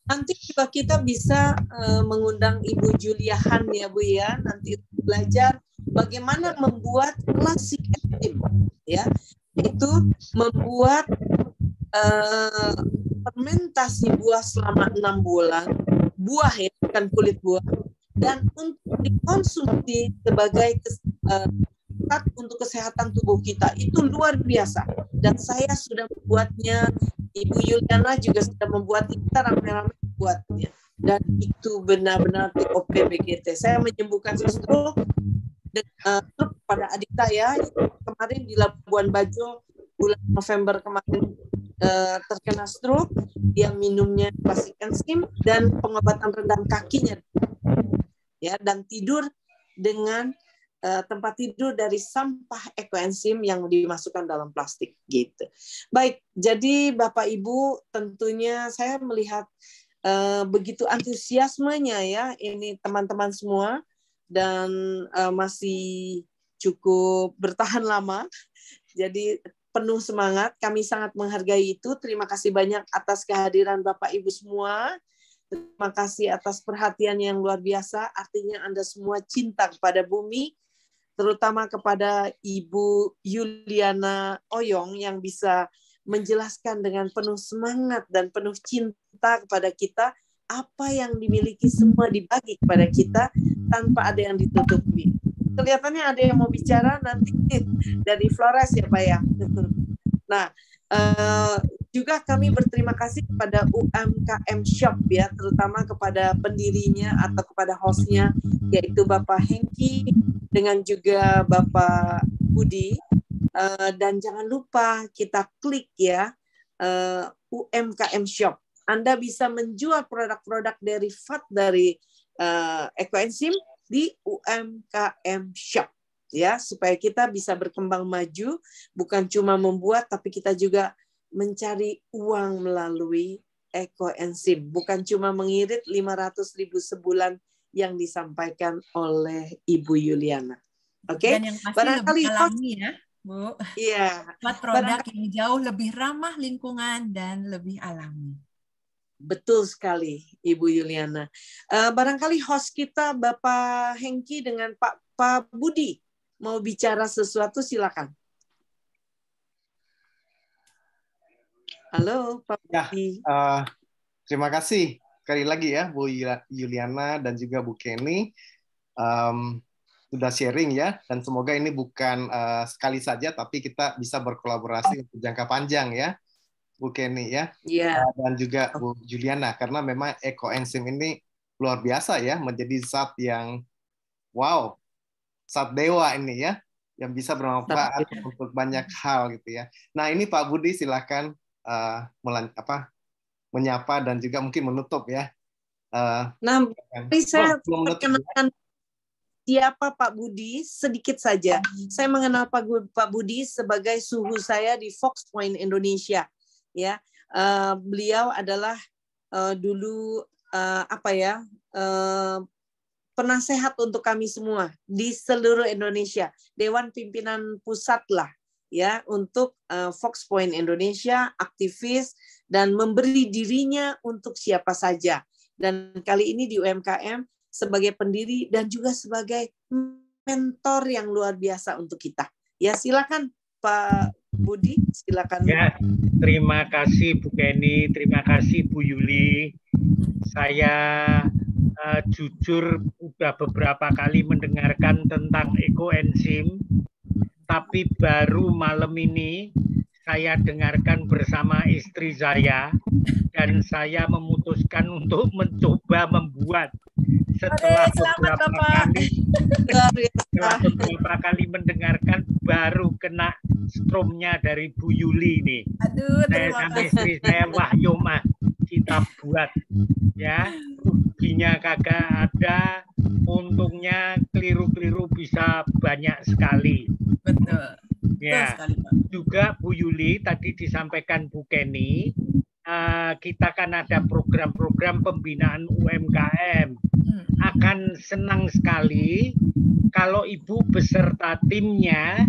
Nanti juga kita bisa uh, mengundang Ibu Juliahan ya Bu ya, nanti belajar bagaimana membuat klasik ekstrim ya. Itu membuat uh, fermentasi buah selama enam bulan, buah ya, bukan kulit buah, dan untuk dikonsumsi sebagai uh, untuk kesehatan tubuh kita itu luar biasa dan saya sudah membuatnya Ibu Yuliana juga sudah membuat kita ramai-ramai buatnya. Dan itu benar-benar di BGT. Saya menyembuhkan stroke uh, pada adik saya kemarin di Labuan Bajo bulan November kemarin eh, terkena stroke. Dia minumnya pastikan enzim dan pengobatan rendang kakinya. Ya, dan tidur dengan Eh, tempat tidur dari sampah ekoenzim yang dimasukkan dalam plastik gitu. Baik, jadi Bapak Ibu tentunya saya melihat uh, begitu antusiasmenya ya ini teman-teman semua dan uh, masih cukup bertahan lama. Jadi penuh semangat, kami sangat menghargai itu. Terima kasih banyak atas kehadiran Bapak Ibu semua. Terima kasih atas perhatian yang luar biasa. Artinya Anda semua cinta kepada bumi, terutama kepada Ibu Yuliana Oyong yang bisa menjelaskan dengan penuh semangat dan penuh cinta kepada kita apa yang dimiliki semua dibagi kepada kita tanpa ada yang ditutupi. Kelihatannya ada yang mau bicara nanti dari Flores ya Pak ya. Nah, Eh, juga kami berterima kasih kepada UMKM Shop ya, terutama kepada pendirinya atau kepada hostnya yaitu Bapak Hengki dengan juga Bapak Budi. Uh, dan jangan lupa kita klik ya uh, eh, UMKM Shop. Anda bisa menjual produk-produk derivat dari uh, di UMKM Shop ya supaya kita bisa berkembang maju bukan cuma membuat tapi kita juga mencari uang melalui ekoenzim bukan cuma mengirit 500 ribu sebulan yang disampaikan oleh Ibu Yuliana. Oke, okay? barangkali alami ya, Bu. Iya. Buat produk barangkali, yang jauh lebih ramah lingkungan dan lebih alami. Betul sekali, Ibu Yuliana. Uh, barangkali host kita Bapak Hengki dengan Pak Pak Budi mau bicara sesuatu silakan. Halo Pak ya, uh, Terima kasih sekali lagi ya Bu Yuliana dan juga Bu Kenny um, sudah sharing ya dan semoga ini bukan uh, sekali saja tapi kita bisa berkolaborasi untuk jangka panjang ya Bu Kenny ya yeah. Iya. uh, dan juga iya. Bu Juliana karena memang ekoenzim ini luar biasa ya menjadi zat yang wow sat dewa ini ya yang bisa bermanfaat untuk banyak hal gitu ya. Nah ini Pak Budi silahkan uh, eh, melan apa menyapa dan juga mungkin menutup ya. Uh, nah, bisa saya oh, ya. perkenalkan siapa Pak Budi sedikit saja. Saya mengenal Pak Pak Budi sebagai suhu saya di Fox Point Indonesia. Ya, uh, beliau adalah uh, dulu uh, apa ya uh, penasehat untuk kami semua di seluruh Indonesia, Dewan Pimpinan Pusat lah ya untuk uh, Fox Point Indonesia, aktivis dan memberi dirinya untuk siapa saja. Dan kali ini di UMKM sebagai pendiri dan juga sebagai mentor yang luar biasa untuk kita. Ya silakan Pak Budi, silakan. Ya, terima kasih Bu Kenny, terima kasih Bu Yuli. Saya uh, jujur sudah beberapa kali mendengarkan tentang ekoenzim, tapi baru malam ini saya dengarkan bersama istri saya dan saya memutuskan untuk mencoba membuat setelah Oke, beberapa Bapak. kali setelah beberapa kali mendengarkan baru kena stromnya dari Bu Yuli nih Aduh, saya sampai istri saya Wahyoma kita buat ya ruginya kagak ada untungnya keliru-keliru bisa banyak sekali betul ya juga Bu Yuli tadi disampaikan Bu Kenny uh, kita kan ada program-program pembinaan UMKM hmm. akan senang sekali kalau ibu beserta timnya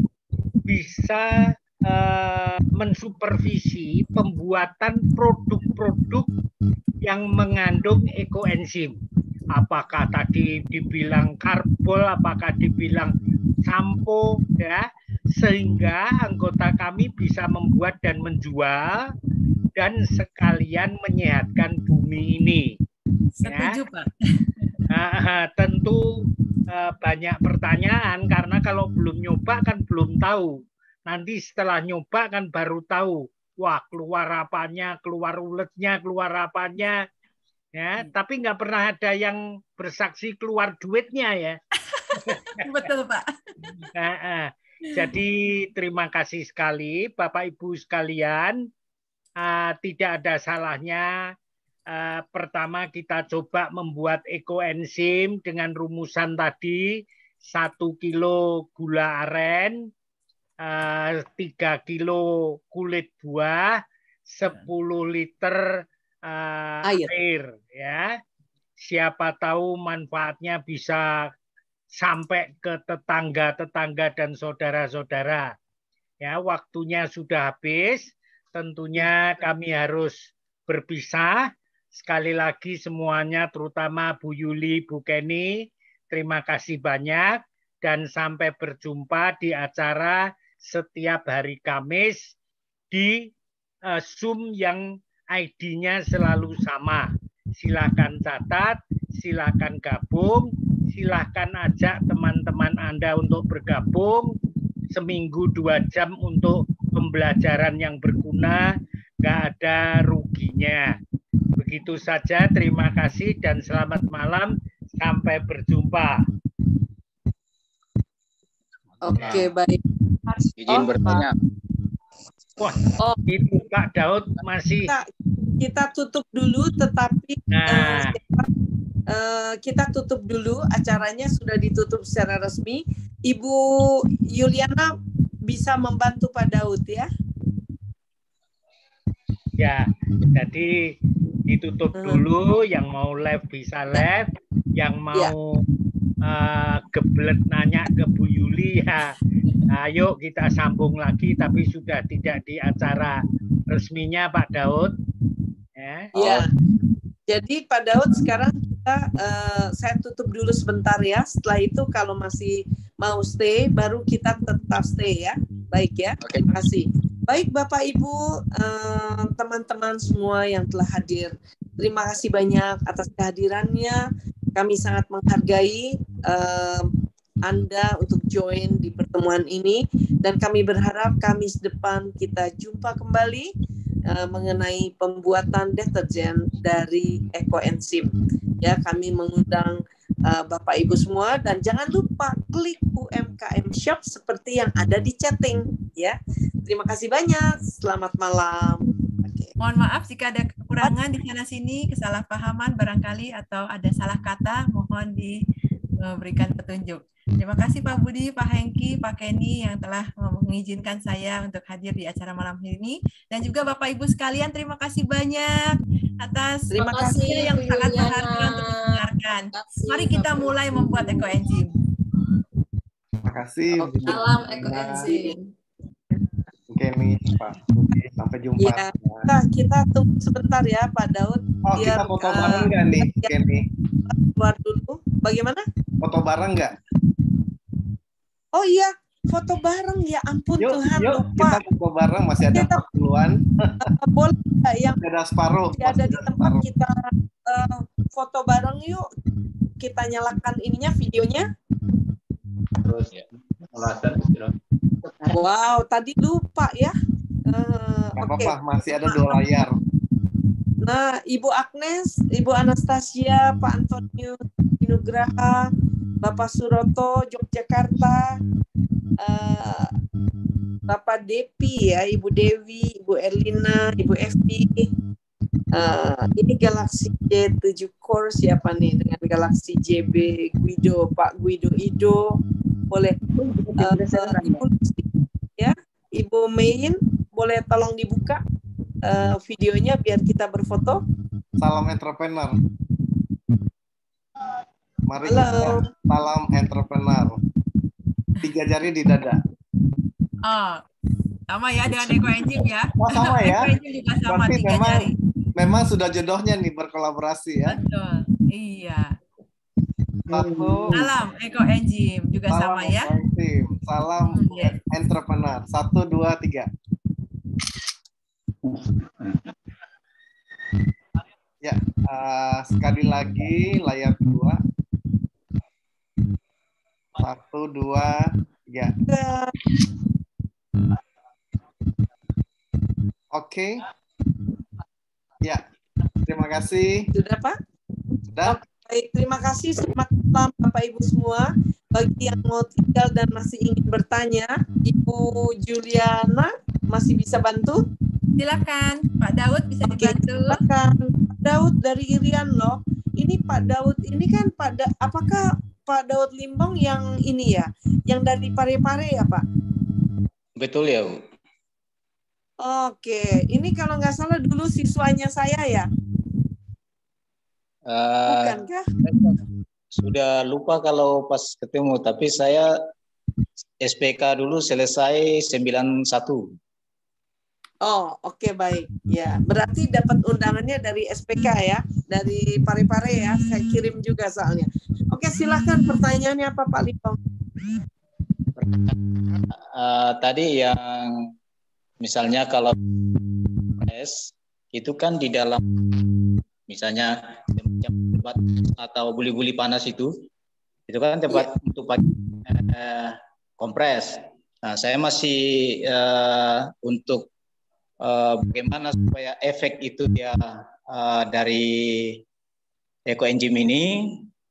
bisa uh, mensupervisi pembuatan produk-produk yang mengandung ekoenzim. Apakah tadi dibilang karbol, apakah dibilang sampo, ya, sehingga anggota kami bisa membuat dan menjual dan sekalian menyehatkan bumi ini. Ya. Setuju, ya. Pak. Uh, tentu eh, banyak pertanyaan karena kalau belum nyoba kan belum tahu Nanti setelah nyoba kan baru tahu, wah keluar apanya, keluar uletnya, keluar apanya. Ya, hmm. tapi nggak pernah ada yang bersaksi keluar duitnya ya. Betul Pak. Nah, Jadi terima kasih sekali Bapak Ibu sekalian. Uh, tidak ada salahnya uh, pertama kita coba membuat ekoenzim dengan rumusan tadi satu kilo gula aren Eh, tiga kilo kulit buah, 10 liter uh, air. air ya. Siapa tahu manfaatnya bisa sampai ke tetangga-tetangga dan saudara-saudara. Ya, waktunya sudah habis. Tentunya kami harus berpisah. Sekali lagi semuanya terutama Bu Yuli, Bu Kenny, terima kasih banyak dan sampai berjumpa di acara setiap hari Kamis di uh, Zoom yang ID-nya selalu sama. Silakan catat, silakan gabung, silakan ajak teman-teman Anda untuk bergabung seminggu dua jam untuk pembelajaran yang berguna, nggak ada ruginya. Begitu saja, terima kasih dan selamat malam. Sampai berjumpa. Oke, okay, baik. Izin bertanya. Wah, oh. itu Kak Daud masih. Kita, kita tutup dulu, tetapi nah. uh, kita tutup dulu acaranya sudah ditutup secara resmi. Ibu Yuliana bisa membantu Pak Daud ya? Ya, jadi ditutup hmm. dulu. Yang mau live bisa live, yang ya. mau ya uh, nanya ke Bu Yuli ya ayo kita sambung lagi tapi sudah tidak di acara resminya Pak Daud ya, ya. jadi Pak Daud sekarang kita uh, saya tutup dulu sebentar ya setelah itu kalau masih mau stay baru kita tetap stay ya baik ya okay. terima kasih Baik Bapak Ibu, eh, teman-teman semua yang telah hadir. Terima kasih banyak atas kehadirannya. Kami sangat menghargai uh, Anda untuk join di pertemuan ini dan kami berharap Kamis depan kita jumpa kembali uh, mengenai pembuatan deterjen dari ekoenzim. Ya, kami mengundang uh, Bapak Ibu semua dan jangan lupa klik UMKM Shop seperti yang ada di chatting ya. Terima kasih banyak. Selamat malam. Mohon maaf jika ada kekurangan di sana sini, kesalahpahaman barangkali atau ada salah kata, mohon diberikan eh, petunjuk. Terima kasih Pak Budi, Pak Hengki, Pak Kenny yang telah mengizinkan saya untuk hadir di acara malam ini. Dan juga Bapak Ibu sekalian, terima kasih banyak atas terima kasih yang sangat berharga untuk didengarkan. Mari kita mulai membuat ekoenzim. Terima kasih. Salam ekoenzim. Oke, Pak. Oke, sampai jumpa. Ya, kita, kita tunggu sebentar ya, Pak Daud. Oh, biar, kita foto eh, bareng nggak uh, nih, Kemi? Keluar dulu. Bagaimana? Foto bareng nggak? Oh iya, foto bareng ya ampun yuk, Tuhan yuk, lupa. Kita foto bareng masih ada kita, 40-an. Uh, eh, boleh nggak yang ada separuh? Ada di tempat separuh. kita uh, foto bareng yuk. Kita nyalakan ininya videonya. Terus ya. Alasan Nah, wow, tadi lupa ya. Uh, Oke. okay. masih ada dua layar. Nah, Ibu Agnes, Ibu Anastasia, Pak Antonio Dinugraha, Bapak Suroto, Yogyakarta, uh, Bapak Depi ya, Ibu Dewi, Ibu Erlina, Ibu Evi, uh, ini Galaxy J7 Core siapa ya, nih dengan Galaxy JB Guido Pak Guido Ido boleh uh, Ibu ya Ibu Main boleh tolong dibuka uh, videonya biar kita berfoto salam entrepreneur mari Halo. salam entrepreneur tiga jari di dada ah sama ya dengan Eko Engine ya. oh, sama ya. Eko Engine juga sama Berarti tiga memang, jari. Memang sudah jodohnya nih berkolaborasi ya. Betul. Iya. Salam Eko Engine juga Salam sama ya. Tim. Salam okay. Hmm, iya. entrepreneur. Satu, dua, tiga. Ya, uh, sekali lagi layar dua Satu, dua, tiga. Oke. Okay. Ya, terima kasih. Sudah Pak? Sudah. Okay. terima kasih selamat malam Bapak Ibu semua. Bagi yang mau tinggal dan masih ingin bertanya, Ibu Juliana masih bisa bantu? Silakan, Pak Daud bisa okay, dibantu. Silakan, Pak Daud dari Irian loh. Ini Pak Daud ini kan pada apakah Pak Daud Limbong yang ini ya, yang dari Parepare -pare ya Pak? Betul ya, Bu. Oke, ini kalau nggak salah dulu siswanya saya ya. Uh, Bukankah? Sudah lupa kalau pas ketemu, tapi saya SPK dulu selesai 91. Oh, oke okay, baik. Ya, berarti dapat undangannya dari SPK ya, dari Parepare -pare ya. Saya kirim juga soalnya. Oke, silahkan pertanyaannya apa Pak Lipong? Uh, tadi yang Misalnya kalau S itu kan di dalam misalnya tempat atau buli-buli panas itu itu kan tempat yeah. untuk eh, kompres. Nah, saya masih eh, untuk eh, bagaimana supaya efek itu dia eh, dari Engine ini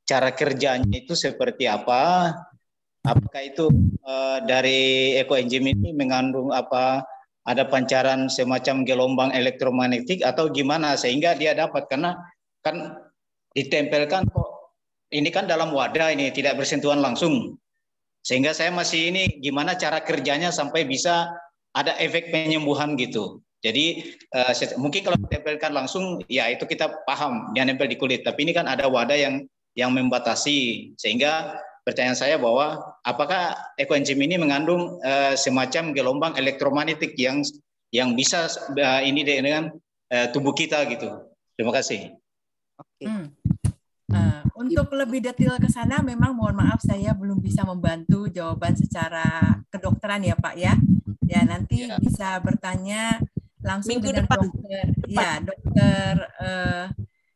cara kerjanya itu seperti apa? Apakah itu uh, dari Engine ini mengandung apa ada pancaran semacam gelombang elektromagnetik atau gimana sehingga dia dapat karena kan ditempelkan kok ini kan dalam wadah ini tidak bersentuhan langsung sehingga saya masih ini gimana cara kerjanya sampai bisa ada efek penyembuhan gitu jadi uh, mungkin kalau ditempelkan langsung ya itu kita paham dia nempel di kulit tapi ini kan ada wadah yang yang membatasi sehingga pertanyaan saya bahwa apakah ekoenzim ini mengandung uh, semacam gelombang elektromagnetik yang yang bisa uh, ini dengan uh, tubuh kita gitu. Terima kasih. Okay. Hmm. Uh, untuk lebih detail ke sana, memang mohon maaf saya belum bisa membantu jawaban secara kedokteran ya Pak ya. Ya nanti ya. bisa bertanya langsung Minggu dengan depan. dokter. Depan. Ya dokter. Uh,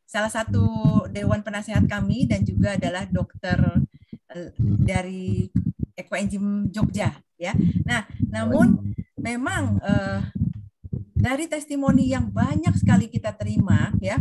salah satu dewan penasehat kami dan juga adalah dokter Hmm. dari Eko Enzim Jogja ya. Nah, namun oh, iya. memang uh, dari testimoni yang banyak sekali kita terima ya,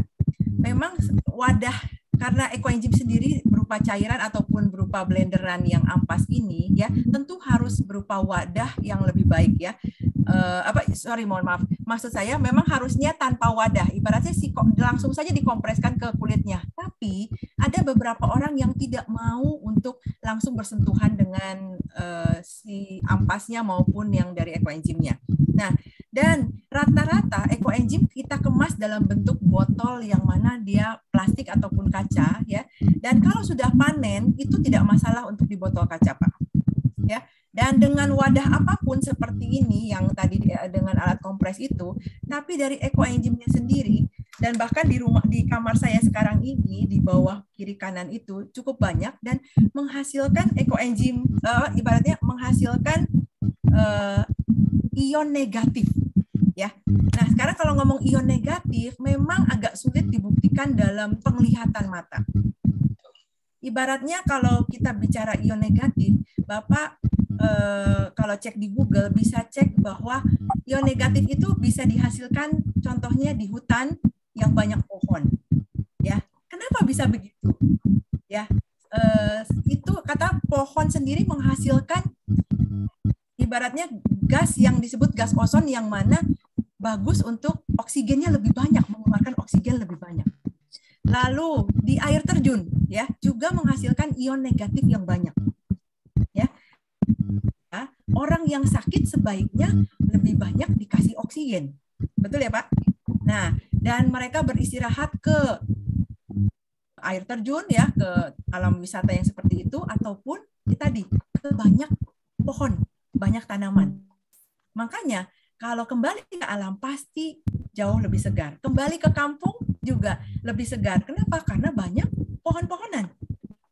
memang wadah karena ekoenzim sendiri berupa cairan ataupun berupa blenderan yang ampas ini ya tentu harus berupa wadah yang lebih baik ya uh, apa sorry mohon maaf maksud saya memang harusnya tanpa wadah ibaratnya si langsung saja dikompreskan ke kulitnya tapi ada beberapa orang yang tidak mau untuk langsung bersentuhan dengan uh, si ampasnya maupun yang dari ekoenzimnya nah dan rata-rata ekoenzim kita kemas dalam bentuk botol yang mana dia plastik ataupun kaca ya dan kalau sudah panen itu tidak masalah untuk di botol kaca pak ya dan dengan wadah apapun seperti ini yang tadi eh, dengan alat kompres itu, tapi dari eco engine-nya sendiri dan bahkan di rumah di kamar saya sekarang ini di bawah kiri kanan itu cukup banyak dan menghasilkan eco engine uh, eh, ibaratnya menghasilkan uh, ion negatif ya. Nah, sekarang kalau ngomong ion negatif memang agak sulit dibuktikan dalam penglihatan mata. Ibaratnya kalau kita bicara ion negatif, Bapak Eh, kalau cek di Google bisa cek bahwa ion negatif itu bisa dihasilkan contohnya di hutan yang banyak pohon. Ya, kenapa bisa begitu? Ya, e, itu kata pohon sendiri menghasilkan ibaratnya gas yang disebut gas ozon yang mana bagus untuk oksigennya lebih banyak, mengeluarkan oksigen lebih banyak. Lalu di air terjun ya juga menghasilkan ion negatif yang banyak. Ya orang yang sakit sebaiknya lebih banyak dikasih oksigen. Betul ya, Pak? Nah, dan mereka beristirahat ke air terjun ya, ke alam wisata yang seperti itu ataupun kita di ke banyak pohon, banyak tanaman. Makanya kalau kembali ke alam pasti jauh lebih segar. Kembali ke kampung juga lebih segar. Kenapa? Karena banyak pohon-pohonan.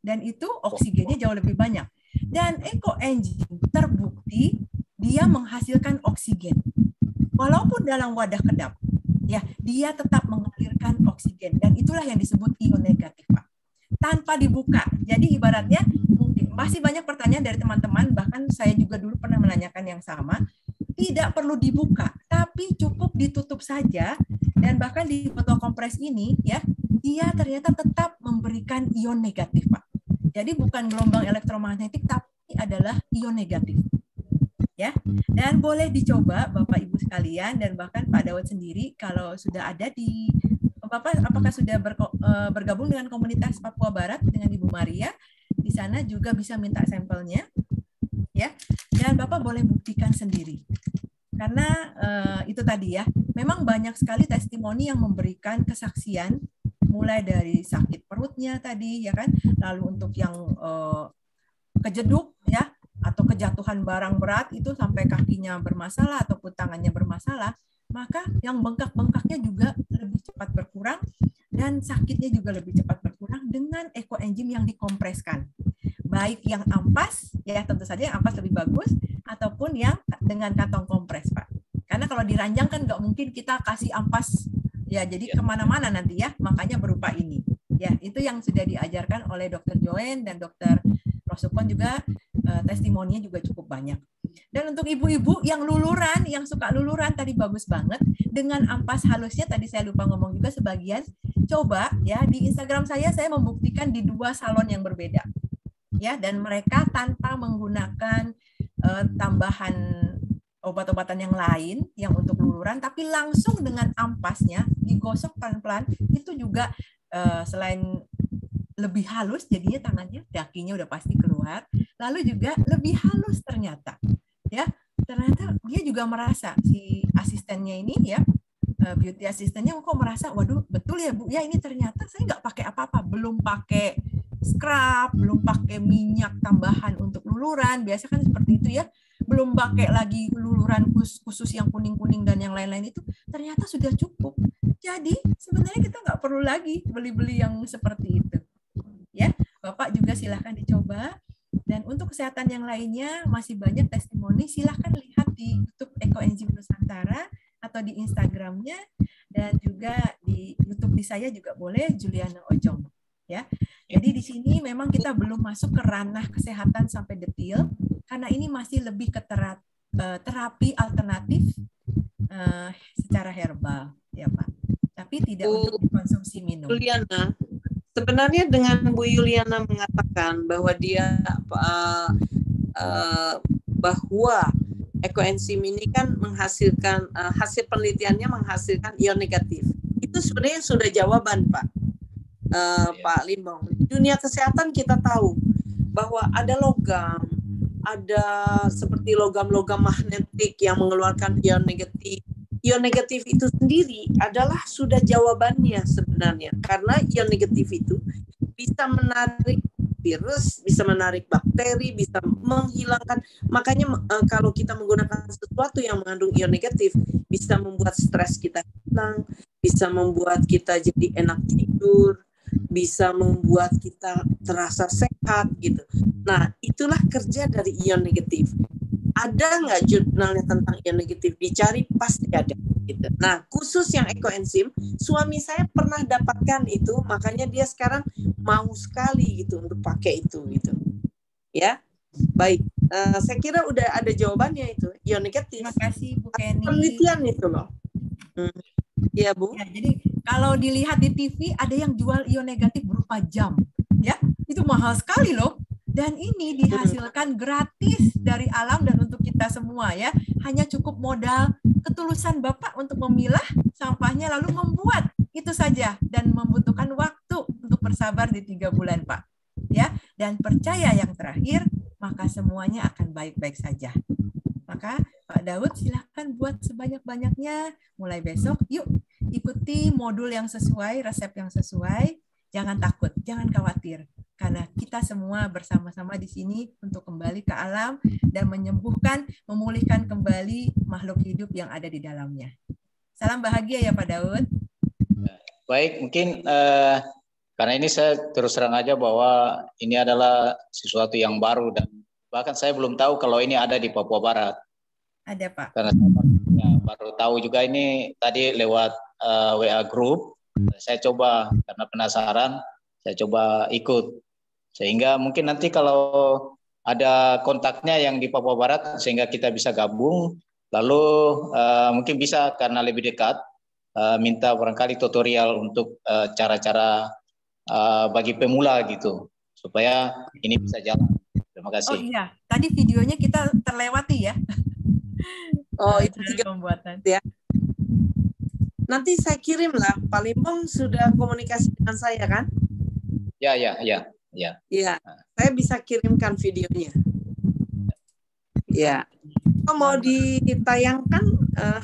Dan itu oksigennya jauh lebih banyak dan eco engine terbukti dia menghasilkan oksigen. Walaupun dalam wadah kedap, ya dia tetap mengalirkan oksigen dan itulah yang disebut ion negatif, Pak. Tanpa dibuka. Jadi ibaratnya masih banyak pertanyaan dari teman-teman, bahkan saya juga dulu pernah menanyakan yang sama. Tidak perlu dibuka, tapi cukup ditutup saja dan bahkan di botol kompres ini ya dia ternyata tetap memberikan ion negatif, Pak. Jadi bukan gelombang elektromagnetik tapi adalah ion negatif. Ya. Dan boleh dicoba Bapak Ibu sekalian dan bahkan Pak Dawat sendiri kalau sudah ada di Bapak apakah sudah eh, bergabung dengan komunitas Papua Barat dengan Ibu Maria? Di sana juga bisa minta sampelnya. Ya. Dan Bapak boleh buktikan sendiri karena uh, itu tadi ya memang banyak sekali testimoni yang memberikan kesaksian mulai dari sakit perutnya tadi ya kan lalu untuk yang uh, kejeduk ya atau kejatuhan barang berat itu sampai kakinya bermasalah ataupun tangannya bermasalah maka yang bengkak-bengkaknya juga lebih cepat berkurang dan sakitnya juga lebih cepat berkurang dengan ekoenzim yang dikompreskan baik yang ampas ya tentu saja yang ampas lebih bagus ataupun yang dengan kantong kompres pak karena kalau diranjang kan nggak mungkin kita kasih ampas ya iya. jadi ya. kemana-mana nanti ya makanya berupa ini ya itu yang sudah diajarkan oleh dokter Joen dan dokter Rosupon juga uh, testimoninya juga cukup banyak dan untuk ibu-ibu yang luluran yang suka luluran tadi bagus banget dengan ampas halusnya tadi saya lupa ngomong juga sebagian coba ya di Instagram saya saya membuktikan di dua salon yang berbeda ya dan mereka tanpa menggunakan uh, tambahan obat-obatan yang lain yang untuk luluran tapi langsung dengan ampasnya digosok pelan-pelan itu juga uh, selain lebih halus jadinya tangannya dakinya udah pasti keluar lalu juga lebih halus ternyata ya ternyata dia juga merasa si asistennya ini ya eh, beauty asistennya oh, kok merasa waduh betul ya bu ya ini ternyata saya nggak pakai apa-apa belum pakai scrub, belum pakai minyak tambahan untuk luluran, biasa kan seperti itu ya. Belum pakai lagi luluran khusus yang kuning-kuning dan yang lain-lain itu, ternyata sudah cukup. Jadi sebenarnya kita nggak perlu lagi beli-beli yang seperti itu. Ya, Bapak juga silahkan dicoba. Dan untuk kesehatan yang lainnya masih banyak testimoni, silahkan lihat di YouTube Eko Enzim Nusantara atau di Instagramnya dan juga di YouTube di saya juga boleh Juliana Ojong ya. Iya. Jadi di sini memang kita belum masuk ke ranah kesehatan sampai detil karena ini masih lebih ke eh, terapi alternatif uh, secara herbal ya Pak. Tapi tidak Bu, untuk konsumsi minum. Juliana, sebenarnya dengan Bu Yuliana mengatakan bahwa dia uh, uh, bahwa ekoenzim ini kan menghasilkan uh, hasil penelitiannya menghasilkan ion negatif. Itu sebenarnya sudah jawaban, Pak uh, Pak Limbong Dunia kesehatan kita tahu bahwa ada logam, ada seperti logam-logam magnetik yang mengeluarkan ion negatif. Ion negatif itu sendiri adalah sudah jawabannya sebenarnya karena ion negatif itu bisa menarik virus, bisa menarik bakteri, bisa menghilangkan. Makanya eh, kalau kita menggunakan sesuatu yang mengandung ion negatif, bisa membuat stres kita hilang, bisa membuat kita jadi enak tidur, bisa membuat kita terasa sehat gitu. Nah, itulah kerja dari ion negatif. Ada nggak jurnalnya tentang ion negatif? Dicari pasti ada. Gitu. Nah, khusus yang ekoenzim, suami saya pernah dapatkan itu, makanya dia sekarang mau sekali gitu untuk pakai itu gitu. Ya, baik. Uh, saya kira udah ada jawabannya itu ion negatif. Terima kasih Bu Penny. Penelitian itu loh. Hmm. Iya, Bu. Ya, jadi kalau dilihat di TV ada yang jual ion negatif berupa jam, ya. Itu mahal sekali loh. Dan ini dihasilkan gratis dari alam dan untuk kita semua ya. Hanya cukup modal ketulusan Bapak untuk memilah sampahnya lalu membuat itu saja dan membutuhkan waktu untuk bersabar di tiga bulan, Pak. Ya, dan percaya yang terakhir maka semuanya akan baik-baik saja. Maka Pak Daud silahkan buat sebanyak-banyaknya. Mulai besok, yuk ikuti modul yang sesuai, resep yang sesuai. Jangan takut, jangan khawatir. Karena kita semua bersama-sama di sini untuk kembali ke alam dan menyembuhkan, memulihkan kembali makhluk hidup yang ada di dalamnya. Salam bahagia ya Pak Daud. Baik, mungkin uh, karena ini saya terus terang aja bahwa ini adalah sesuatu yang baru dan bahkan saya belum tahu kalau ini ada di Papua Barat. Ada Pak. Karena saya baru tahu juga ini tadi lewat uh, eh, WA group. Saya coba karena penasaran, saya coba ikut. Sehingga mungkin nanti kalau ada kontaknya yang di Papua Barat sehingga kita bisa gabung. Lalu uh, mungkin bisa karena lebih dekat uh, minta barangkali tutorial untuk cara-cara uh, bagi pemula gitu supaya ini bisa jalan. Terima kasih. Oh iya, tadi videonya kita terlewati ya. oh nah, itu tiga pembuatan ya nanti saya kirim lah Palembang sudah komunikasi dengan saya kan ya ya ya ya ya saya bisa kirimkan videonya ya Oh mau ditayangkan eh,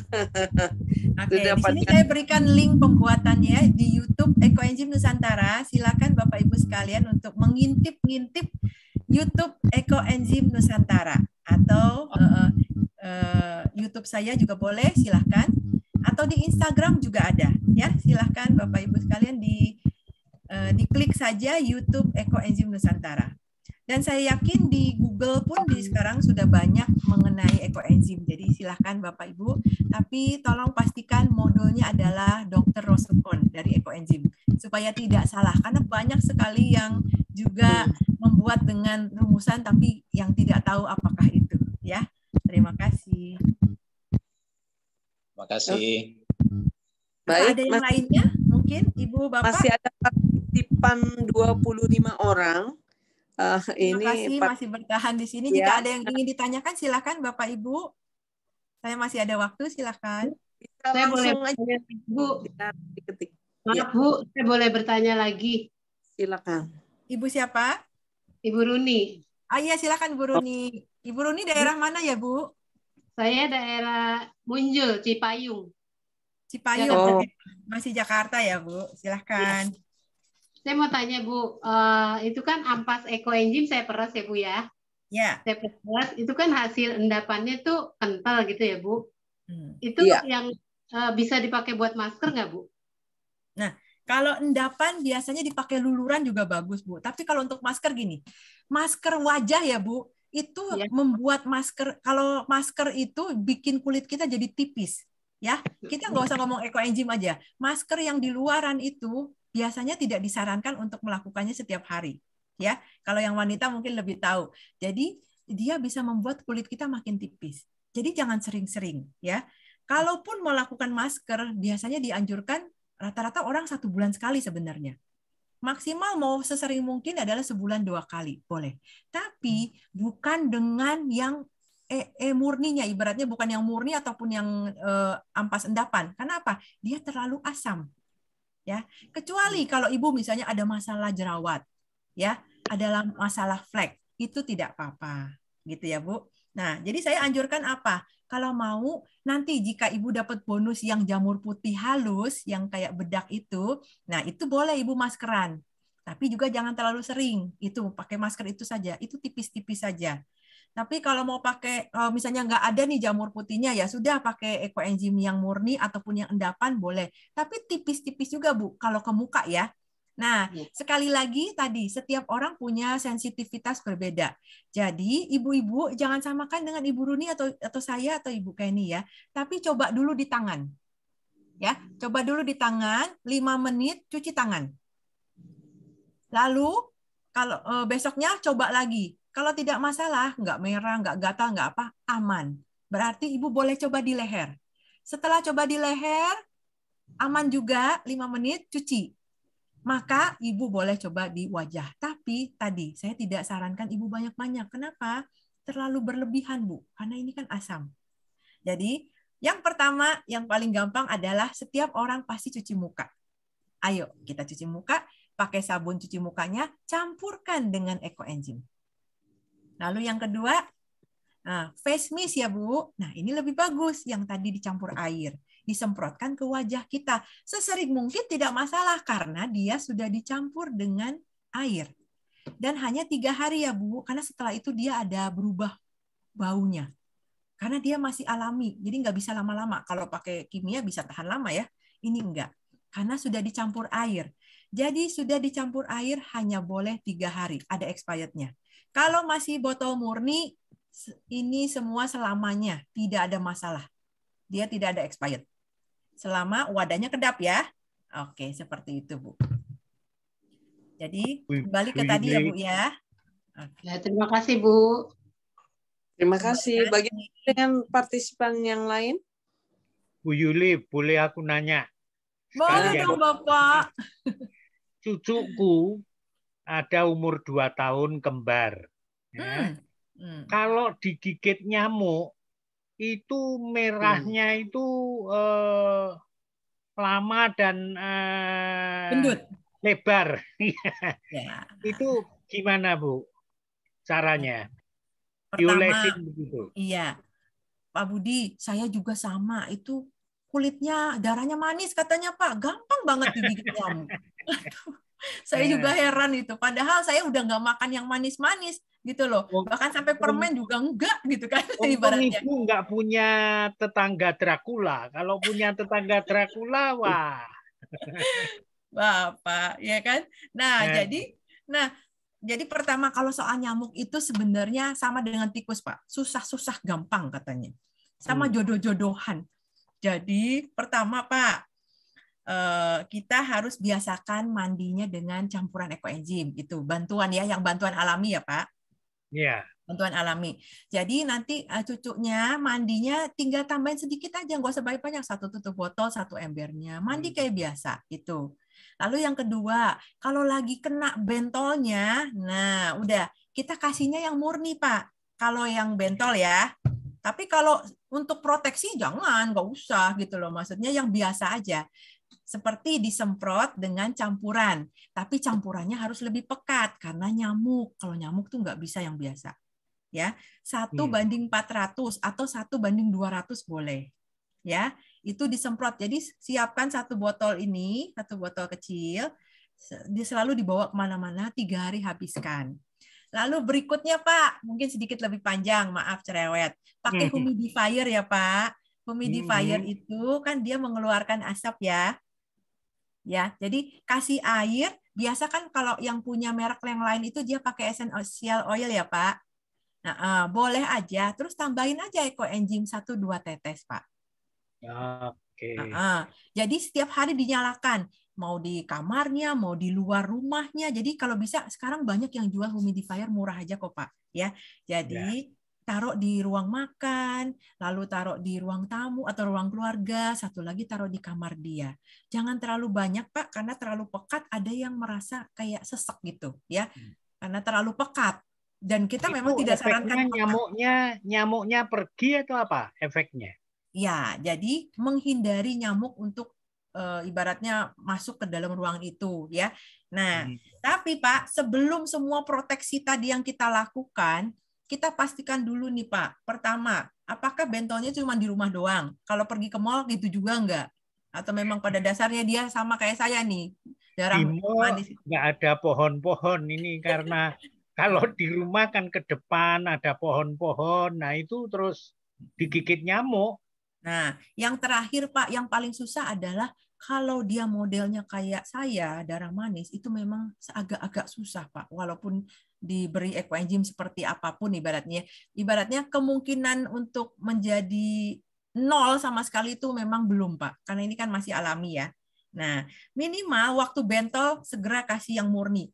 Oke, okay, sini saya berikan link pembuatannya di YouTube Ekoenzim Nusantara. Silakan Bapak Ibu sekalian untuk mengintip-ngintip YouTube Ekoenzim Nusantara atau uh, Eh, YouTube saya juga boleh, silahkan. Atau di Instagram juga ada, ya silahkan Bapak Ibu sekalian di uh, diklik saja YouTube Eko Enzim Nusantara. Dan saya yakin di Google pun di sekarang sudah banyak mengenai ekoenzim. Jadi silahkan Bapak Ibu, tapi tolong pastikan modulnya adalah Dr. Rosukon dari ekoenzim supaya tidak salah karena banyak sekali yang juga hmm. membuat dengan rumusan tapi yang tidak tahu apakah itu ya. Terima kasih. Terima kasih. Nah, Baik, ada yang masih, lainnya? Mungkin Ibu Bapak? Masih ada partisipan 25 orang. Uh, ini Terima kasih masih bertahan di sini. Ya. Jika ada yang ingin ditanyakan silakan Bapak Ibu. Saya masih ada waktu silakan. Bisa saya boleh aja Bu. Maaf ya. Bu, saya boleh bertanya lagi. Silakan. Ibu siapa? Ibu Runi. Ah iya silakan Bu Runi. Ibu Runi daerah mana ya, Bu? Saya daerah Munjul, Cipayung. Cipayung, oh. masih Jakarta ya, Bu? Silahkan. Ya. Saya mau tanya, Bu, uh, itu kan ampas Eco Engine saya peras ya, Bu ya? Ya. Saya peras, itu kan hasil endapannya tuh kental gitu ya, Bu? Hmm. Itu ya. yang uh, bisa dipakai buat masker nggak, Bu? Nah, kalau endapan biasanya dipakai luluran juga bagus, Bu. Tapi kalau untuk masker gini, masker wajah ya, Bu, itu ya. membuat masker kalau masker itu bikin kulit kita jadi tipis ya kita nggak usah ngomong eco ekoenzim aja masker yang di luaran itu biasanya tidak disarankan untuk melakukannya setiap hari ya kalau yang wanita mungkin lebih tahu jadi dia bisa membuat kulit kita makin tipis jadi jangan sering-sering ya kalaupun melakukan masker biasanya dianjurkan rata-rata orang satu bulan sekali sebenarnya maksimal mau sesering mungkin adalah sebulan dua kali boleh tapi hmm. bukan dengan yang eh, eh murninya ibaratnya bukan yang murni ataupun yang eh, ampas endapan karena apa dia terlalu asam ya kecuali hmm. kalau ibu misalnya ada masalah jerawat ya adalah masalah flek itu tidak apa-apa gitu ya bu nah jadi saya anjurkan apa kalau mau nanti jika ibu dapat bonus yang jamur putih halus yang kayak bedak itu, nah itu boleh ibu maskeran. Tapi juga jangan terlalu sering. Itu pakai masker itu saja. Itu tipis-tipis saja. Tapi kalau mau pakai eh, misalnya nggak ada nih jamur putihnya ya sudah pakai ekoenzim yang murni ataupun yang endapan boleh. Tapi tipis-tipis juga Bu kalau ke muka ya. Nah, iya. sekali lagi tadi, setiap orang punya sensitivitas berbeda. Jadi, ibu-ibu jangan samakan dengan Ibu Runi atau atau saya atau Ibu Kenny ya. Tapi coba dulu di tangan. Ya, coba dulu di tangan 5 menit cuci tangan. Lalu kalau e, besoknya coba lagi. Kalau tidak masalah, nggak merah, nggak gatal, nggak apa, aman. Berarti ibu boleh coba di leher. Setelah coba di leher, aman juga 5 menit cuci maka ibu boleh coba di wajah. Tapi tadi saya tidak sarankan ibu banyak-banyak. Kenapa? Terlalu berlebihan, Bu. Karena ini kan asam. Jadi, yang pertama, yang paling gampang adalah setiap orang pasti cuci muka. Ayo, kita cuci muka pakai sabun cuci mukanya, campurkan dengan ekoenzim. Lalu yang kedua, nah, face mist ya Bu. Nah, ini lebih bagus yang tadi dicampur air disemprotkan ke wajah kita. Sesering mungkin tidak masalah karena dia sudah dicampur dengan air. Dan hanya tiga hari ya Bu, karena setelah itu dia ada berubah baunya. Karena dia masih alami, jadi nggak bisa lama-lama. Kalau pakai kimia bisa tahan lama ya, ini enggak. Karena sudah dicampur air. Jadi sudah dicampur air hanya boleh tiga hari, ada expirednya. Kalau masih botol murni, ini semua selamanya tidak ada masalah. Dia tidak ada expired selama wadahnya kedap ya. Oke, seperti itu, Bu. Jadi kembali ke tadi ya, Bu ya. Oke. Ya, terima kasih, Bu. Terima kasih. Bagi dengan partisipan yang lain? Bu Yuli, boleh aku nanya? Boleh dong, Bapak. Cucuku ada umur 2 tahun kembar. Ya. Hmm. Hmm. Kalau digigit nyamuk, itu merahnya hmm. itu uh, lama dan uh, lebar. ya. Itu gimana Bu caranya? Pertama, begitu. Iya, Pak Budi, saya juga sama. Itu kulitnya darahnya manis katanya Pak, gampang banget digigit nyamuk. saya yeah. juga heran itu. Padahal saya udah nggak makan yang manis-manis gitu loh. Bahkan sampai permen juga enggak gitu kan Untung ibaratnya. ibu nggak punya tetangga Dracula. Kalau punya tetangga Dracula, wah. Bapak, ya kan? Nah, yeah. jadi nah jadi pertama kalau soal nyamuk itu sebenarnya sama dengan tikus, Pak. Susah-susah gampang katanya. Sama hmm. jodoh-jodohan. Jadi pertama, Pak, Eh, kita harus biasakan mandinya dengan campuran ekoenzim itu bantuan ya yang bantuan alami ya Pak. Iya. Yeah. Bantuan alami. Jadi nanti eh, cucunya mandinya tinggal tambahin sedikit aja nggak usah banyak-banyak satu tutup botol satu embernya mandi hmm. kayak biasa itu. Lalu yang kedua kalau lagi kena bentolnya, nah udah kita kasihnya yang murni Pak. Kalau yang bentol ya, tapi kalau untuk proteksi jangan, nggak usah gitu loh. Maksudnya yang biasa aja seperti disemprot dengan campuran, tapi campurannya harus lebih pekat karena nyamuk. Kalau nyamuk tuh nggak bisa yang biasa. Ya, satu hmm. banding 400 atau satu banding 200 boleh. Ya, itu disemprot. Jadi siapkan satu botol ini, satu botol kecil, dia selalu dibawa kemana-mana, tiga hari habiskan. Lalu berikutnya Pak, mungkin sedikit lebih panjang, maaf cerewet. Pakai hmm. humidifier ya Pak. Humidifier hmm. itu kan dia mengeluarkan asap ya ya. Jadi kasih air, biasa kan kalau yang punya merek yang lain itu dia pakai essential oil ya, Pak. Nah, uh, boleh aja, terus tambahin aja Eco koenzim satu dua tetes, Pak. Ya, oke. Okay. Uh -uh. Jadi setiap hari dinyalakan, mau di kamarnya, mau di luar rumahnya. Jadi kalau bisa sekarang banyak yang jual humidifier murah aja kok, Pak, ya. Jadi ya taruh di ruang makan, lalu taruh di ruang tamu atau ruang keluarga, satu lagi taruh di kamar dia. Jangan terlalu banyak, Pak, karena terlalu pekat ada yang merasa kayak sesek gitu, ya. Hmm. Karena terlalu pekat. Dan kita Itu memang tidak sarankan pekat. nyamuknya nyamuknya pergi atau apa efeknya? Ya, jadi menghindari nyamuk untuk eh, ibaratnya masuk ke dalam ruang itu ya. Nah, hmm. tapi Pak, sebelum semua proteksi tadi yang kita lakukan, kita pastikan dulu nih Pak. Pertama, apakah bentolnya cuma di rumah doang? Kalau pergi ke mall gitu juga enggak? Atau memang pada dasarnya dia sama kayak saya nih? Jarang di manis. Enggak ada pohon-pohon ini karena kalau di rumah kan ke depan ada pohon-pohon. Nah, itu terus digigit nyamuk. Nah, yang terakhir Pak, yang paling susah adalah kalau dia modelnya kayak saya, darah manis, itu memang agak-agak susah Pak. Walaupun diberi enzim seperti apapun ibaratnya ibaratnya kemungkinan untuk menjadi nol sama sekali itu memang belum pak karena ini kan masih alami ya nah minimal waktu bentol segera kasih yang murni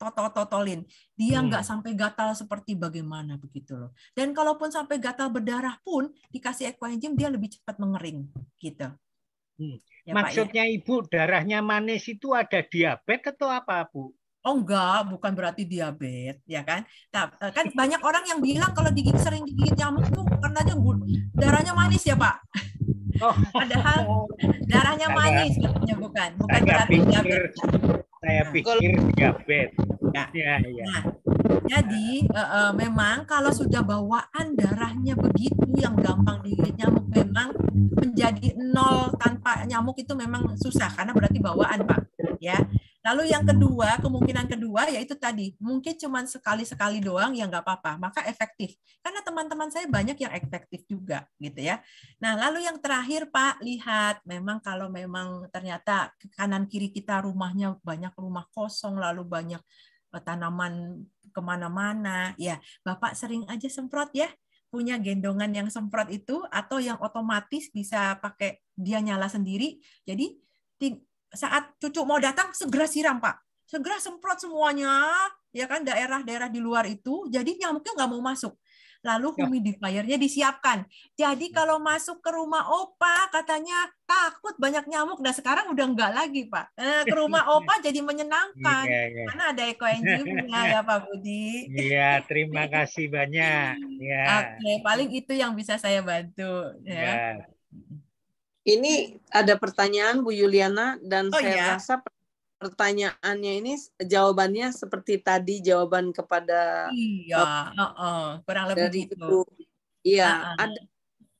totol-totolin dia hmm. nggak hmm. sampai gatal seperti bagaimana begitu loh dan kalaupun sampai gatal berdarah pun dikasih enzim dia lebih cepat mengering gitu hmm. ya, maksudnya pak, ya. ibu darahnya manis itu ada diabetes atau apa bu Oh enggak, bukan berarti diabetes, ya kan? Nah, kan banyak orang yang bilang kalau digigit sering digigit nyamuk tuh karena aja darahnya manis ya Pak. Oh. Padahal darahnya manis katanya bukan, bukan saya berarti diabetes. Saya pikir diabetes. Ya. Ya, ya. Nah, jadi uh, uh, memang kalau sudah bawaan darahnya begitu yang gampang digigit nyamuk memang menjadi nol tanpa nyamuk itu memang susah karena berarti bawaan Pak, ya. Lalu yang kedua, kemungkinan kedua yaitu tadi, mungkin cuma sekali-sekali doang yang nggak apa-apa, maka efektif. Karena teman-teman saya banyak yang efektif juga gitu ya. Nah lalu yang terakhir Pak, lihat memang kalau memang ternyata ke kanan-kiri kita rumahnya banyak rumah kosong, lalu banyak eh, tanaman kemana-mana, ya Bapak sering aja semprot ya punya gendongan yang semprot itu atau yang otomatis bisa pakai dia nyala sendiri. Jadi saat cucu mau datang segera siram pak segera semprot semuanya ya kan daerah-daerah di luar itu jadi nyamuknya nggak mau masuk lalu ya. humidifiernya disiapkan jadi kalau masuk ke rumah opa katanya takut banyak nyamuk nah sekarang udah nggak lagi pak nah, ke rumah opa jadi menyenangkan iya, iya. karena ada eco engine ya pak Budi iya terima kasih banyak ya oke paling itu yang bisa saya bantu ya ya. Ini ada pertanyaan Bu Yuliana dan oh, saya ya? rasa pertanyaannya ini jawabannya seperti tadi jawaban kepada Iya, uh, uh, kurang lebih dari itu. Iya, uh, uh. ada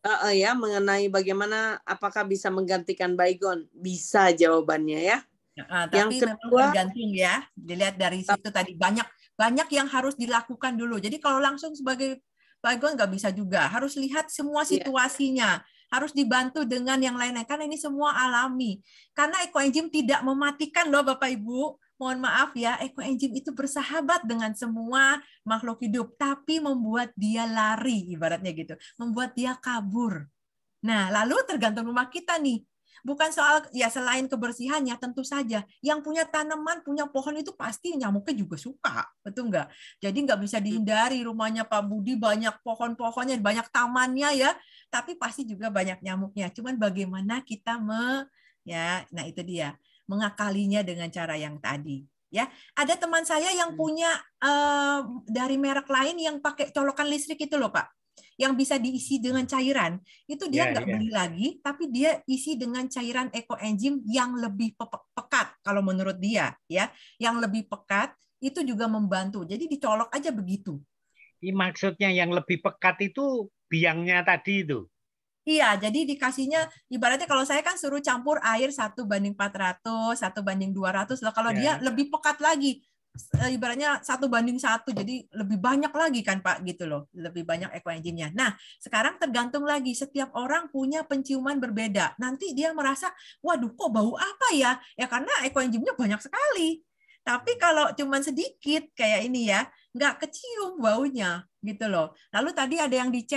uh, uh, ya mengenai bagaimana apakah bisa menggantikan baygon? Bisa jawabannya ya. Uh, tapi yang kedua tergantung ya. Dilihat dari situ tadi banyak banyak yang harus dilakukan dulu. Jadi kalau langsung sebagai baygon nggak bisa juga. Harus lihat semua iya. situasinya. Yeah harus dibantu dengan yang lainnya lain karena ini semua alami karena ekoenzim tidak mematikan loh Bapak Ibu mohon maaf ya ekoenzim itu bersahabat dengan semua makhluk hidup tapi membuat dia lari ibaratnya gitu membuat dia kabur nah lalu tergantung rumah kita nih bukan soal ya selain kebersihannya tentu saja yang punya tanaman punya pohon itu pasti nyamuknya juga suka betul nggak jadi nggak bisa dihindari rumahnya Pak Budi banyak pohon-pohonnya banyak tamannya ya tapi pasti juga banyak nyamuknya. Cuman bagaimana kita me ya, nah itu dia mengakalinya dengan cara yang tadi. Ya, ada teman saya yang hmm. punya uh, dari merek lain yang pakai colokan listrik itu loh pak, yang bisa diisi dengan cairan itu dia iya, nggak yeah, yeah. beli lagi, tapi dia isi dengan cairan Eco Engine yang lebih pe pekat kalau menurut dia ya, yang lebih pekat itu juga membantu. Jadi dicolok aja begitu. Ini maksudnya yang lebih pekat itu biangnya tadi itu. Iya, jadi dikasihnya ibaratnya kalau saya kan suruh campur air satu banding 400, satu banding 200. Lah kalau ya. dia ya. lebih pekat lagi, eh, ibaratnya satu banding satu jadi lebih banyak lagi kan pak gitu loh lebih banyak ekoenzimnya nah sekarang tergantung lagi setiap orang punya penciuman berbeda nanti dia merasa waduh kok bau apa ya ya karena ekoenzimnya banyak sekali tapi kalau cuma sedikit kayak ini ya nggak kecium baunya gitu loh lalu tadi ada yang di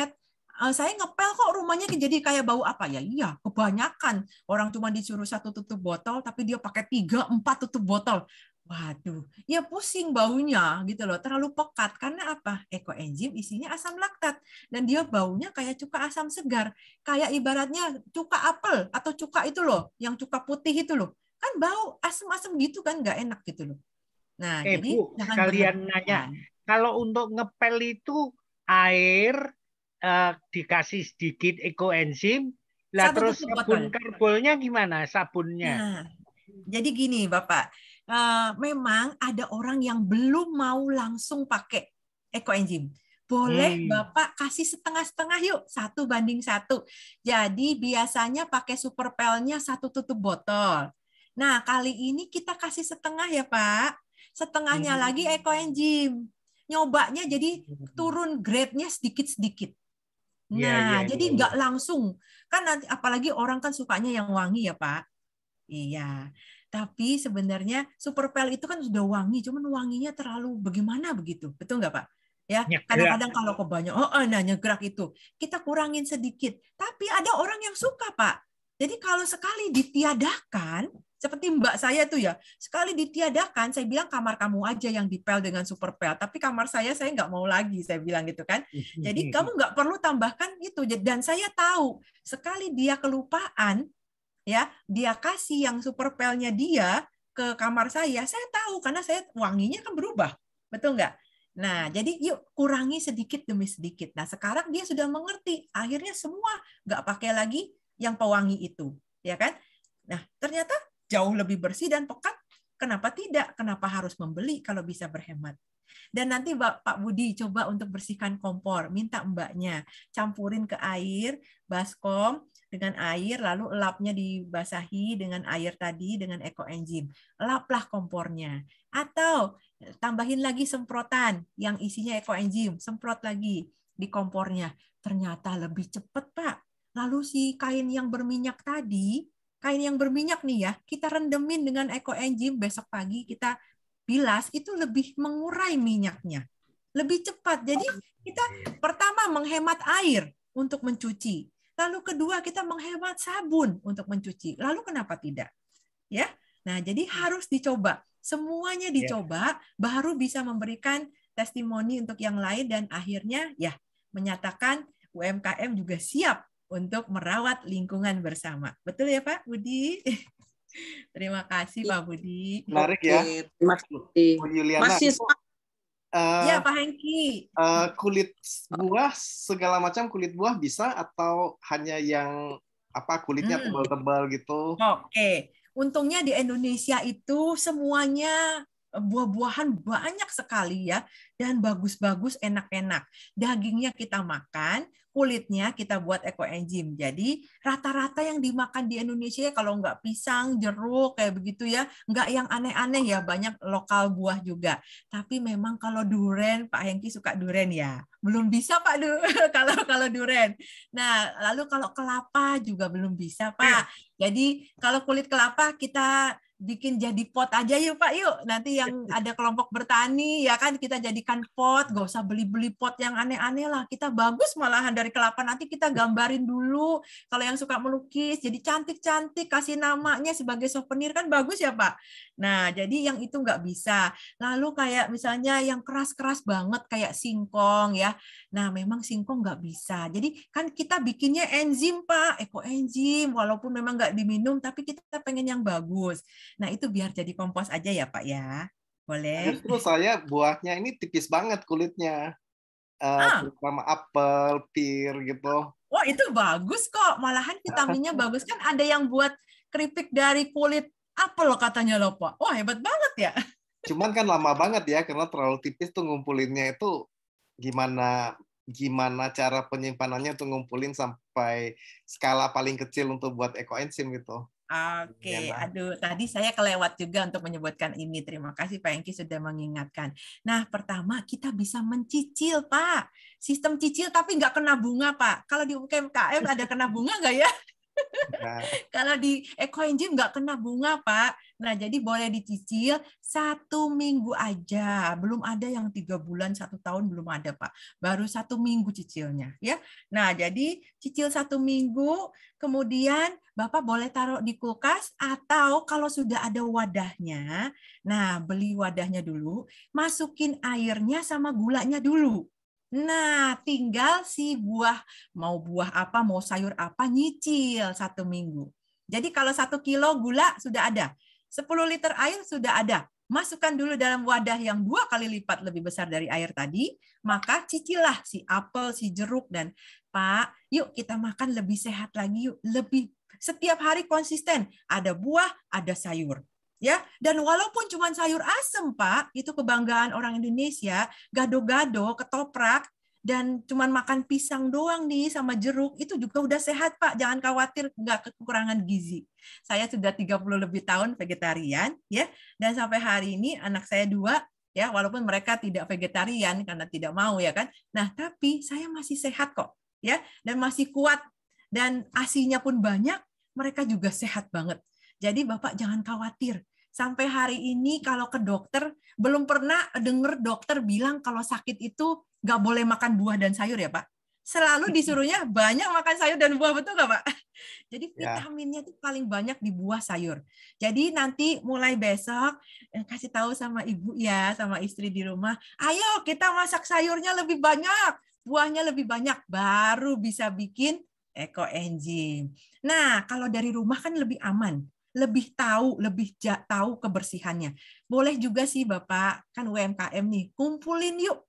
Eh, saya ngepel kok rumahnya jadi kayak bau apa ya? Iya, kebanyakan orang cuma disuruh satu tutup botol, tapi dia pakai tiga, empat tutup botol. Waduh, ya pusing baunya gitu loh, terlalu pekat karena apa? Ekoenzim isinya asam laktat dan dia baunya kayak cuka asam segar, kayak ibaratnya cuka apel atau cuka itu loh, yang cuka putih itu loh, kan bau asam-asam gitu kan nggak enak gitu loh. Nah, eh, jadi Bu, jangan kalian nanya, kalau untuk ngepel itu air uh, dikasih sedikit ekoenzim, lah Satu terus sabun karbolnya gimana sabunnya? Nah, jadi gini Bapak, uh, memang ada orang yang belum mau langsung pakai ekoenzim. Boleh hmm. Bapak kasih setengah-setengah yuk, satu banding satu. Jadi biasanya pakai super pelnya satu tutup botol. Nah, kali ini kita kasih setengah ya Pak. Setengahnya hmm. lagi ekoenzim. Nyobanya jadi hmm. turun grade-nya sedikit-sedikit. Iya, nah, yeah, yeah, jadi iya, iya. nggak yeah. langsung kan nanti apalagi orang kan sukanya yang wangi ya Pak. Iya. Tapi sebenarnya superpel itu kan sudah wangi, cuman wanginya terlalu bagaimana begitu, betul nggak Pak? Ya, kadang-kadang kalau kebanyakan, oh, oh nah nyegrak itu, kita kurangin sedikit. Tapi ada orang yang suka Pak. Jadi kalau sekali ditiadakan, seperti mbak saya tuh ya, sekali ditiadakan, saya bilang kamar kamu aja yang dipel dengan super pel, tapi kamar saya saya nggak mau lagi, saya bilang gitu kan. Jadi kamu nggak perlu tambahkan itu. Dan saya tahu sekali dia kelupaan, ya dia kasih yang super pelnya dia ke kamar saya, saya tahu karena saya wanginya kan berubah, betul nggak? Nah, jadi yuk kurangi sedikit demi sedikit. Nah, sekarang dia sudah mengerti. Akhirnya semua nggak pakai lagi yang pewangi itu, ya kan? Nah, ternyata jauh lebih bersih dan pekat, kenapa tidak? Kenapa harus membeli kalau bisa berhemat? Dan nanti Pak Budi coba untuk bersihkan kompor, minta mbaknya campurin ke air, baskom dengan air, lalu lapnya dibasahi dengan air tadi dengan eco engine. Laplah kompornya. Atau tambahin lagi semprotan yang isinya eco engine, semprot lagi di kompornya. Ternyata lebih cepat, Pak. Lalu si kain yang berminyak tadi kain yang berminyak nih ya, kita rendemin dengan eco ekoenzim besok pagi kita bilas itu lebih mengurai minyaknya. Lebih cepat. Jadi kita pertama menghemat air untuk mencuci. Lalu kedua kita menghemat sabun untuk mencuci. Lalu kenapa tidak? Ya. Nah, jadi harus dicoba. Semuanya ya. dicoba baru bisa memberikan testimoni untuk yang lain dan akhirnya ya menyatakan UMKM juga siap untuk merawat lingkungan bersama. Betul ya Pak Budi? Terima kasih Pak iya. Budi. Menarik ya. Terima kasih. Uh, ya Pak Hengki. Uh, kulit buah segala macam kulit buah bisa atau hanya yang apa kulitnya hmm. tebal-tebal hmm. gitu? Oke, okay. untungnya di Indonesia itu semuanya buah-buahan banyak sekali ya dan bagus-bagus enak-enak. Dagingnya kita makan, kulitnya kita buat ekoenzim. Jadi rata-rata yang dimakan di Indonesia ya, kalau nggak pisang, jeruk kayak begitu ya, nggak yang aneh-aneh ya, banyak lokal buah juga. Tapi memang kalau duren, Pak Hengki suka duren ya. Belum bisa Pak du kalau kalau duren. Nah, lalu kalau kelapa juga belum bisa, Pak. Iya. Jadi kalau kulit kelapa kita bikin jadi pot aja yuk Pak yuk nanti yang ada kelompok bertani ya kan kita jadikan pot gak usah beli-beli pot yang aneh-aneh lah kita bagus malahan dari kelapa nanti kita gambarin dulu kalau yang suka melukis jadi cantik-cantik kasih namanya sebagai souvenir kan bagus ya Pak nah jadi yang itu nggak bisa lalu kayak misalnya yang keras-keras banget kayak singkong ya Nah, memang singkong nggak bisa. Jadi kan kita bikinnya enzim, Pak, Eko enzim walaupun memang nggak diminum, tapi kita pengen yang bagus. Nah, itu biar jadi kompos aja ya, Pak ya. Boleh. Justru saya buahnya ini tipis banget kulitnya. Uh, ah. sama apel, pir gitu. Wah, oh, itu bagus kok. Malahan vitaminnya bagus kan ada yang buat keripik dari kulit apel katanya loh, Pak. Wah, hebat banget ya. Cuman kan lama banget ya karena terlalu tipis tuh ngumpulinnya itu gimana gimana cara penyimpanannya untuk ngumpulin sampai skala paling kecil untuk buat ekoenzim gitu. Oke, okay. Iya, aduh tadi saya kelewat juga untuk menyebutkan ini. Terima kasih Pak Enki sudah mengingatkan. Nah, pertama kita bisa mencicil Pak. Sistem cicil tapi nggak kena bunga Pak. Kalau di UMKM ada kena bunga nggak ya? Nah. Kalau di eco Engine nggak kena bunga, Pak. Nah, jadi boleh dicicil satu minggu aja. Belum ada yang tiga bulan, satu tahun belum ada, Pak. Baru satu minggu cicilnya. ya. Nah, jadi cicil satu minggu, kemudian Bapak boleh taruh di kulkas atau kalau sudah ada wadahnya, nah beli wadahnya dulu, masukin airnya sama gulanya dulu. Nah, tinggal si buah, mau buah apa, mau sayur apa, nyicil satu minggu. Jadi kalau satu kilo gula sudah ada, 10 liter air sudah ada, masukkan dulu dalam wadah yang dua kali lipat lebih besar dari air tadi, maka cicilah si apel, si jeruk, dan Pak, yuk kita makan lebih sehat lagi yuk, lebih setiap hari konsisten, ada buah, ada sayur ya dan walaupun cuma sayur asem pak itu kebanggaan orang Indonesia gado-gado ketoprak dan cuma makan pisang doang nih sama jeruk itu juga udah sehat Pak jangan khawatir nggak kekurangan gizi saya sudah 30 lebih tahun vegetarian ya dan sampai hari ini anak saya dua ya walaupun mereka tidak vegetarian karena tidak mau ya kan nah tapi saya masih sehat kok ya dan masih kuat dan asinya pun banyak mereka juga sehat banget jadi Bapak jangan khawatir. Sampai hari ini kalau ke dokter, belum pernah dengar dokter bilang kalau sakit itu nggak boleh makan buah dan sayur ya Pak? Selalu disuruhnya banyak makan sayur dan buah, betul nggak Pak? Jadi ya. vitaminnya itu paling banyak di buah sayur. Jadi nanti mulai besok eh, kasih tahu sama ibu ya, sama istri di rumah, ayo kita masak sayurnya lebih banyak, buahnya lebih banyak, baru bisa bikin eco engine. Nah, kalau dari rumah kan lebih aman lebih tahu, lebih tahu kebersihannya. Boleh juga sih Bapak, kan UMKM nih, kumpulin yuk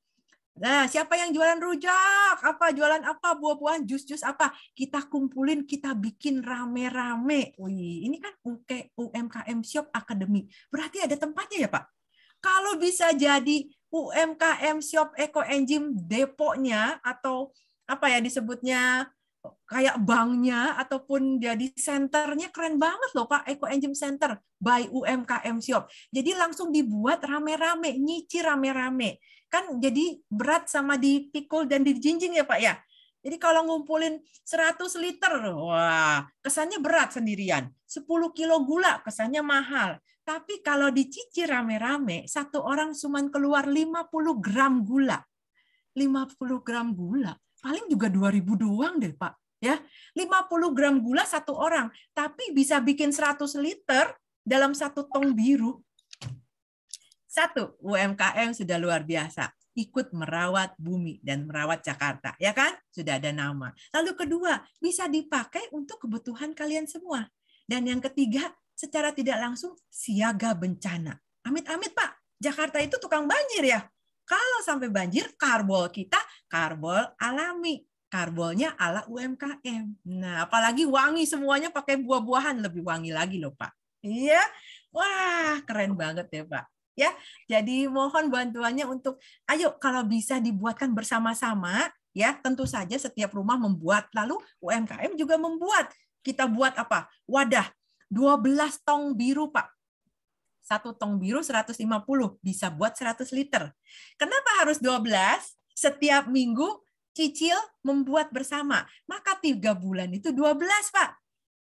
Nah, siapa yang jualan rujak? Apa jualan apa? Buah-buahan, jus-jus apa? Kita kumpulin, kita bikin rame-rame. Wih, ini kan UK UMKM Shop Academy. Berarti ada tempatnya ya, Pak? Kalau bisa jadi UMKM Shop Eco Engine Depotnya atau apa ya disebutnya kayak banknya ataupun jadi senternya keren banget loh Pak Eco Engine Center by UMKM Shop. Jadi langsung dibuat rame-rame, nyicir rame-rame. Kan jadi berat sama dipikul dan dijinjing ya Pak ya. Jadi kalau ngumpulin 100 liter, wah, kesannya berat sendirian. 10 kilo gula, kesannya mahal. Tapi kalau dicicir rame-rame, satu orang cuma keluar 50 gram gula. 50 gram gula paling juga 2000 doang deh Pak. Ya, 50 gram gula satu orang, tapi bisa bikin 100 liter dalam satu tong biru. Satu, UMKM sudah luar biasa ikut merawat bumi dan merawat Jakarta, ya kan? Sudah ada nama. Lalu kedua, bisa dipakai untuk kebutuhan kalian semua. Dan yang ketiga, secara tidak langsung siaga bencana. Amit-amit Pak, Jakarta itu tukang banjir ya? Kalau sampai banjir, karbol kita karbol alami. Karbolnya ala UMKM. Nah, apalagi wangi semuanya pakai buah-buahan lebih wangi lagi loh, Pak. Iya. Wah, keren banget ya, Pak ya. Jadi mohon bantuannya untuk ayo kalau bisa dibuatkan bersama-sama ya, tentu saja setiap rumah membuat lalu UMKM juga membuat. Kita buat apa? Wadah 12 tong biru, Pak satu tong biru 150 bisa buat 100 liter. Kenapa harus 12? Setiap minggu cicil membuat bersama. Maka tiga bulan itu 12, Pak.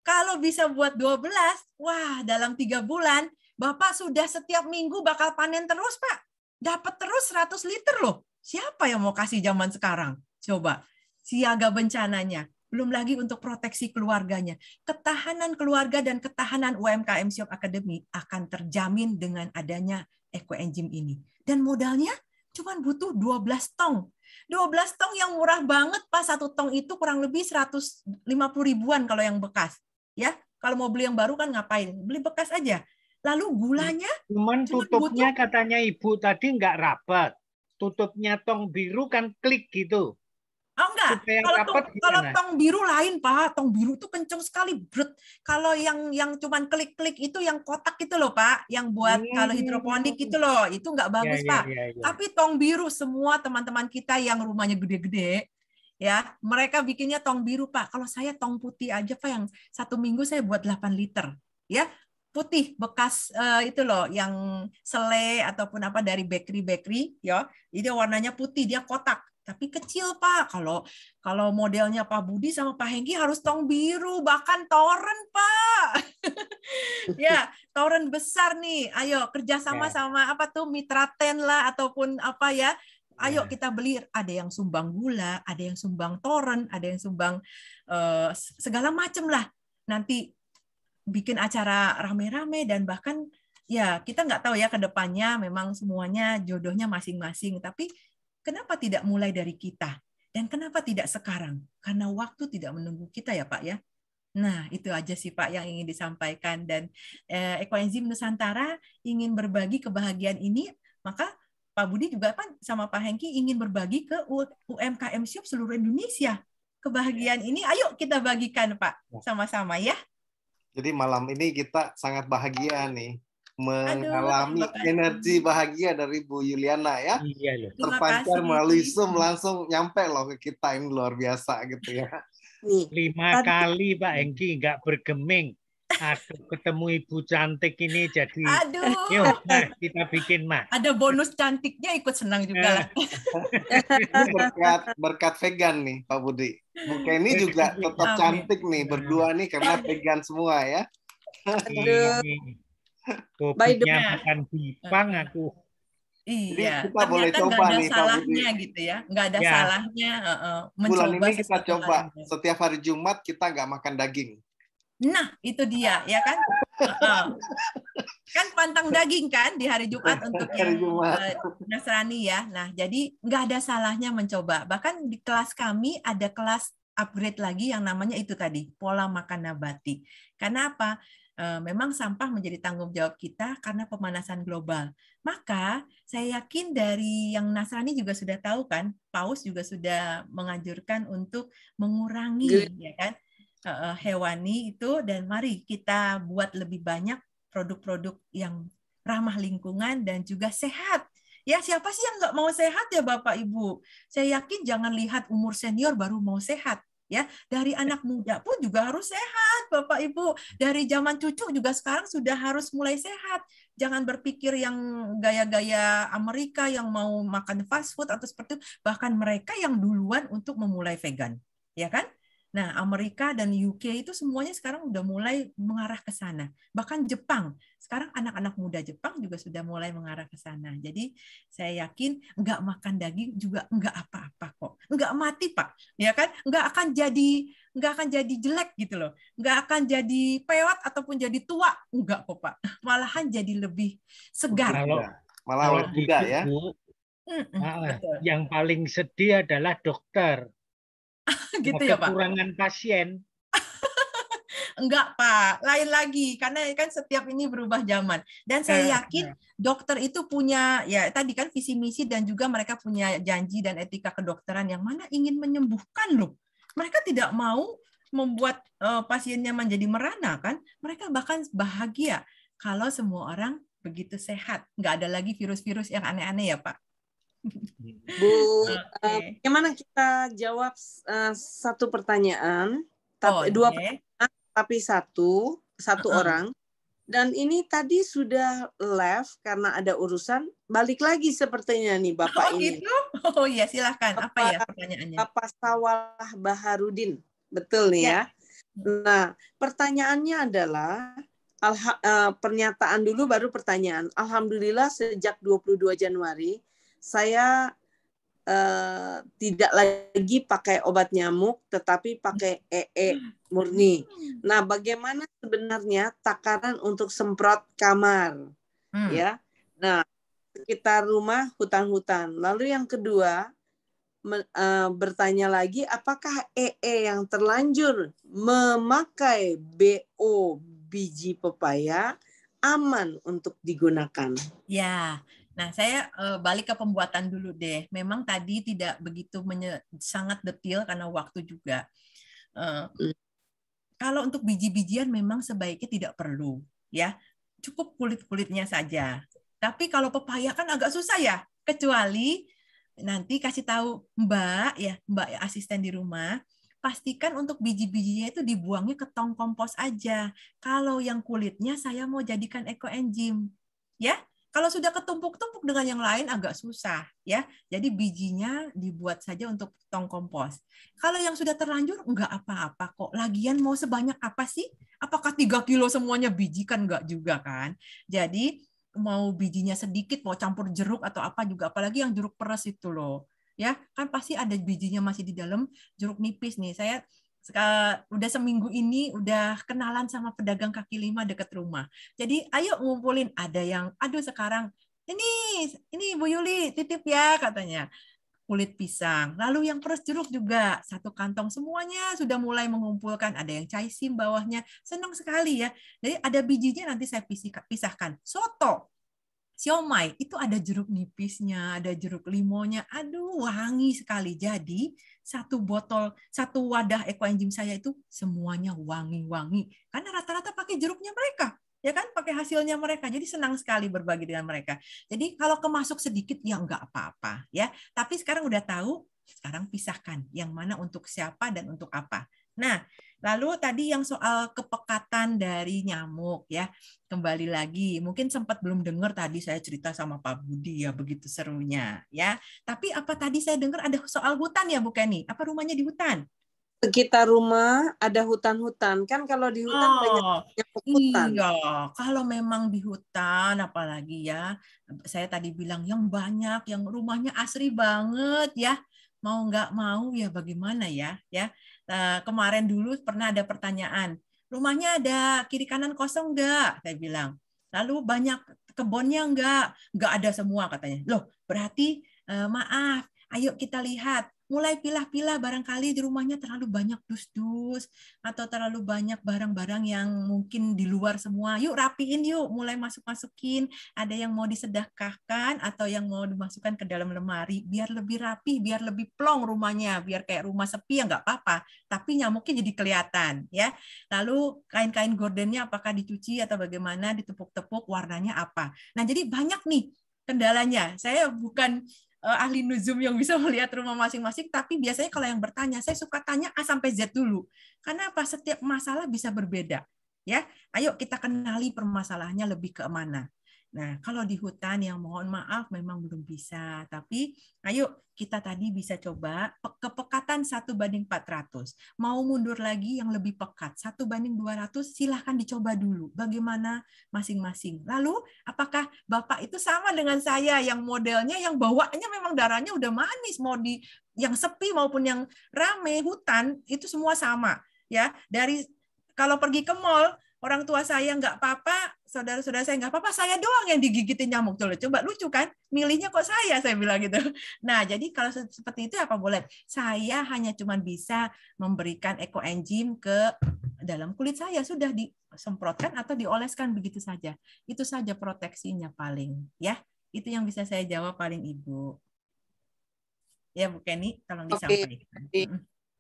Kalau bisa buat 12, wah dalam tiga bulan Bapak sudah setiap minggu bakal panen terus, Pak. Dapat terus 100 liter loh. Siapa yang mau kasih zaman sekarang? Coba siaga bencananya belum lagi untuk proteksi keluarganya. Ketahanan keluarga dan ketahanan UMKM Siop Academy akan terjamin dengan adanya Eco Engine ini. Dan modalnya cuma butuh 12 tong. 12 tong yang murah banget, pas satu tong itu kurang lebih 150 ribuan kalau yang bekas. ya Kalau mau beli yang baru kan ngapain? Beli bekas aja. Lalu gulanya... Cuman tutupnya butuh... katanya Ibu tadi nggak rapat. Tutupnya tong biru kan klik gitu. Oh enggak. kalau tong, kalau tong biru lain, Pak. Tong biru itu kenceng sekali, brut. Kalau yang yang cuman klik-klik itu yang kotak gitu loh, Pak, yang buat hmm. kalau hidroponik gitu loh. Itu enggak ya, bagus, ya, Pak. Ya, ya, Tapi tong biru semua teman-teman kita yang rumahnya gede-gede ya, mereka bikinnya tong biru, Pak. Kalau saya tong putih aja, Pak, yang satu minggu saya buat 8 liter, ya putih bekas uh, itu loh yang sele ataupun apa dari bakery bakery ya jadi warnanya putih dia kotak tapi kecil Pak. Kalau kalau modelnya Pak Budi sama Pak Hengki harus tong biru, bahkan toren Pak. ya, toren besar nih. Ayo kerjasama ya. sama apa tuh Mitra Ten lah ataupun apa ya. Ayo ya. kita beli. Ada yang sumbang gula, ada yang sumbang toren, ada yang sumbang uh, segala macem lah. Nanti bikin acara rame-rame dan bahkan ya kita nggak tahu ya kedepannya memang semuanya jodohnya masing-masing tapi Kenapa tidak mulai dari kita? Dan kenapa tidak sekarang? Karena waktu tidak menunggu kita ya Pak ya. Nah, itu aja sih Pak yang ingin disampaikan. Dan eh, Ekoenzim Nusantara ingin berbagi kebahagiaan ini, maka Pak Budi juga kan sama Pak Hengki ingin berbagi ke UMKM Shop seluruh Indonesia. Kebahagiaan ini ayo kita bagikan Pak ya. sama-sama ya. Jadi malam ini kita sangat bahagia nih mengalami Aduh, energi bahagia dari Bu Yuliana ya. Iya loh. Iya. Terpancar melalui Zoom langsung nyampe loh ke kita ini luar biasa gitu ya. Lima tadi... kali Pak Engki nggak bergeming. aku ketemu ibu cantik ini jadi Aduh. yuk nah, kita bikin mah. Ada bonus cantiknya ikut senang juga berkat berkat vegan nih Pak Budi. Bu ini juga tetap cantik nih berdua nih karena vegan semua ya. Aduh. Iya, iya. Kopinya makan pipang aku. Iya. Jadi kita Ternyata boleh coba ada nih, salahnya gitu ya, Enggak ada ya. salahnya uh, mencoba. Bulan ini kita coba. Setiap hari Jumat kita nggak makan daging. Nah, itu dia, ya kan? kan pantang daging kan di hari Jumat untuk yang Jumat. Eh, Nasrani ya. Nah, jadi nggak ada salahnya mencoba. Bahkan di kelas kami ada kelas upgrade lagi yang namanya itu tadi, pola makan nabati. Karena apa? Eh, memang sampah menjadi tanggung jawab kita karena pemanasan global. Maka saya yakin dari yang Nasrani juga sudah tahu kan, Paus juga sudah menganjurkan untuk mengurangi iya. ya kan eh, eh, hewani itu dan mari kita buat lebih banyak produk-produk yang ramah lingkungan dan juga sehat Ya siapa sih yang nggak mau sehat ya Bapak Ibu? Saya yakin jangan lihat umur senior baru mau sehat ya dari iya. anak muda pun juga harus sehat bapak ibu dari zaman cucu juga sekarang sudah harus mulai sehat jangan berpikir yang gaya-gaya Amerika yang mau makan fast food atau seperti itu bahkan mereka yang duluan untuk memulai vegan ya kan Nah, Amerika dan UK itu semuanya sekarang udah mulai mengarah ke sana. Bahkan Jepang, sekarang anak-anak muda Jepang juga sudah mulai mengarah ke sana. Jadi saya yakin nggak makan daging juga nggak apa-apa kok. Nggak mati pak, ya kan? Nggak akan jadi nggak akan jadi jelek gitu loh. Nggak akan jadi peot ataupun jadi tua, nggak kok pak. Malahan jadi lebih segar. Kalau, iya. malah juga ya. yang paling sedih adalah dokter gitu ya Pak? Kekurangan pasien. Enggak Pak, lain lagi karena kan setiap ini berubah zaman dan ya, saya ya. yakin dokter itu punya ya tadi kan visi misi dan juga mereka punya janji dan etika kedokteran yang mana ingin menyembuhkan loh. Mereka tidak mau membuat uh, pasiennya menjadi merana kan mereka bahkan bahagia kalau semua orang begitu sehat nggak ada lagi virus-virus yang aneh-aneh ya pak Bu, nah, eh, okay. uh, gimana kita jawab uh, satu pertanyaan, tapi, oh, dua pertanyaan, tapi satu satu uh -uh. orang. Dan ini tadi sudah left karena ada urusan. Balik lagi sepertinya nih Bapak oh, ini. Gitu? Oh iya, silahkan. Bapak, Apa ya pertanyaannya? Bapak Sawalah Baharudin. Betul nih ya. ya. Nah, pertanyaannya adalah Alha, eh, pernyataan dulu baru pertanyaan. Alhamdulillah sejak 22 Januari saya uh, tidak lagi pakai obat nyamuk, tetapi pakai EE e murni. Hmm. Nah, bagaimana sebenarnya takaran untuk semprot kamar? Hmm. Ya, nah sekitar rumah hutan-hutan. Lalu yang kedua me, uh, eh, bertanya lagi apakah EE e yang terlanjur memakai BO biji pepaya aman untuk digunakan. Ya, Nah, saya uh, balik ke pembuatan dulu deh. Memang tadi tidak begitu menye- sangat detail karena waktu juga. Uh, kalau untuk biji-bijian memang sebaiknya tidak perlu, ya. Cukup kulit-kulitnya saja. Tapi kalau pepaya kan agak susah ya, kecuali nanti kasih tahu Mbak ya, Mbak asisten di rumah, pastikan untuk biji-bijinya itu dibuangnya ke tong kompos aja. Kalau yang kulitnya saya mau jadikan ekoenzim. Ya, kalau sudah ketumpuk-tumpuk dengan yang lain agak susah ya. Jadi bijinya dibuat saja untuk tong kompos. Kalau yang sudah terlanjur enggak apa-apa kok. Lagian mau sebanyak apa sih? Apakah 3 kilo semuanya biji kan enggak juga kan? Jadi mau bijinya sedikit, mau campur jeruk atau apa juga, apalagi yang jeruk peras itu loh. Ya, kan pasti ada bijinya masih di dalam jeruk nipis nih. Saya udah seminggu ini udah kenalan sama pedagang kaki lima deket rumah. Jadi ayo ngumpulin ada yang aduh sekarang ini ini Bu Yuli titip ya katanya kulit pisang. Lalu yang peres jeruk juga satu kantong semuanya sudah mulai mengumpulkan ada yang caisim bawahnya senang sekali ya. Jadi ada bijinya nanti saya pisahkan. Soto siomay itu ada jeruk nipisnya, ada jeruk limonya. Aduh, wangi sekali. Jadi, satu botol, satu wadah ekoenzim saya itu semuanya wangi-wangi. Karena rata-rata pakai jeruknya mereka. Ya kan, pakai hasilnya mereka. Jadi senang sekali berbagi dengan mereka. Jadi kalau kemasuk sedikit ya nggak apa-apa ya. Tapi sekarang udah tahu, sekarang pisahkan yang mana untuk siapa dan untuk apa. Nah, lalu tadi yang soal kepekatan dari nyamuk ya, kembali lagi. Mungkin sempat belum dengar tadi saya cerita sama Pak Budi ya begitu serunya ya. Tapi apa tadi saya dengar ada soal hutan ya bukan nih? Apa rumahnya di hutan? sekitar rumah ada hutan-hutan kan kalau di hutan oh, banyak, hutan iya kalau memang di hutan apalagi ya saya tadi bilang yang banyak yang rumahnya asri banget ya mau nggak mau ya bagaimana ya ya Eh, kemarin dulu pernah ada pertanyaan, rumahnya ada kiri kanan kosong nggak? Saya bilang. Lalu banyak kebunnya nggak? Nggak ada semua katanya. Loh, berarti eh, maaf. Ayo kita lihat mulai pilah-pilah barangkali di rumahnya terlalu banyak dus-dus atau terlalu banyak barang-barang yang mungkin di luar semua. Yuk rapiin yuk, mulai masuk-masukin. Ada yang mau disedekahkan atau yang mau dimasukkan ke dalam lemari biar lebih rapi, biar lebih plong rumahnya, biar kayak rumah sepi ya nggak apa-apa. Tapi nyamuknya jadi kelihatan ya. Lalu kain-kain gordennya apakah dicuci atau bagaimana, ditepuk-tepuk warnanya apa. Nah jadi banyak nih kendalanya. Saya bukan uh, ahli nuzum yang bisa melihat rumah masing-masing tapi biasanya kalau yang bertanya saya suka tanya A sampai Z dulu karena apa setiap masalah bisa berbeda ya ayo kita kenali permasalahannya lebih ke mana Nah, kalau di hutan yang mohon maaf memang belum bisa, tapi ayo kita tadi bisa coba kepekatan satu banding 400. Mau mundur lagi yang lebih pekat, satu banding 200 silahkan dicoba dulu bagaimana masing-masing. Lalu apakah Bapak itu sama dengan saya yang modelnya yang bawaannya memang darahnya udah manis, mau di yang sepi maupun yang rame hutan itu semua sama ya dari kalau pergi ke mall orang tua saya nggak apa-apa saudara-saudara saya nggak apa-apa saya doang yang digigitin nyamuk tuh coba lucu kan milihnya kok saya saya bilang gitu nah jadi kalau seperti itu apa boleh saya hanya cuman bisa memberikan eco ekoenzim ke dalam kulit saya sudah disemprotkan atau dioleskan begitu saja itu saja proteksinya paling ya itu yang bisa saya jawab paling ibu ya Bu Kenny tolong disampaikan. okay.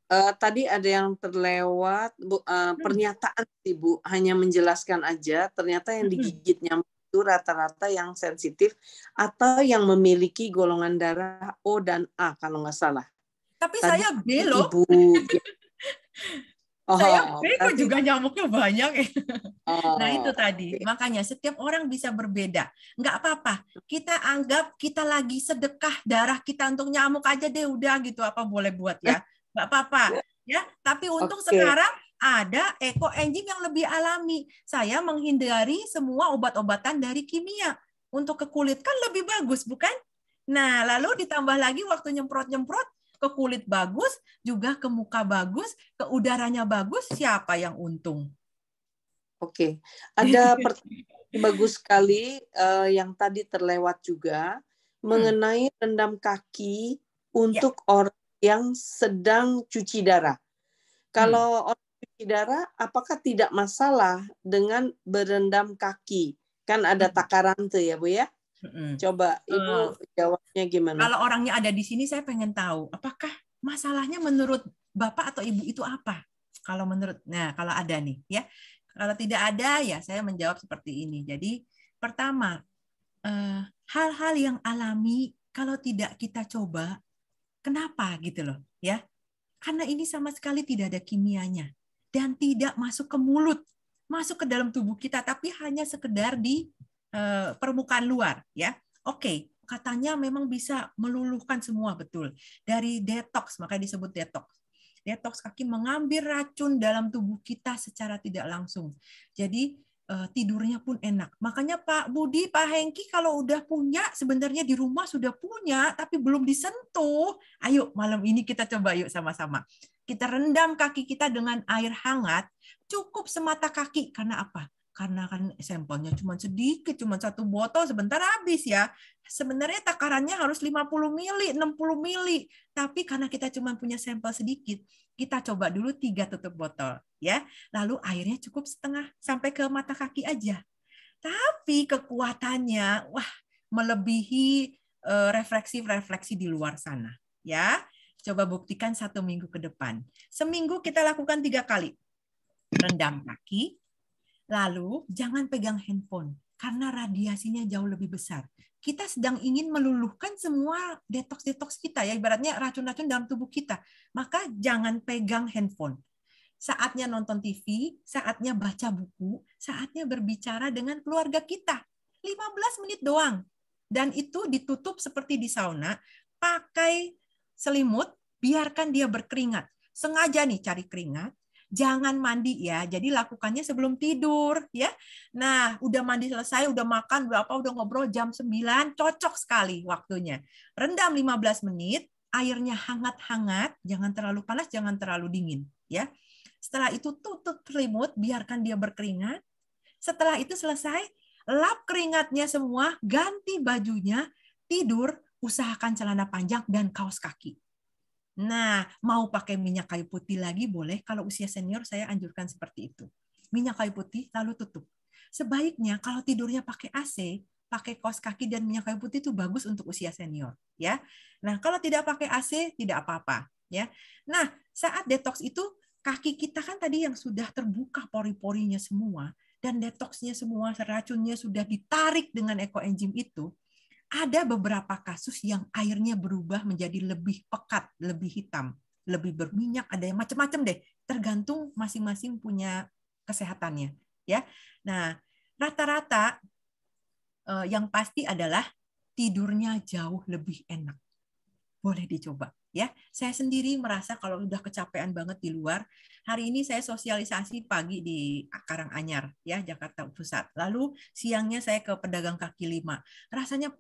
Uh, tadi ada yang terlewat bu, uh, pernyataan ibu hanya menjelaskan aja ternyata yang hmm. digigit nyamuk itu rata-rata yang sensitif atau yang memiliki golongan darah O dan A kalau nggak salah. Tapi tadi saya B loh. Ibu. Ya. Oh, saya B kok juga nyamuknya banyak. Ya. Oh, nah itu tadi okay. makanya setiap orang bisa berbeda. Nggak apa-apa. Kita anggap kita lagi sedekah darah kita untuk nyamuk aja deh udah gitu apa boleh buat ya. nggak apa-apa ya, ya. tapi untung okay. sekarang ada eco enzim yang lebih alami saya menghindari semua obat-obatan dari kimia untuk ke kulit kan lebih bagus bukan nah lalu ditambah lagi waktu nyemprot nyemprot ke kulit bagus juga ke muka bagus ke udaranya bagus siapa yang untung Oke, okay. ada pertanyaan bagus sekali uh, yang tadi terlewat juga hmm. mengenai rendam kaki ya. untuk ya. orang yang sedang cuci darah. Kalau hmm. orang cuci darah, apakah tidak masalah dengan berendam kaki? Kan ada hmm. takaran tuh ya, Bu ya? Hmm. Coba Ibu uh, jawabnya gimana? Kalau orangnya ada di sini, saya pengen tahu apakah masalahnya menurut Bapak atau Ibu itu apa? Kalau menurut, nah kalau ada nih ya. Kalau tidak ada ya saya menjawab seperti ini. Jadi pertama eh, hal-hal uh, yang alami kalau tidak kita coba Kenapa gitu loh ya? Karena ini sama sekali tidak ada kimianya dan tidak masuk ke mulut, masuk ke dalam tubuh kita tapi hanya sekedar di uh, permukaan luar ya. Oke, okay, katanya memang bisa meluluhkan semua betul dari detox makanya disebut detox detox kaki mengambil racun dalam tubuh kita secara tidak langsung jadi uh, tidurnya pun enak. Makanya Pak Budi, Pak Hengki kalau udah punya sebenarnya di rumah sudah punya tapi belum disentuh. Ayo malam ini kita coba yuk sama-sama. Kita rendam kaki kita dengan air hangat, cukup semata kaki karena apa? karena kan sampelnya cuma sedikit, cuma satu botol sebentar habis ya. Sebenarnya takarannya harus 50 mili, 60 mili. Tapi karena kita cuma punya sampel sedikit, kita coba dulu tiga tutup botol ya. Lalu airnya cukup setengah sampai ke mata kaki aja. Tapi kekuatannya wah melebihi eh, refleksi-refleksi di luar sana ya. Coba buktikan satu minggu ke depan. Seminggu kita lakukan tiga kali. Rendam kaki, Lalu jangan pegang handphone karena radiasinya jauh lebih besar. Kita sedang ingin meluluhkan semua detox-detox kita ya, ibaratnya racun-racun dalam tubuh kita. Maka jangan pegang handphone. Saatnya nonton TV, saatnya baca buku, saatnya berbicara dengan keluarga kita. 15 menit doang. Dan itu ditutup seperti di sauna, pakai selimut, biarkan dia berkeringat. Sengaja nih cari keringat, jangan mandi ya. Jadi lakukannya sebelum tidur ya. Nah, udah mandi selesai, udah makan, udah apa, udah ngobrol jam 9, cocok sekali waktunya. Rendam 15 menit, airnya hangat-hangat, jangan terlalu panas, jangan terlalu dingin ya. Setelah itu tutup selimut, biarkan dia berkeringat. Setelah itu selesai, lap keringatnya semua, ganti bajunya, tidur, usahakan celana panjang dan kaos kaki. Nah, mau pakai minyak kayu putih lagi boleh. Kalau usia senior saya anjurkan seperti itu. Minyak kayu putih lalu tutup. Sebaiknya kalau tidurnya pakai AC, pakai kaos kaki dan minyak kayu putih itu bagus untuk usia senior, ya. Nah, kalau tidak pakai AC tidak apa-apa, ya. Nah, saat detox itu kaki kita kan tadi yang sudah terbuka pori-porinya semua dan detoxnya semua racunnya sudah ditarik dengan ekoenzim itu ada beberapa kasus yang airnya berubah menjadi lebih pekat, lebih hitam, lebih berminyak, ada yang macam-macam deh, tergantung masing-masing punya kesehatannya, ya. Nah, rata-rata eh, yang pasti adalah tidurnya jauh lebih enak. Boleh dicoba, ya. Saya sendiri merasa kalau udah kecapean banget di luar, hari ini saya sosialisasi pagi di Karanganyar, ya, Jakarta Pusat. Lalu siangnya saya ke pedagang kaki lima. Rasanya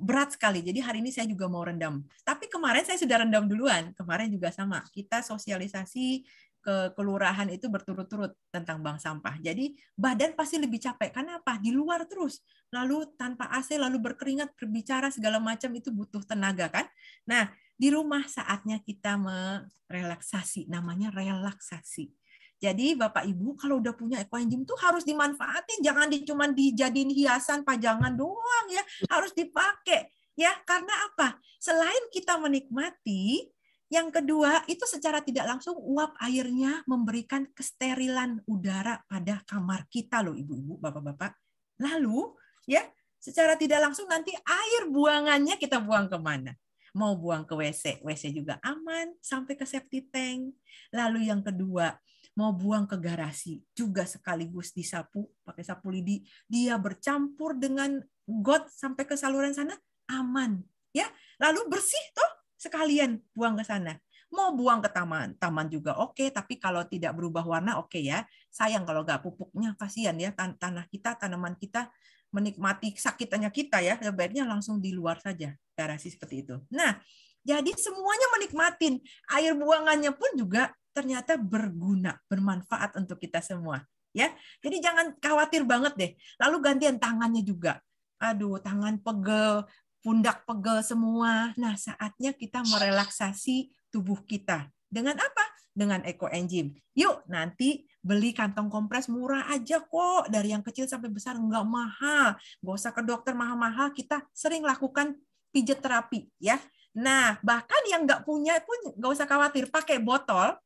berat sekali. Jadi hari ini saya juga mau rendam. Tapi kemarin saya sudah rendam duluan. Kemarin juga sama. Kita sosialisasi ke kelurahan itu berturut-turut tentang bank sampah. Jadi badan pasti lebih capek. Karena apa? Di luar terus. Lalu tanpa AC, lalu berkeringat, berbicara segala macam itu butuh tenaga kan? Nah, di rumah saatnya kita merelaksasi. Namanya relaksasi. Jadi Bapak Ibu kalau udah punya ekoinjim tuh harus dimanfaatin, jangan di, cuma dijadiin hiasan pajangan doang ya, harus dipakai ya. Karena apa? Selain kita menikmati, yang kedua itu secara tidak langsung uap airnya memberikan kesterilan udara pada kamar kita loh Ibu-ibu, Bapak-bapak. Lalu ya, secara tidak langsung nanti air buangannya kita buang kemana? mau buang ke WC, WC juga aman sampai ke safety tank. Lalu yang kedua, mau buang ke garasi juga sekaligus disapu pakai sapu lidi dia bercampur dengan got sampai ke saluran sana aman ya lalu bersih tuh sekalian buang ke sana mau buang ke taman taman juga oke okay, tapi kalau tidak berubah warna oke okay ya sayang kalau nggak pupuknya kasihan ya tan tanah kita tanaman kita menikmati sakitannya kita ya sebaiknya langsung di luar saja garasi seperti itu nah jadi semuanya menikmatin air buangannya pun juga ternyata berguna, bermanfaat untuk kita semua. Ya, jadi jangan khawatir banget deh. Lalu gantian tangannya juga. Aduh, tangan pegel, pundak pegel semua. Nah, saatnya kita merelaksasi tubuh kita. Dengan apa? Dengan eco enzyme Yuk, nanti beli kantong kompres murah aja kok. Dari yang kecil sampai besar nggak mahal. gak usah ke dokter mahal-mahal. Kita sering lakukan pijat terapi ya. Nah, bahkan yang nggak punya pun nggak usah khawatir. Pakai botol,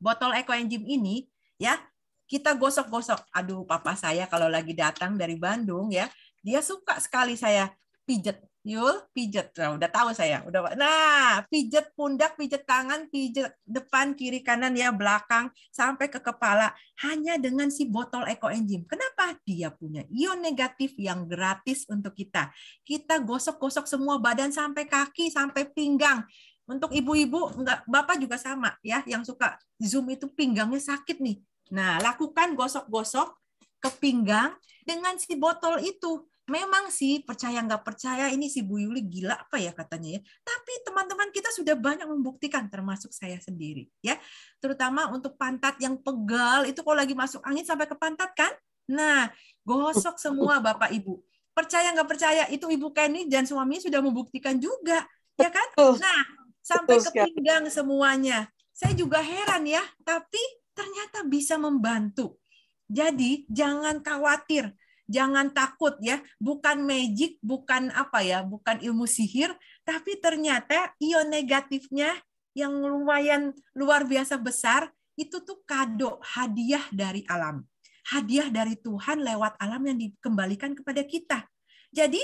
botol Eco ekoenzim ini ya kita gosok-gosok. Aduh, papa saya kalau lagi datang dari Bandung ya, dia suka sekali saya pijet. Yul, pijet. Nah, udah tahu saya. Udah. Nah, pijet pundak, pijet tangan, pijet depan, kiri, kanan, ya belakang, sampai ke kepala. Hanya dengan si botol Eco ekoenzim. Kenapa? Dia punya ion negatif yang gratis untuk kita. Kita gosok-gosok semua badan sampai kaki, sampai pinggang. Untuk ibu-ibu, enggak, bapak juga sama ya, yang suka Zoom itu pinggangnya sakit nih. Nah, lakukan gosok-gosok ke pinggang dengan si botol itu. Memang sih percaya nggak percaya ini si Bu Yuli gila apa ya katanya ya. Tapi teman-teman kita sudah banyak membuktikan termasuk saya sendiri ya. Terutama untuk pantat yang pegal itu kalau lagi masuk angin sampai ke pantat kan. Nah, gosok semua Bapak Ibu. Percaya nggak percaya itu Ibu Kenny dan suami sudah membuktikan juga ya kan. Nah, sampai ke pinggang semuanya. Saya juga heran ya, tapi ternyata bisa membantu. Jadi jangan khawatir, jangan takut ya. Bukan magic, bukan apa ya, bukan ilmu sihir, tapi ternyata ion negatifnya yang lumayan luar biasa besar itu tuh kado hadiah dari alam. Hadiah dari Tuhan lewat alam yang dikembalikan kepada kita. Jadi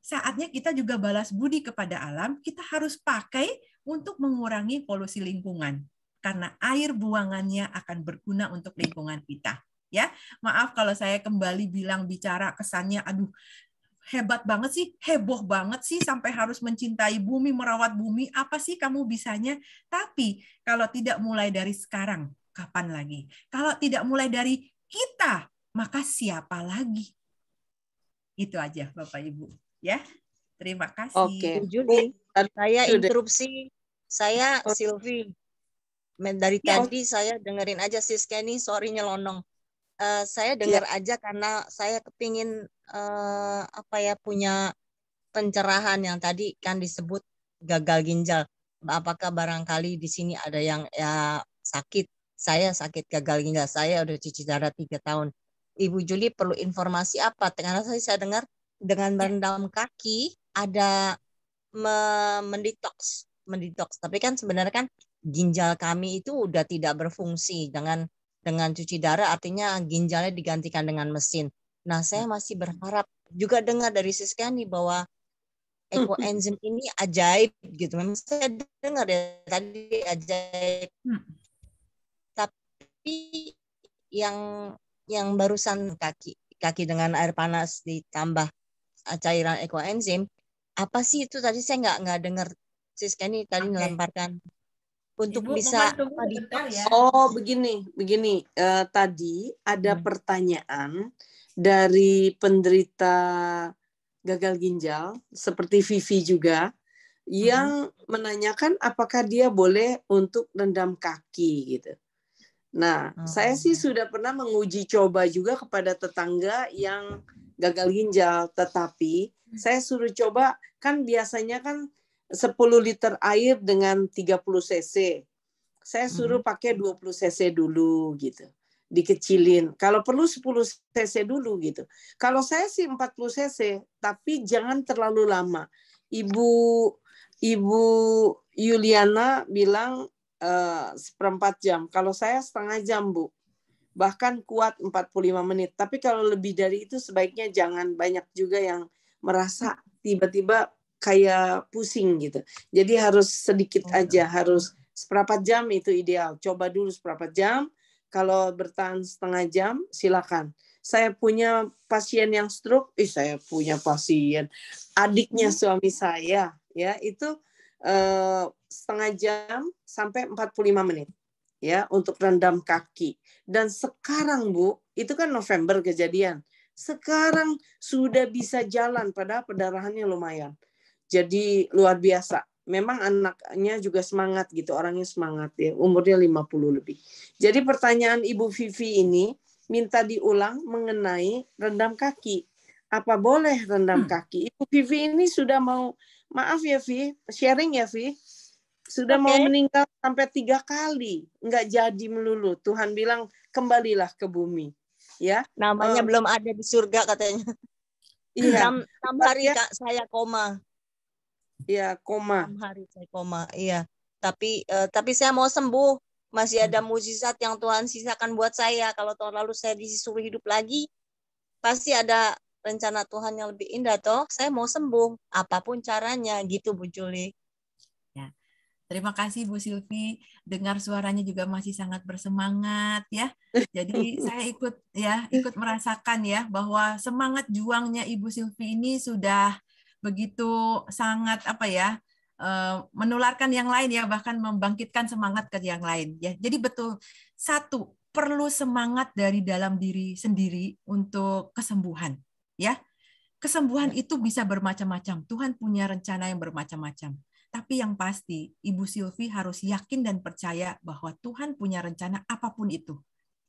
saatnya kita juga balas budi kepada alam, kita harus pakai untuk mengurangi polusi lingkungan karena air buangannya akan berguna untuk lingkungan kita. Ya, maaf kalau saya kembali bilang bicara kesannya, aduh hebat banget sih, heboh banget sih sampai harus mencintai bumi, merawat bumi, apa sih kamu bisanya? Tapi kalau tidak mulai dari sekarang, kapan lagi? Kalau tidak mulai dari kita, maka siapa lagi? Itu aja Bapak Ibu, ya. Terima kasih. Oke, okay. Kan saya interupsi. Saya oh, Silvi. Dari ya. tadi oh. saya dengerin aja sih Kenny, sorry nyelonong. Uh, saya dengar ya. aja karena saya kepingin uh, apa ya punya pencerahan yang tadi kan disebut gagal ginjal. Apakah barangkali di sini ada yang ya sakit? Saya sakit gagal ginjal. Saya udah cuci darah tiga tahun. Ibu Juli perlu informasi apa? Karena saya, saya dengar dengan ya. merendam kaki ada mendetox, mendetox. Tapi kan sebenarnya kan ginjal kami itu udah tidak berfungsi dengan dengan cuci darah artinya ginjalnya digantikan dengan mesin. Nah, saya hmm. masih berharap juga dengar dari Siskani bahwa ekoenzim ini ajaib gitu. Memang saya dengar ya tadi ajaib. Hmm. Tapi yang yang barusan kaki kaki dengan air panas ditambah cairan ekoenzim apa sih itu tadi saya nggak nggak dengar Siska ini tadi okay. melemparkan untuk Ibu, bisa ya. oh begini begini uh, tadi ada hmm. pertanyaan dari penderita gagal ginjal seperti Vivi juga yang hmm. menanyakan apakah dia boleh untuk rendam kaki gitu. Nah, hmm. saya sih oh. sudah pernah menguji coba juga kepada tetangga yang gagal ginjal, tetapi hmm. saya suruh coba kan biasanya kan 10 liter air dengan 30 cc. Saya suruh hmm. pakai 20 cc dulu gitu. Dikecilin. Kalau perlu 10 cc dulu gitu. Kalau saya sih 40 cc, tapi jangan terlalu lama. Ibu Ibu Yuliana bilang uh, seperempat jam. Kalau saya setengah jam, Bu bahkan kuat 45 menit. Tapi kalau lebih dari itu sebaiknya jangan banyak juga yang merasa hmm. tiba-tiba kayak pusing gitu. Jadi harus sedikit hmm. aja, harus seperempat jam itu ideal. Coba dulu seperempat jam. Kalau bertahan setengah jam, silakan. Saya punya pasien yang stroke, ih saya punya pasien adiknya hmm. suami saya, ya itu eh, setengah jam sampai 45 menit ya untuk rendam kaki. Dan sekarang Bu, itu kan November kejadian. Sekarang sudah bisa jalan pada pendarahannya lumayan. Jadi luar biasa. Memang anaknya juga semangat gitu, orangnya semangat ya, umurnya 50 lebih. Jadi pertanyaan Ibu Vivi ini minta diulang mengenai rendam kaki. Apa boleh rendam hmm. kaki? Ibu Vivi ini sudah mau maaf ya Vi, sharing ya Vi sudah okay. mau meninggal sampai tiga kali, nggak jadi melulu. Tuhan bilang kembalilah ke bumi, ya. Namanya um, belum ada di surga katanya. Iya. Enam, enam hari ya. kak saya koma. Iya koma. Enam hari saya koma, iya. Tapi uh, tapi saya mau sembuh. Masih ada hmm. mujizat yang Tuhan sisakan buat saya. Kalau tahun lalu saya disuruh hidup lagi, pasti ada rencana Tuhan yang lebih indah toh saya mau sembuh apapun caranya gitu Bu Juli Terima kasih Bu Silvi, dengar suaranya juga masih sangat bersemangat ya. Jadi saya ikut ya, ikut merasakan ya bahwa semangat juangnya Ibu Silvi ini sudah begitu sangat apa ya, eh, menularkan yang lain ya bahkan membangkitkan semangat ke yang lain ya. Jadi betul satu perlu semangat dari dalam diri sendiri untuk kesembuhan ya. Kesembuhan ya. itu bisa bermacam-macam. Tuhan punya rencana yang bermacam-macam tapi yang pasti, Ibu Silvi harus yakin dan percaya bahwa Tuhan punya rencana apapun itu.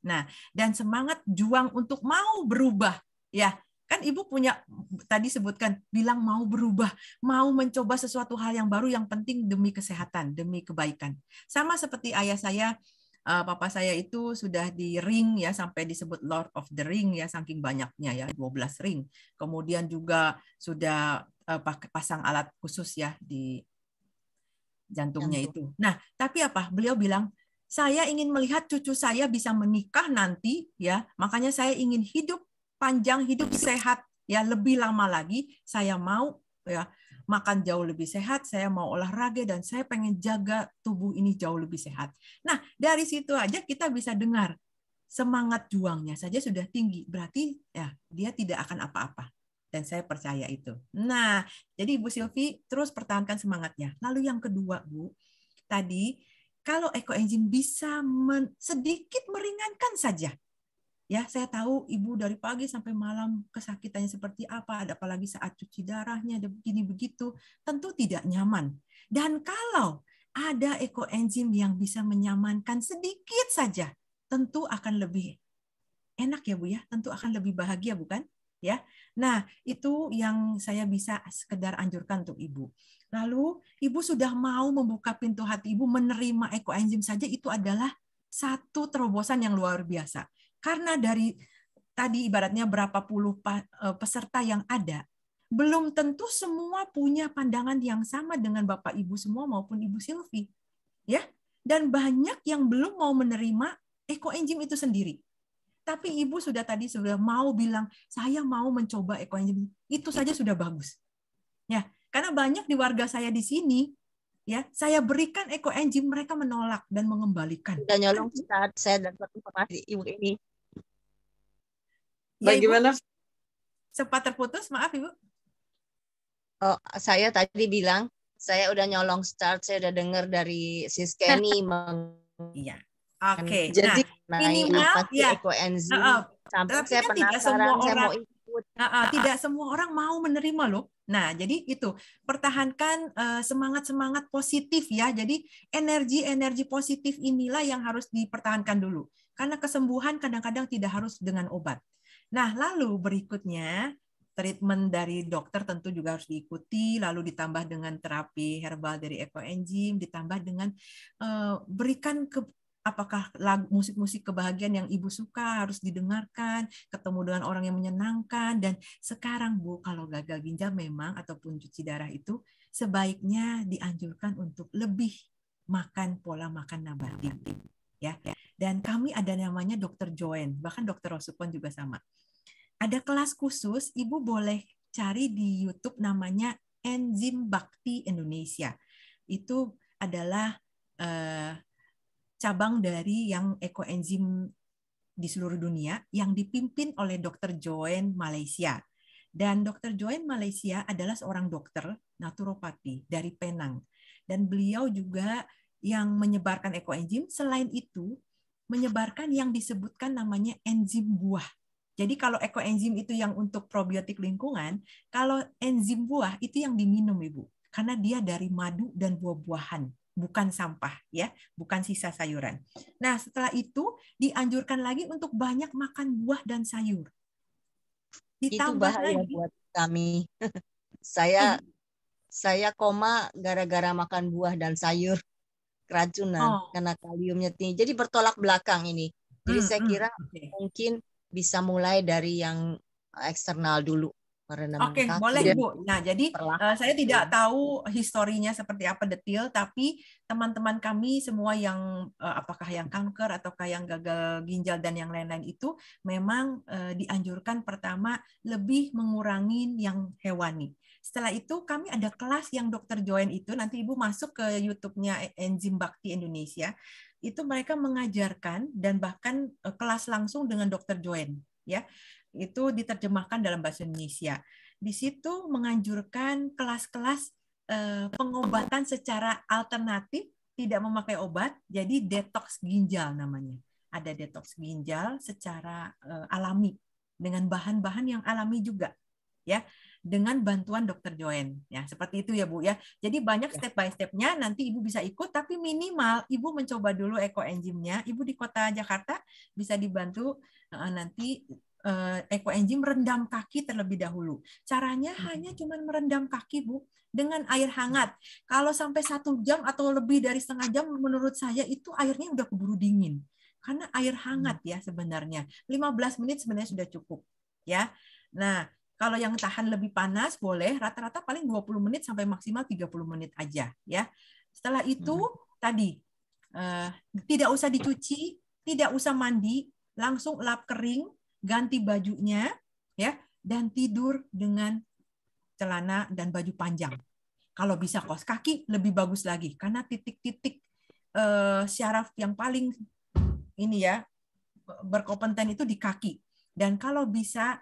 Nah, dan semangat juang untuk mau berubah, ya. Kan Ibu punya tadi sebutkan bilang mau berubah, mau mencoba sesuatu hal yang baru yang penting demi kesehatan, demi kebaikan. Sama seperti ayah saya eh, papa saya itu sudah di ring ya sampai disebut Lord of the Ring ya saking banyaknya ya 12 ring. Kemudian juga sudah eh, pasang alat khusus ya di jantungnya Jantung. itu. Nah, tapi apa? Beliau bilang, saya ingin melihat cucu saya bisa menikah nanti, ya. Makanya saya ingin hidup panjang, hidup sehat, ya lebih lama lagi. Saya mau ya makan jauh lebih sehat, saya mau olahraga dan saya pengen jaga tubuh ini jauh lebih sehat. Nah, dari situ aja kita bisa dengar semangat juangnya saja sudah tinggi, berarti ya dia tidak akan apa-apa dan saya percaya itu. Nah, jadi Ibu Silvi terus pertahankan semangatnya. Lalu yang kedua, Bu, tadi kalau eco engine bisa men, sedikit meringankan saja. Ya, saya tahu Ibu dari pagi sampai malam kesakitannya seperti apa, ada apalagi saat cuci darahnya ada begini begitu, tentu tidak nyaman. Dan kalau ada eco engine yang bisa menyamankan sedikit saja, tentu akan lebih enak ya Bu ya, tentu akan lebih bahagia bukan? Ya. Nah, itu yang saya bisa sekedar anjurkan untuk ibu. Lalu, ibu sudah mau membuka pintu hati ibu menerima ekoenzim saja itu adalah satu terobosan yang luar biasa. Karena dari tadi ibaratnya berapa puluh e, peserta yang ada, belum tentu semua punya pandangan yang sama dengan Bapak Ibu semua maupun Ibu Silvi. Ya, dan banyak yang belum mau menerima ekoenzim itu sendiri. Tapi ibu sudah tadi sudah mau bilang, saya mau mencoba ekonomi. Itu saja iya. sudah bagus. Ya, karena banyak di warga saya di sini ya saya berikan eco engine mereka menolak dan mengembalikan dan nyolong saat saya dapat informasi ibu ini ya, bagaimana ya, sempat terputus maaf ibu oh saya tadi bilang saya udah nyolong start saya udah dengar dari Siskeni meng iya Oke. Okay. Nah, jadi nah, minimal ya. ekoenzim. Uh, uh, sampai saya kan tidak semua orang, mau ikut. Uh, uh, uh, tidak semua orang mau menerima loh. Nah, jadi itu pertahankan semangat eh, semangat-semangat positif ya. Jadi energi-energi positif inilah yang harus dipertahankan dulu. Karena kesembuhan kadang-kadang tidak harus dengan obat. Nah, lalu berikutnya treatment dari dokter tentu juga harus diikuti, lalu ditambah dengan terapi herbal dari ekoenzim, ditambah dengan uh, berikan ke, apakah musik-musik kebahagiaan yang ibu suka harus didengarkan, ketemu dengan orang yang menyenangkan dan sekarang Bu kalau gagal ginjal memang ataupun cuci darah itu sebaiknya dianjurkan untuk lebih makan pola makan nabati ya. Dan kami ada namanya dokter Joen, bahkan dokter Rosupon juga sama. Ada kelas khusus, Ibu boleh cari di YouTube namanya Enzim Bakti Indonesia. Itu adalah uh, cabang dari yang ekoenzim di seluruh dunia yang dipimpin oleh Dr. Joen Malaysia. Dan Dr. Joen Malaysia adalah seorang dokter naturopati dari Penang. Dan beliau juga yang menyebarkan ekoenzim, selain itu menyebarkan yang disebutkan namanya enzim buah. Jadi kalau ekoenzim itu yang untuk probiotik lingkungan, kalau enzim buah itu yang diminum Ibu. Karena dia dari madu dan buah-buahan bukan sampah ya, bukan sisa sayuran. Nah, setelah itu dianjurkan lagi untuk banyak makan buah dan sayur. Ditambah itu bahaya lagi, buat kami. saya eh. saya koma gara-gara makan buah dan sayur keracunan oh. karena kaliumnya tinggi. Jadi bertolak belakang ini. Jadi hmm, saya hmm, kira okay. mungkin bisa mulai dari yang eksternal dulu Oke, boleh Bu. Nah, jadi uh, saya tidak tahu historinya seperti apa detail, tapi teman-teman kami semua yang uh, apakah yang kanker ataukah yang gagal ginjal dan yang lain-lain itu memang uh, dianjurkan pertama lebih mengurangi yang hewani. Setelah itu kami ada kelas yang dokter join itu nanti Ibu masuk ke YouTube-nya e-, Enzim Bakti Indonesia. Itu mereka mengajarkan dan bahkan kelas langsung dengan dokter join ya itu diterjemahkan dalam bahasa Indonesia. Di situ menganjurkan kelas-kelas eh, pengobatan secara alternatif, tidak memakai obat, jadi detox ginjal namanya. Ada detox ginjal secara eh, alami dengan bahan-bahan yang alami juga, ya dengan bantuan dokter Joen ya seperti itu ya Bu ya jadi banyak ya. step by stepnya nanti ibu bisa ikut tapi minimal ibu mencoba dulu eko enzimnya ibu di kota Jakarta bisa dibantu eh, nanti Eh, Eco Engine merendam kaki terlebih dahulu. Caranya hmm. hanya cuma merendam kaki, Bu, dengan air hangat. Kalau sampai satu jam atau lebih dari setengah jam, menurut saya itu airnya udah keburu dingin. Karena air hangat hmm. ya sebenarnya. 15 menit sebenarnya sudah cukup. ya. Nah, kalau yang tahan lebih panas boleh, rata-rata paling 20 menit sampai maksimal 30 menit aja. ya. Setelah itu, hmm. tadi, uh, tidak usah dicuci, tidak usah mandi, langsung lap kering, ganti bajunya ya dan tidur dengan celana dan baju panjang. Kalau bisa kos kaki lebih bagus lagi karena titik-titik uh, syaraf yang paling ini ya berkompeten itu di kaki. Dan kalau bisa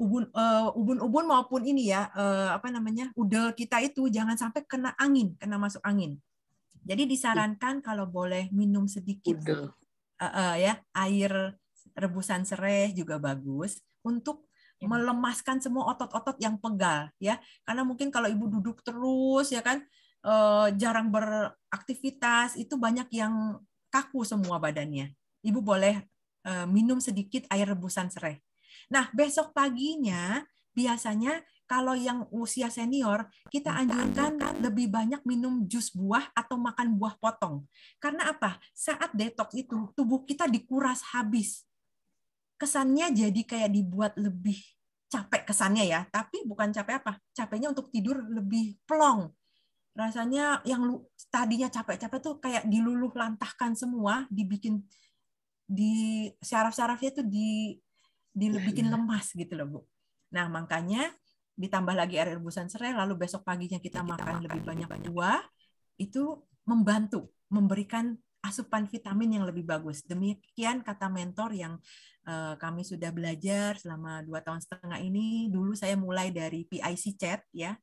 ubun uh, eh, ubun maupun ini ya uh, apa namanya udel kita itu jangan sampai kena angin kena masuk angin jadi disarankan kalau boleh minum sedikit Uh, uh, ya air rebusan serai juga bagus untuk iya. melemaskan semua otot-otot yang pegal ya karena mungkin kalau ibu duduk terus ya kan eh, jarang beraktivitas itu banyak yang kaku semua badannya ibu boleh eh, minum sedikit air rebusan serai nah besok paginya biasanya kalau yang usia senior kita iya. anjurkan lebih banyak minum jus buah atau makan buah potong karena apa saat detox itu tubuh kita dikuras habis kesannya jadi kayak dibuat lebih capek kesannya ya, tapi bukan capek apa, capeknya untuk tidur lebih plong. Rasanya yang lu, tadinya capek-capek tuh kayak diluluh lantahkan semua, dibikin di syaraf-syarafnya tuh di dibikin iya. lemas gitu loh bu. Nah makanya ditambah lagi air rebusan serai, lalu besok paginya kita, kita makan, makan lebih banyak buah, itu membantu memberikan asupan vitamin yang lebih bagus. Demikian kata mentor yang eh, kami sudah belajar selama dua tahun setengah ini. Dulu saya mulai dari PIC chat ya.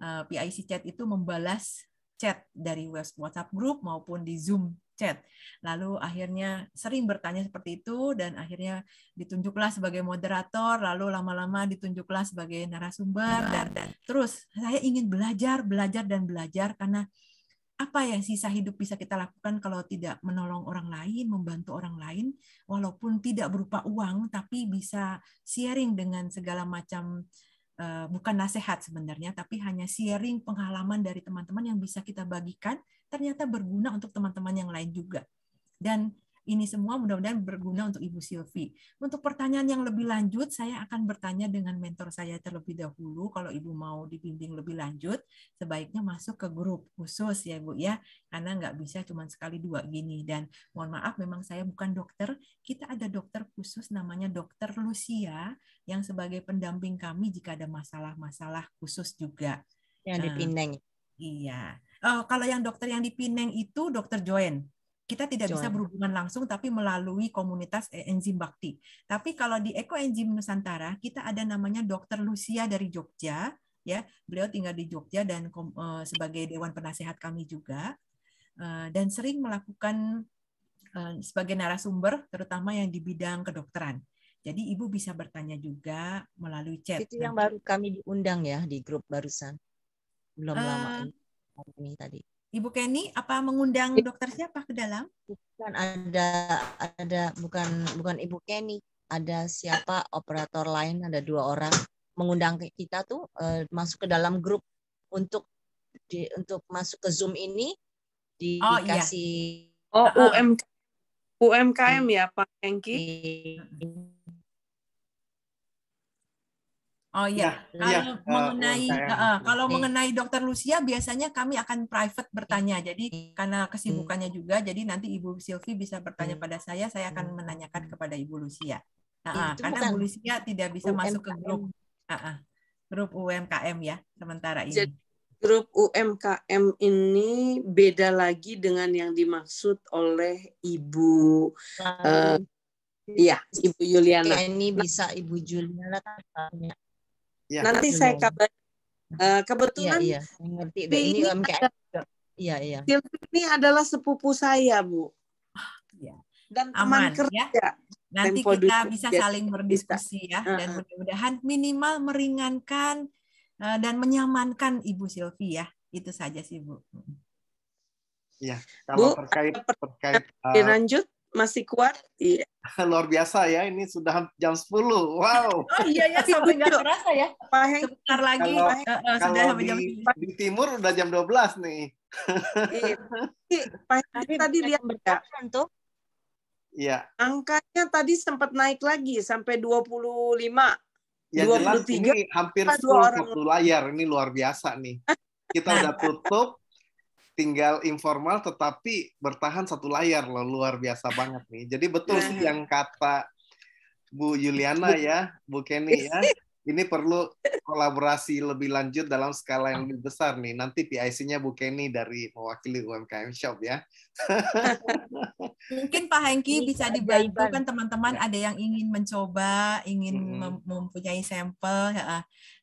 Eh, PIC chat itu membalas chat dari WhatsApp group maupun di Zoom chat. Lalu akhirnya sering bertanya seperti itu dan akhirnya ditunjuklah sebagai moderator, lalu lama-lama ditunjuklah sebagai narasumber dan, dan terus saya ingin belajar, belajar dan belajar karena apa yang sisa hidup bisa kita lakukan kalau tidak menolong orang lain, membantu orang lain, walaupun tidak berupa uang, tapi bisa sharing dengan segala macam eh, bukan nasihat sebenarnya, tapi hanya sharing pengalaman dari teman-teman yang bisa kita bagikan, ternyata berguna untuk teman-teman yang lain juga. Dan ini semua mudah-mudahan berguna untuk Ibu Silvi. Untuk pertanyaan yang lebih lanjut, saya akan bertanya dengan mentor saya terlebih dahulu. Kalau Ibu mau dibimbing lebih lanjut, sebaiknya masuk ke grup khusus ya Bu ya, karena nggak bisa cuma sekali dua gini. Dan mohon maaf, memang saya bukan dokter. Kita ada dokter khusus namanya Dokter Lucia yang sebagai pendamping kami jika ada masalah-masalah khusus juga. Yang nah, Iya. Oh, kalau yang dokter yang dipineng itu dokter Joen kita tidak Join. bisa berhubungan langsung tapi melalui komunitas e, enzim bakti. Tapi kalau di Eko Enzim Nusantara kita ada namanya Dokter Lucia dari Jogja ya. Beliau tinggal di Jogja dan e, sebagai dewan penasehat kami juga e, dan sering melakukan sebagai narasumber terutama yang di bidang kedokteran. Jadi ibu bisa bertanya juga melalui chat. Itu yang baru kami diundang ya di grup barusan. Belum uh, lama ini, ini tadi. Ibu Kenny, apa mengundang iya. dokter siapa ke dalam? Bukan ada ada bukan bukan Ibu Kenny, ada siapa operator lain ada dua orang mengundang kita tuh uh, masuk ke dalam grup untuk di, untuk masuk ke Zoom ini di, oh, iya. dikasih iya. Oh, UMK, UMKM ya Pak Hengki? Iya. Oh iya, ya, kalau ya, mengenai uh, uh, kalau mengenai Dokter Lucia biasanya kami akan private bertanya. Jadi karena kesibukannya juga, jadi nanti Ibu Silvi bisa bertanya pada saya, saya akan hmm. menanyakan kepada Ibu Lucia. Nah, karena Ibu Lucia tidak bisa UMKM. masuk ke grup uh, uh, grup UMKM ya sementara ini. Jadi, grup UMKM ini beda lagi dengan yang dimaksud oleh Ibu uh, Ibu Yuliana. Ini bisa Ibu Juliana tanya. Ya, Nanti saya kabar. Uh, kebetulan ya, ya. ini Iya, Iya, iya. iya. ini adalah sepupu saya, Bu. Ya. Dan teman Aman, ya. kerja. Ya? Nanti Tempo kita bisa saling berdiskusi ya uh -huh. dan mudah-mudahan minimal meringankan uh, dan menyamankan Ibu Silvi ya. Itu saja sih, Bu. Ya, kalau Bu, terkait terkait uh, eh, dilanjut masih kuat? Iya. Luar biasa ya, ini sudah jam 10. Wow. Oh iya ya, sampai nggak terasa ya. Pak Heng, sebentar lagi. Kalau, Pak Heng, sudah sampai jam di, di timur udah jam 12 nih. iya. Pak Heng Tapi, tadi lihat berapa Tuh. Iya. Angkanya tadi sempat naik lagi sampai 25. Ya 23, jelas ini hampir 10 satu layar, ini luar biasa nih. Kita udah tutup, tinggal informal tetapi bertahan satu layar loh luar biasa banget nih. Jadi betul sih nah. yang kata Bu Juliana ya, Bu Kenny ya. Ini perlu kolaborasi lebih lanjut dalam skala yang lebih besar nih. Nanti PIC-nya Bu Kenny dari mewakili UMKM Shop ya. Mungkin Pak Hengki bisa dibantu kan teman-teman ya. ada yang ingin mencoba, ingin hmm. mempunyai sampel.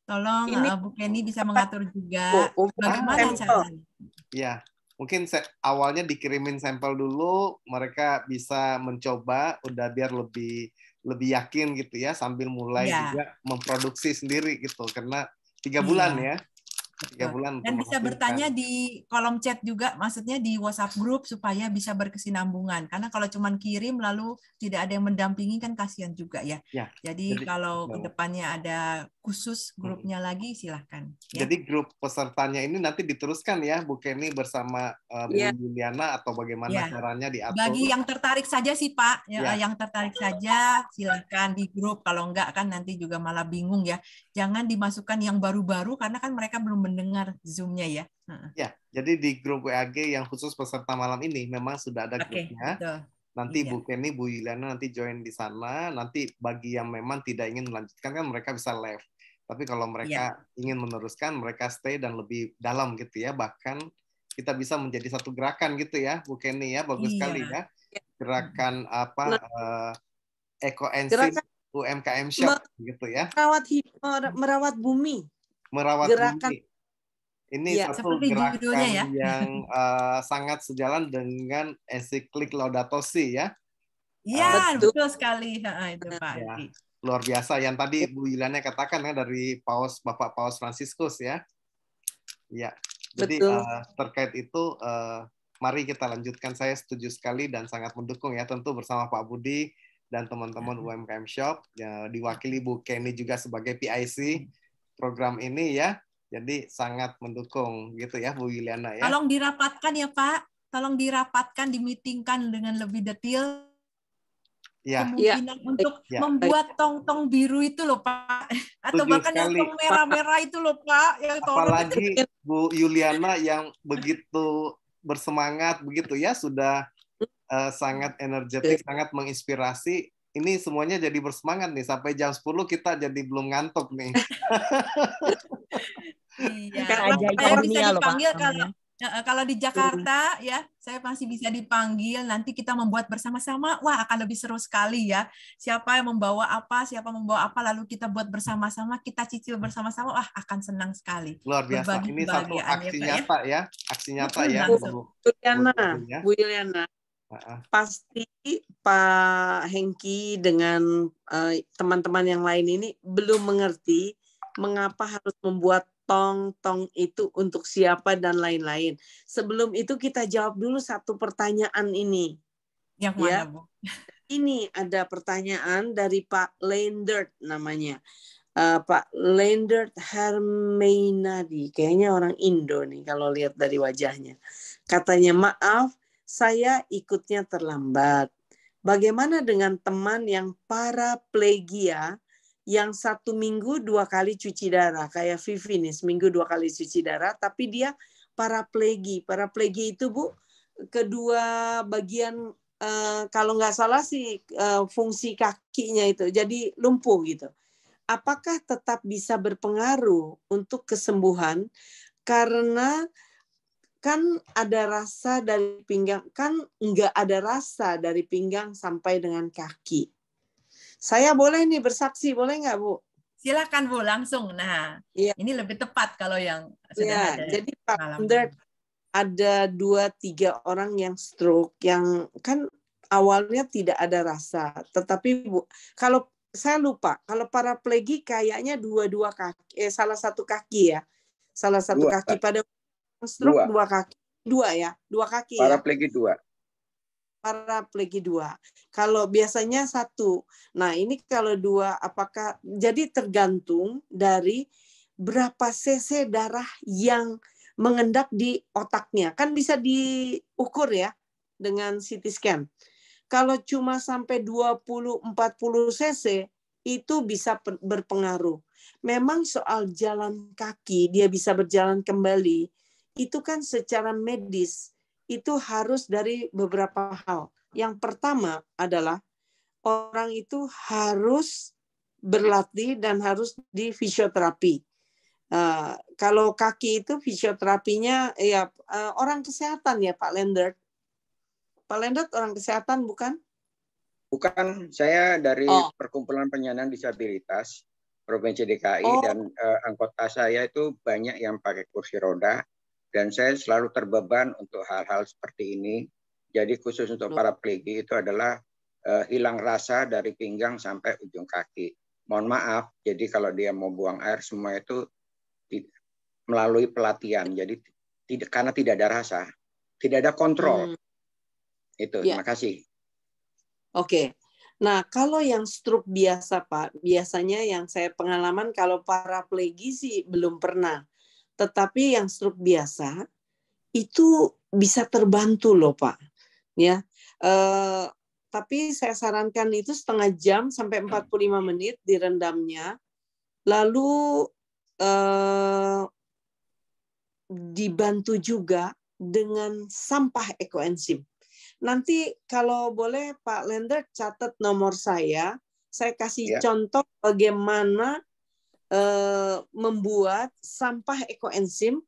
Tolong ini, eh, Bu Kenny bisa mengatur juga um, bagaimana caranya. Ya mungkin awalnya dikirimin sampel dulu, mereka bisa mencoba, udah biar lebih lebih yakin gitu ya, sambil mulai ya. juga memproduksi sendiri gitu, karena tiga iya. bulan hmm. ya tiga bulan dan bisa bertanya di kolom chat juga maksudnya di WhatsApp grup supaya bisa berkesinambungan karena kalau cuman kirim lalu tidak ada yang mendampingi kan kasihan juga ya, ya jadi, jadi kalau kedepannya ada khusus grupnya hmm. lagi silahkan ya. jadi grup pesertanya ini nanti diteruskan ya Bu Kenny bersama uh, Bu ya. Juliana atau bagaimana ya. caranya diatur bagi yang tertarik saja sih Pak ya, ya. yang tertarik saja silahkan di grup kalau enggak kan nanti juga malah bingung ya jangan dimasukkan yang baru-baru karena kan mereka belum mendengar Zoom-nya ya. Ya, jadi di grup WAG yang khusus peserta malam ini memang sudah ada okay, grupnya. Nanti iya. Bu Kenny, Bu Yuliana nanti join di sana. Nanti bagi yang memang tidak ingin melanjutkan kan mereka bisa left. Tapi kalau mereka iya. ingin meneruskan, mereka stay dan lebih dalam gitu ya. Bahkan kita bisa menjadi satu gerakan gitu ya, Bu Kenny ya, bagus iya. sekali ya. Gerakan apa? Uh, Eco UMKM Shop gitu ya. Merawat merawat bumi. Merawat gerakan bumi. Ini ya, satu gerakan ya. yang uh, sangat sejalan dengan ensiklik Laudato Si ya. Iya, uh, betul. sekali. Ha, itu Pak. Ya, luar biasa yang tadi Bu Ilana katakan ya dari Paus Bapak Paus Fransiskus ya. Ya. Jadi betul. Uh, terkait itu uh, mari kita lanjutkan. Saya setuju sekali dan sangat mendukung ya tentu bersama Pak Budi dan teman-teman UMKM Shop ya, diwakili Bu Kenny juga sebagai PIC program ini ya jadi sangat mendukung gitu ya Bu Yuliana ya. Tolong dirapatkan ya Pak. Tolong dirapatkan, dimitingkan dengan lebih detail. Ya. Kemungkinan ya. untuk ya. membuat tong-tong biru itu loh Pak. Atau Tujuh bahkan sekali. yang tong merah-merah itu loh Pak. Ya, Apalagi Bu Yuliana yang begitu bersemangat begitu ya sudah uh, sangat energetik, sangat menginspirasi ini semuanya jadi bersemangat nih sampai jam 10 kita jadi belum ngantuk nih. iya. Karena aja, saya bisa dipanggil loh, kalau kalau di Jakarta ya saya masih bisa dipanggil nanti kita membuat bersama-sama wah akan lebih seru sekali ya siapa yang membawa apa siapa membawa apa lalu kita buat bersama-sama kita cicil bersama-sama wah akan senang sekali luar biasa Berbagi ini satu ya, aksi ya, nyata ya aksi nyata ya Bu Yana, Bu Yana pasti Pak Hengki dengan eh, teman-teman uh, yang lain ini belum mengerti mengapa harus membuat tong-tong itu untuk siapa dan lain-lain. Sebelum itu kita jawab dulu satu pertanyaan ini. Yang ya. mana, ya? Bu? Ini ada pertanyaan dari Pak Lendert namanya. Uh, Pak Lendert Hermeinadi, kayaknya orang Indo nih kalau lihat dari wajahnya. Katanya, maaf, saya ikutnya terlambat. Bagaimana dengan teman yang para paraplegia yang satu minggu dua kali cuci darah kayak Vivi nih seminggu dua kali cuci darah tapi dia para Paraplegi itu Bu kedua bagian uh, kalau nggak salah sih uh, fungsi kakinya itu jadi lumpuh gitu. Apakah tetap bisa berpengaruh untuk kesembuhan karena kan ada rasa dari pinggang kan nggak ada rasa dari pinggang sampai dengan kaki. Saya boleh nih bersaksi, boleh nggak bu? Silakan bu, langsung. Nah, ya. ini lebih tepat kalau yang sudah ya, ada. Jadi Pak ada dua tiga orang yang stroke yang kan awalnya tidak ada rasa, tetapi bu kalau saya lupa kalau para plegi kayaknya dua-dua kaki, eh, salah satu kaki ya, salah satu dua. kaki pada stroke dua. dua kaki, dua ya, dua kaki. Ya. Paraplegi ya? dua. para Paraplegi dua. Kalau biasanya satu. Nah ini kalau dua, apakah jadi tergantung dari berapa cc darah yang mengendap di otaknya. Kan bisa diukur ya dengan CT scan. Kalau cuma sampai 20-40 cc, itu bisa berpengaruh. Memang soal jalan kaki, dia bisa berjalan kembali, itu kan secara medis itu harus dari beberapa hal. Yang pertama adalah orang itu harus berlatih dan harus di fisioterapi. Uh, kalau kaki itu fisioterapinya ya uh, orang kesehatan ya Pak Lender Pak Lender orang kesehatan bukan? Bukan, saya dari oh. Perkumpulan Penyandang Disabilitas Provinsi DKI oh. dan uh, anggota saya itu banyak yang pakai kursi roda dan saya selalu terbeban untuk hal-hal seperti ini. Jadi khusus untuk para peligi itu adalah uh, hilang rasa dari pinggang sampai ujung kaki. Mohon maaf, jadi kalau dia mau buang air semua itu melalui pelatihan. Jadi tidak karena tidak ada rasa, tidak ada kontrol. Hmm. Itu. Ya. Terima kasih. Oke. Okay. Nah, kalau yang stroke biasa, Pak, biasanya yang saya pengalaman kalau para plegi sih belum pernah. Tetapi yang stroke biasa itu bisa terbantu loh Pak. Ya. Eh, tapi saya sarankan itu setengah jam sampai 45 hmm. menit direndamnya. Lalu eh, dibantu juga dengan sampah ekoenzim. Nanti kalau boleh Pak Lender catat nomor saya, saya kasih ya. contoh bagaimana Eh, membuat sampah ekoenzim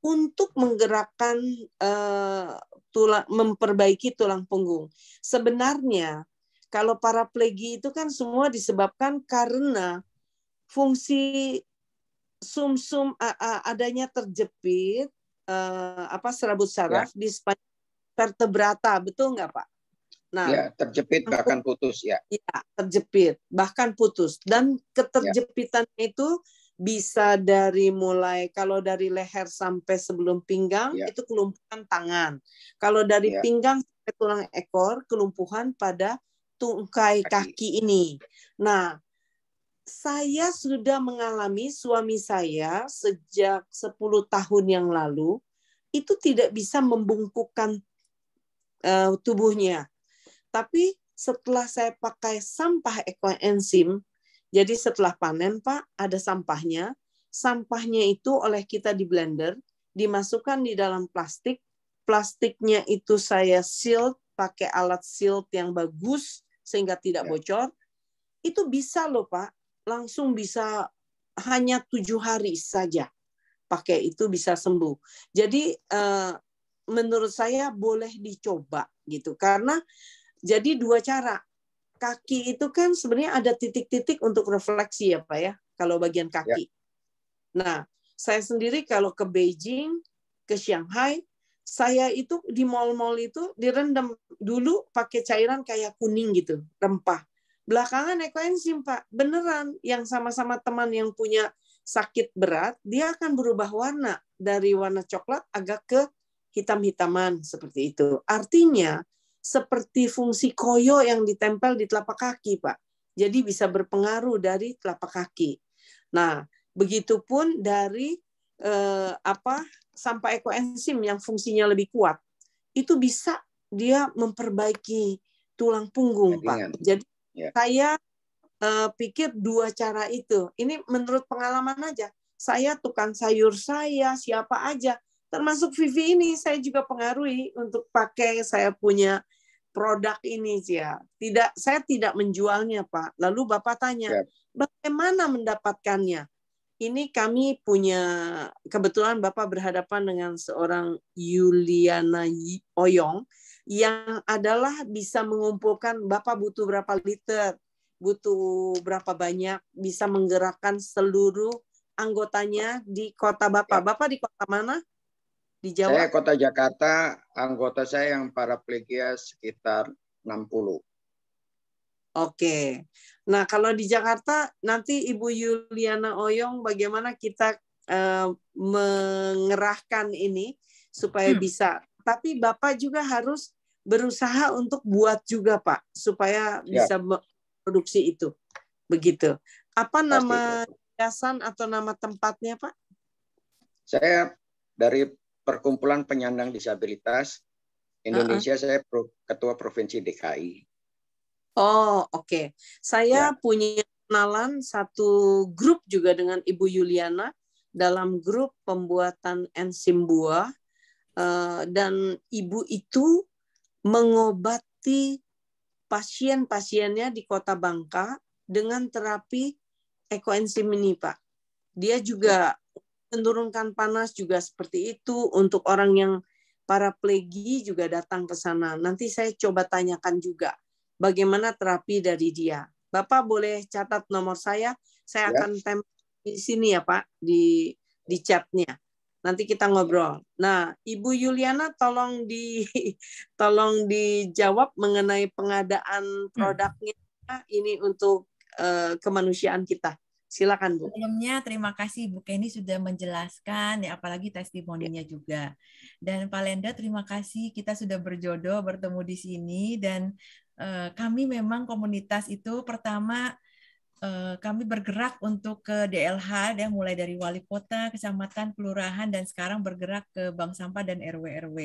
untuk menggerakkan eh, tulang memperbaiki tulang punggung. Sebenarnya kalau paraplegi itu kan semua disebabkan karena fungsi sumsum -sum, adanya terjepit eh, apa serabut saraf ya. di vertebrata, betul nggak Pak? Nah, ya, terjepit bahkan putus ya. Iya, terjepit bahkan putus dan keterjepitan ya. itu bisa dari mulai kalau dari leher sampai sebelum pinggang ya. itu kelumpuhan tangan. Kalau dari ya. pinggang sampai tulang ekor kelumpuhan pada tungkai kaki ini. Nah, saya sudah mengalami suami saya sejak 10 tahun yang lalu itu tidak bisa membungkukkan uh, tubuhnya tapi setelah saya pakai sampah ekoenzim, jadi setelah panen Pak, ada sampahnya. Sampahnya itu oleh kita di blender, dimasukkan di dalam plastik. Plastiknya itu saya seal pakai alat seal yang bagus sehingga tidak ya. bocor. Itu bisa loh Pak, langsung bisa hanya tujuh hari saja pakai itu bisa sembuh. Jadi eh, menurut saya boleh dicoba gitu karena jadi dua cara. Kaki itu kan sebenarnya ada titik-titik untuk refleksi ya Pak ya, kalau bagian ya. kaki. Ya. Nah, saya sendiri kalau ke Beijing, ke Shanghai, saya itu di mall-mall itu direndam dulu pakai cairan kayak kuning gitu, rempah. Belakangan ekoenzim Pak, beneran yang sama-sama teman yang punya sakit berat, dia akan berubah warna dari warna coklat agak ke hitam-hitaman seperti itu. Artinya seperti fungsi koyo yang ditempel di telapak kaki, Pak. Jadi bisa berpengaruh dari telapak kaki. Nah, begitupun dari eh, apa sampah ekoenzim yang fungsinya lebih kuat, itu bisa dia memperbaiki tulang punggung, Pak. Jadi ya. saya eh, pikir dua cara itu. Ini menurut pengalaman aja. Saya tukang sayur saya, siapa aja termasuk Vivi ini saya juga pengaruhi untuk pakai saya punya produk ini ya. Tidak saya tidak menjualnya, Pak. Lalu Bapak tanya, ya. bagaimana mendapatkannya? Ini kami punya kebetulan Bapak berhadapan dengan seorang Yuliana Oyong yang adalah bisa mengumpulkan Bapak butuh berapa liter, butuh berapa banyak, bisa menggerakkan seluruh anggotanya di kota Bapak. Ya. Bapak di kota mana? di Jawa? Saya Kota Jakarta, anggota saya yang para plegia sekitar 60. Oke. Nah, kalau di Jakarta nanti Ibu Yuliana Oyong bagaimana kita eh, mengerahkan ini supaya hmm. bisa. Tapi Bapak juga harus berusaha untuk buat juga, Pak, supaya ya. bisa produksi itu. Begitu. Apa nama yayasan atau nama tempatnya, Pak? Saya dari Perkumpulan Penyandang Disabilitas Indonesia, uh -huh. saya Pro, ketua Provinsi DKI. Oh, oke. Okay. Saya ya. punya kenalan satu grup juga dengan Ibu Yuliana dalam grup pembuatan enzim buah eh, dan ibu itu mengobati pasien-pasiennya di Kota Bangka dengan terapi ekoenzim ini, Pak. Dia juga menurunkan panas juga seperti itu untuk orang yang para plegi juga datang ke sana. Nanti saya coba tanyakan juga bagaimana terapi dari dia. Bapak boleh catat nomor saya, saya ya. akan tempel di sini ya Pak di di chatnya. Nanti kita ngobrol. Nah, Ibu Yuliana tolong di tolong dijawab mengenai pengadaan hmm. produknya hmm. ini untuk uh, kemanusiaan kita. Silakan Bu. Sebelumnya terima kasih Bu Kenny sudah menjelaskan ya apalagi testimoninya ya. juga. Dan Pak Lenda terima kasih kita sudah berjodoh bertemu di sini dan uh, kami memang komunitas itu pertama eh, kami bergerak untuk ke DLH ya mulai dari wali kota, kecamatan, kelurahan dan sekarang bergerak ke bank sampah dan RW-RW.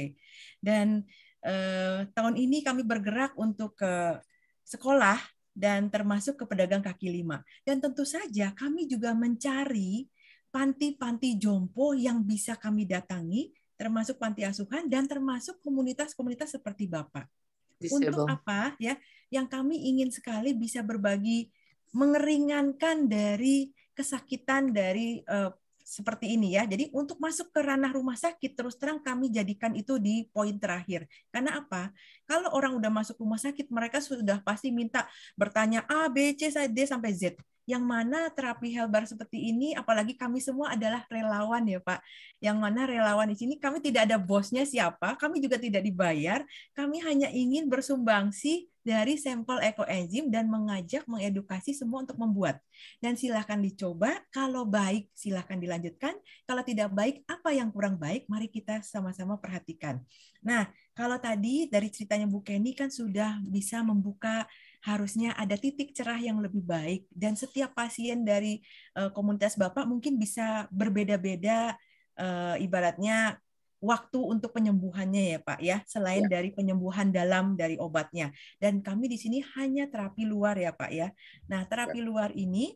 Dan eh, tahun ini kami bergerak untuk ke sekolah dan termasuk ke pedagang kaki lima. Dan tentu saja kami juga mencari panti-panti jompo yang bisa kami datangi, termasuk panti asuhan dan termasuk komunitas-komunitas seperti Bapak. Disable. Untuk apa ya? Yang kami ingin sekali bisa berbagi mengeringankan dari kesakitan dari uh, seperti ini ya. Jadi untuk masuk ke ranah rumah sakit terus terang kami jadikan itu di poin terakhir. Karena apa? Kalau orang udah masuk rumah sakit mereka sudah pasti minta bertanya A, B, C, D sampai Z yang mana terapi Helbar seperti ini, apalagi kami semua adalah relawan ya Pak, yang mana relawan di sini kami tidak ada bosnya siapa, kami juga tidak dibayar, kami hanya ingin bersumbangsi dari sampel ekoenzim dan mengajak mengedukasi semua untuk membuat. Dan silahkan dicoba, kalau baik silahkan dilanjutkan, kalau tidak baik apa yang kurang baik, mari kita sama-sama perhatikan. Nah, kalau tadi dari ceritanya Bu Kenny kan sudah bisa membuka harusnya ada titik cerah yang lebih baik dan setiap pasien dari uh, komunitas Bapak mungkin bisa berbeda-beda uh, ibaratnya waktu untuk penyembuhannya ya Pak ya selain ya. dari penyembuhan dalam dari obatnya dan kami di sini hanya terapi luar ya Pak ya. Nah, terapi ya. luar ini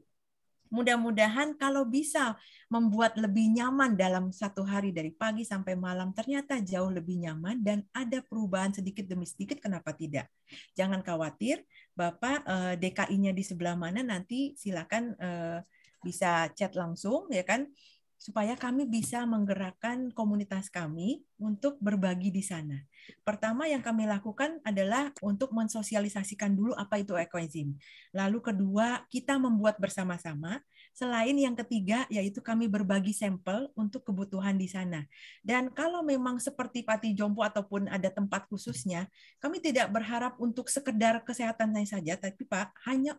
mudah-mudahan kalau bisa membuat lebih nyaman dalam satu hari dari pagi sampai malam ternyata jauh lebih nyaman dan ada perubahan sedikit demi sedikit kenapa tidak jangan khawatir Bapak eh, DKI-nya di sebelah mana nanti silakan eh, bisa chat langsung ya kan supaya kami bisa menggerakkan komunitas kami untuk berbagi di sana. Pertama yang kami lakukan adalah untuk mensosialisasikan dulu apa itu ekoenzim. Lalu kedua, kita membuat bersama-sama Selain yang ketiga, yaitu kami berbagi sampel untuk kebutuhan di sana. Dan kalau memang seperti Pati Jompo ataupun ada tempat khususnya, kami tidak berharap untuk sekedar kesehatan saja, tapi Pak, hanya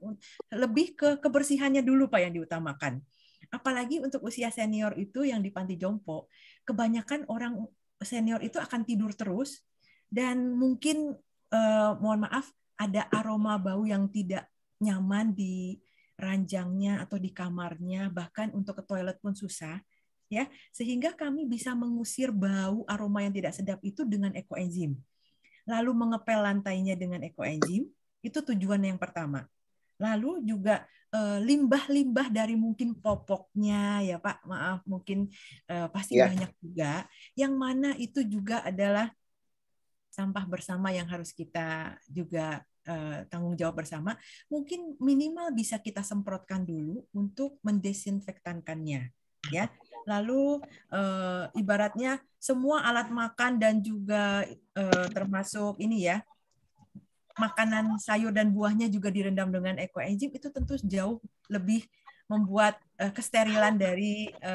lebih ke kebersihannya dulu Pak yang diutamakan. Apalagi untuk usia senior itu yang di Panti Jompo, kebanyakan orang senior itu akan tidur terus, dan mungkin eh, mohon maaf ada aroma bau yang tidak nyaman di ranjangnya atau di kamarnya, bahkan untuk ke toilet pun susah, ya. Sehingga kami bisa mengusir bau aroma yang tidak sedap itu dengan ekoenzim. Lalu mengepel lantainya dengan ekoenzim, itu tujuan yang pertama. Lalu juga eh, limbah-limbah dari mungkin popoknya ya Pak, maaf mungkin eh, pasti ya. banyak juga yang mana itu juga adalah sampah bersama yang harus kita juga Eh, tanggung jawab bersama, mungkin minimal bisa kita semprotkan dulu untuk mendesinfektankannya, ya. Lalu e, ibaratnya semua alat makan dan juga e, termasuk ini ya makanan sayur dan buahnya juga direndam dengan eco ekoenzim itu tentu jauh lebih membuat e, kesterilan dari e,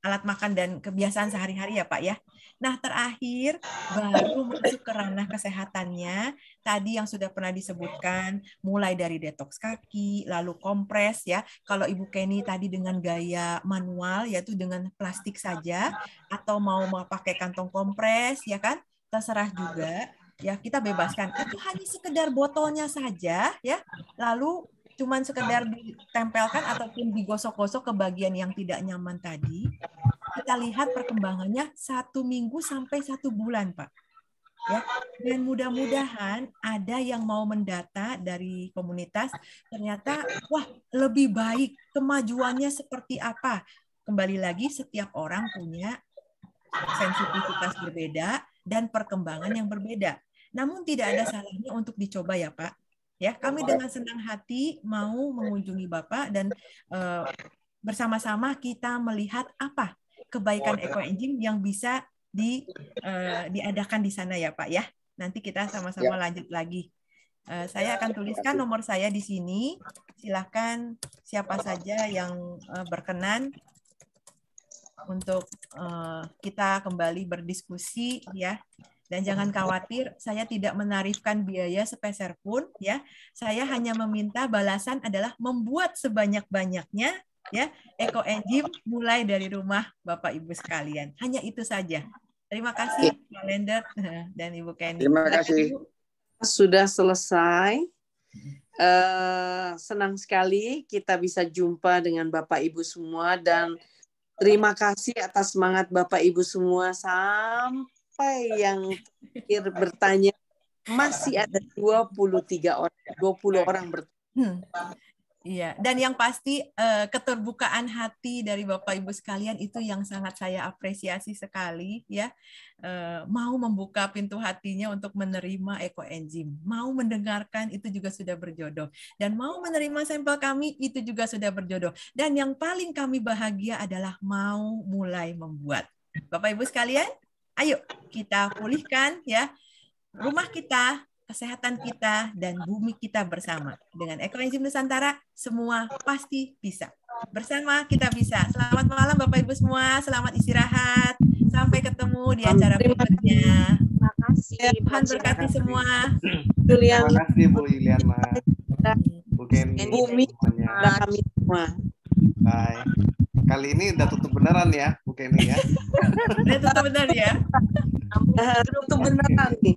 alat makan dan kebiasaan sehari-hari ya Pak ya. Nah terakhir baru masuk ke ranah kesehatannya tadi yang sudah pernah disebutkan mulai dari detox kaki lalu kompres ya. Kalau Ibu Kenny tadi dengan gaya manual yaitu dengan plastik saja atau mau mau pakai kantong kompres ya kan terserah juga ya kita bebaskan itu hanya sekedar botolnya saja ya lalu cuman sekedar ditempelkan ataupun digosok-gosok ke bagian yang tidak nyaman tadi, kita lihat perkembangannya satu minggu sampai satu bulan, Pak. Ya, dan mudah-mudahan ada yang mau mendata dari komunitas ternyata wah lebih baik kemajuannya seperti apa. Kembali lagi setiap orang punya sensitivitas berbeda dan perkembangan yang berbeda. Namun tidak ada salahnya untuk dicoba ya Pak Ya, kami dengan senang hati mau mengunjungi Bapak dan uh, bersama-sama kita melihat apa kebaikan eco engine yang bisa di uh, diadakan di sana ya, Pak ya. Nanti kita sama-sama ya. lanjut lagi. Uh, saya ya, akan ya, tuliskan nomor saya di sini. Silahkan siapa saja yang uh, berkenan untuk uh, kita kembali berdiskusi ya dan jangan khawatir, saya tidak menarifkan biaya sepeser pun ya. Saya hanya meminta balasan adalah membuat sebanyak-banyaknya ya eco engine mulai dari rumah Bapak Ibu sekalian. Hanya itu saja. Terima kasih Pak Lender dan Ibu Kenny. Terima kasih. Sudah selesai. Uh, senang sekali kita bisa jumpa dengan Bapak Ibu semua dan Terima kasih atas semangat Bapak Ibu semua. Sampai siapa yang pikir bertanya masih ada 23 orang 20 orang bertanya. Hmm. Iya, dan yang pasti eh, keterbukaan hati dari Bapak Ibu sekalian itu yang sangat saya apresiasi sekali ya. Eh, mau membuka pintu hatinya untuk menerima Eko Enzim, mau mendengarkan itu juga sudah berjodoh dan mau menerima sampel kami itu juga sudah berjodoh. Dan yang paling kami bahagia adalah mau mulai membuat. Bapak Ibu sekalian, Ayo kita pulihkan ya rumah kita, kesehatan kita, dan bumi kita bersama. Dengan Ekoenzim Nusantara, semua pasti bisa. Bersama kita bisa. Selamat malam Bapak Ibu semua, selamat istirahat. Sampai ketemu di acara berikutnya. Terima kasih. Tuhan berkati semua. Terima kasih Bu Ilyan, Ma. Bumi. Bumi. Kami semua. Bye. Kali ini udah tutup beneran ya, Bu Kenny ya. udah tutup beneran ya. tutup beneran nih.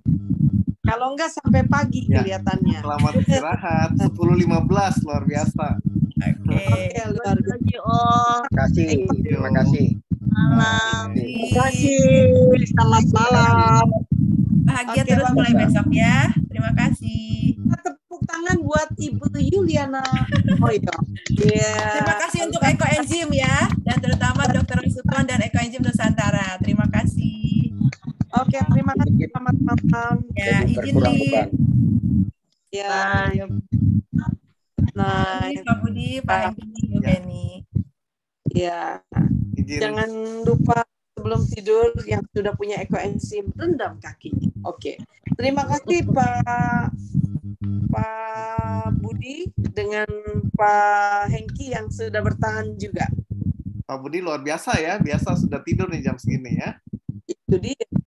Kalau enggak sampai pagi ya. kelihatannya. Selamat istirahat. 10.15 luar biasa. Oke, okay. okay, luar biasa. Terima kasih. Terima kasih. Malam. Terima kasih. Selamat malam. Bahagia okay, terus mulai besok ya. Terima kasih. Tetap tangan buat Ibu Yuliana Hoyo. Yeah. Iya. Iya. Terima kasih untuk Eko Enzim ya, dan terutama Dr. Usupon dan Eko Enzim Nusantara. Terima kasih. Oke, okay, terima kasih. Selamat malam. Ya, izin nih Ya. Nah, Pak Budi, Pak ini, Bu ini. Ya. ya. Jangan lupa sebelum tidur yang sudah punya ekoenzim rendam kakinya. Oke. Okay. Terima kasih Pak Pak Budi dengan Pak Hengki yang sudah bertahan juga. Pak Budi luar biasa ya, biasa sudah tidur nih jam segini ya. Itu dia.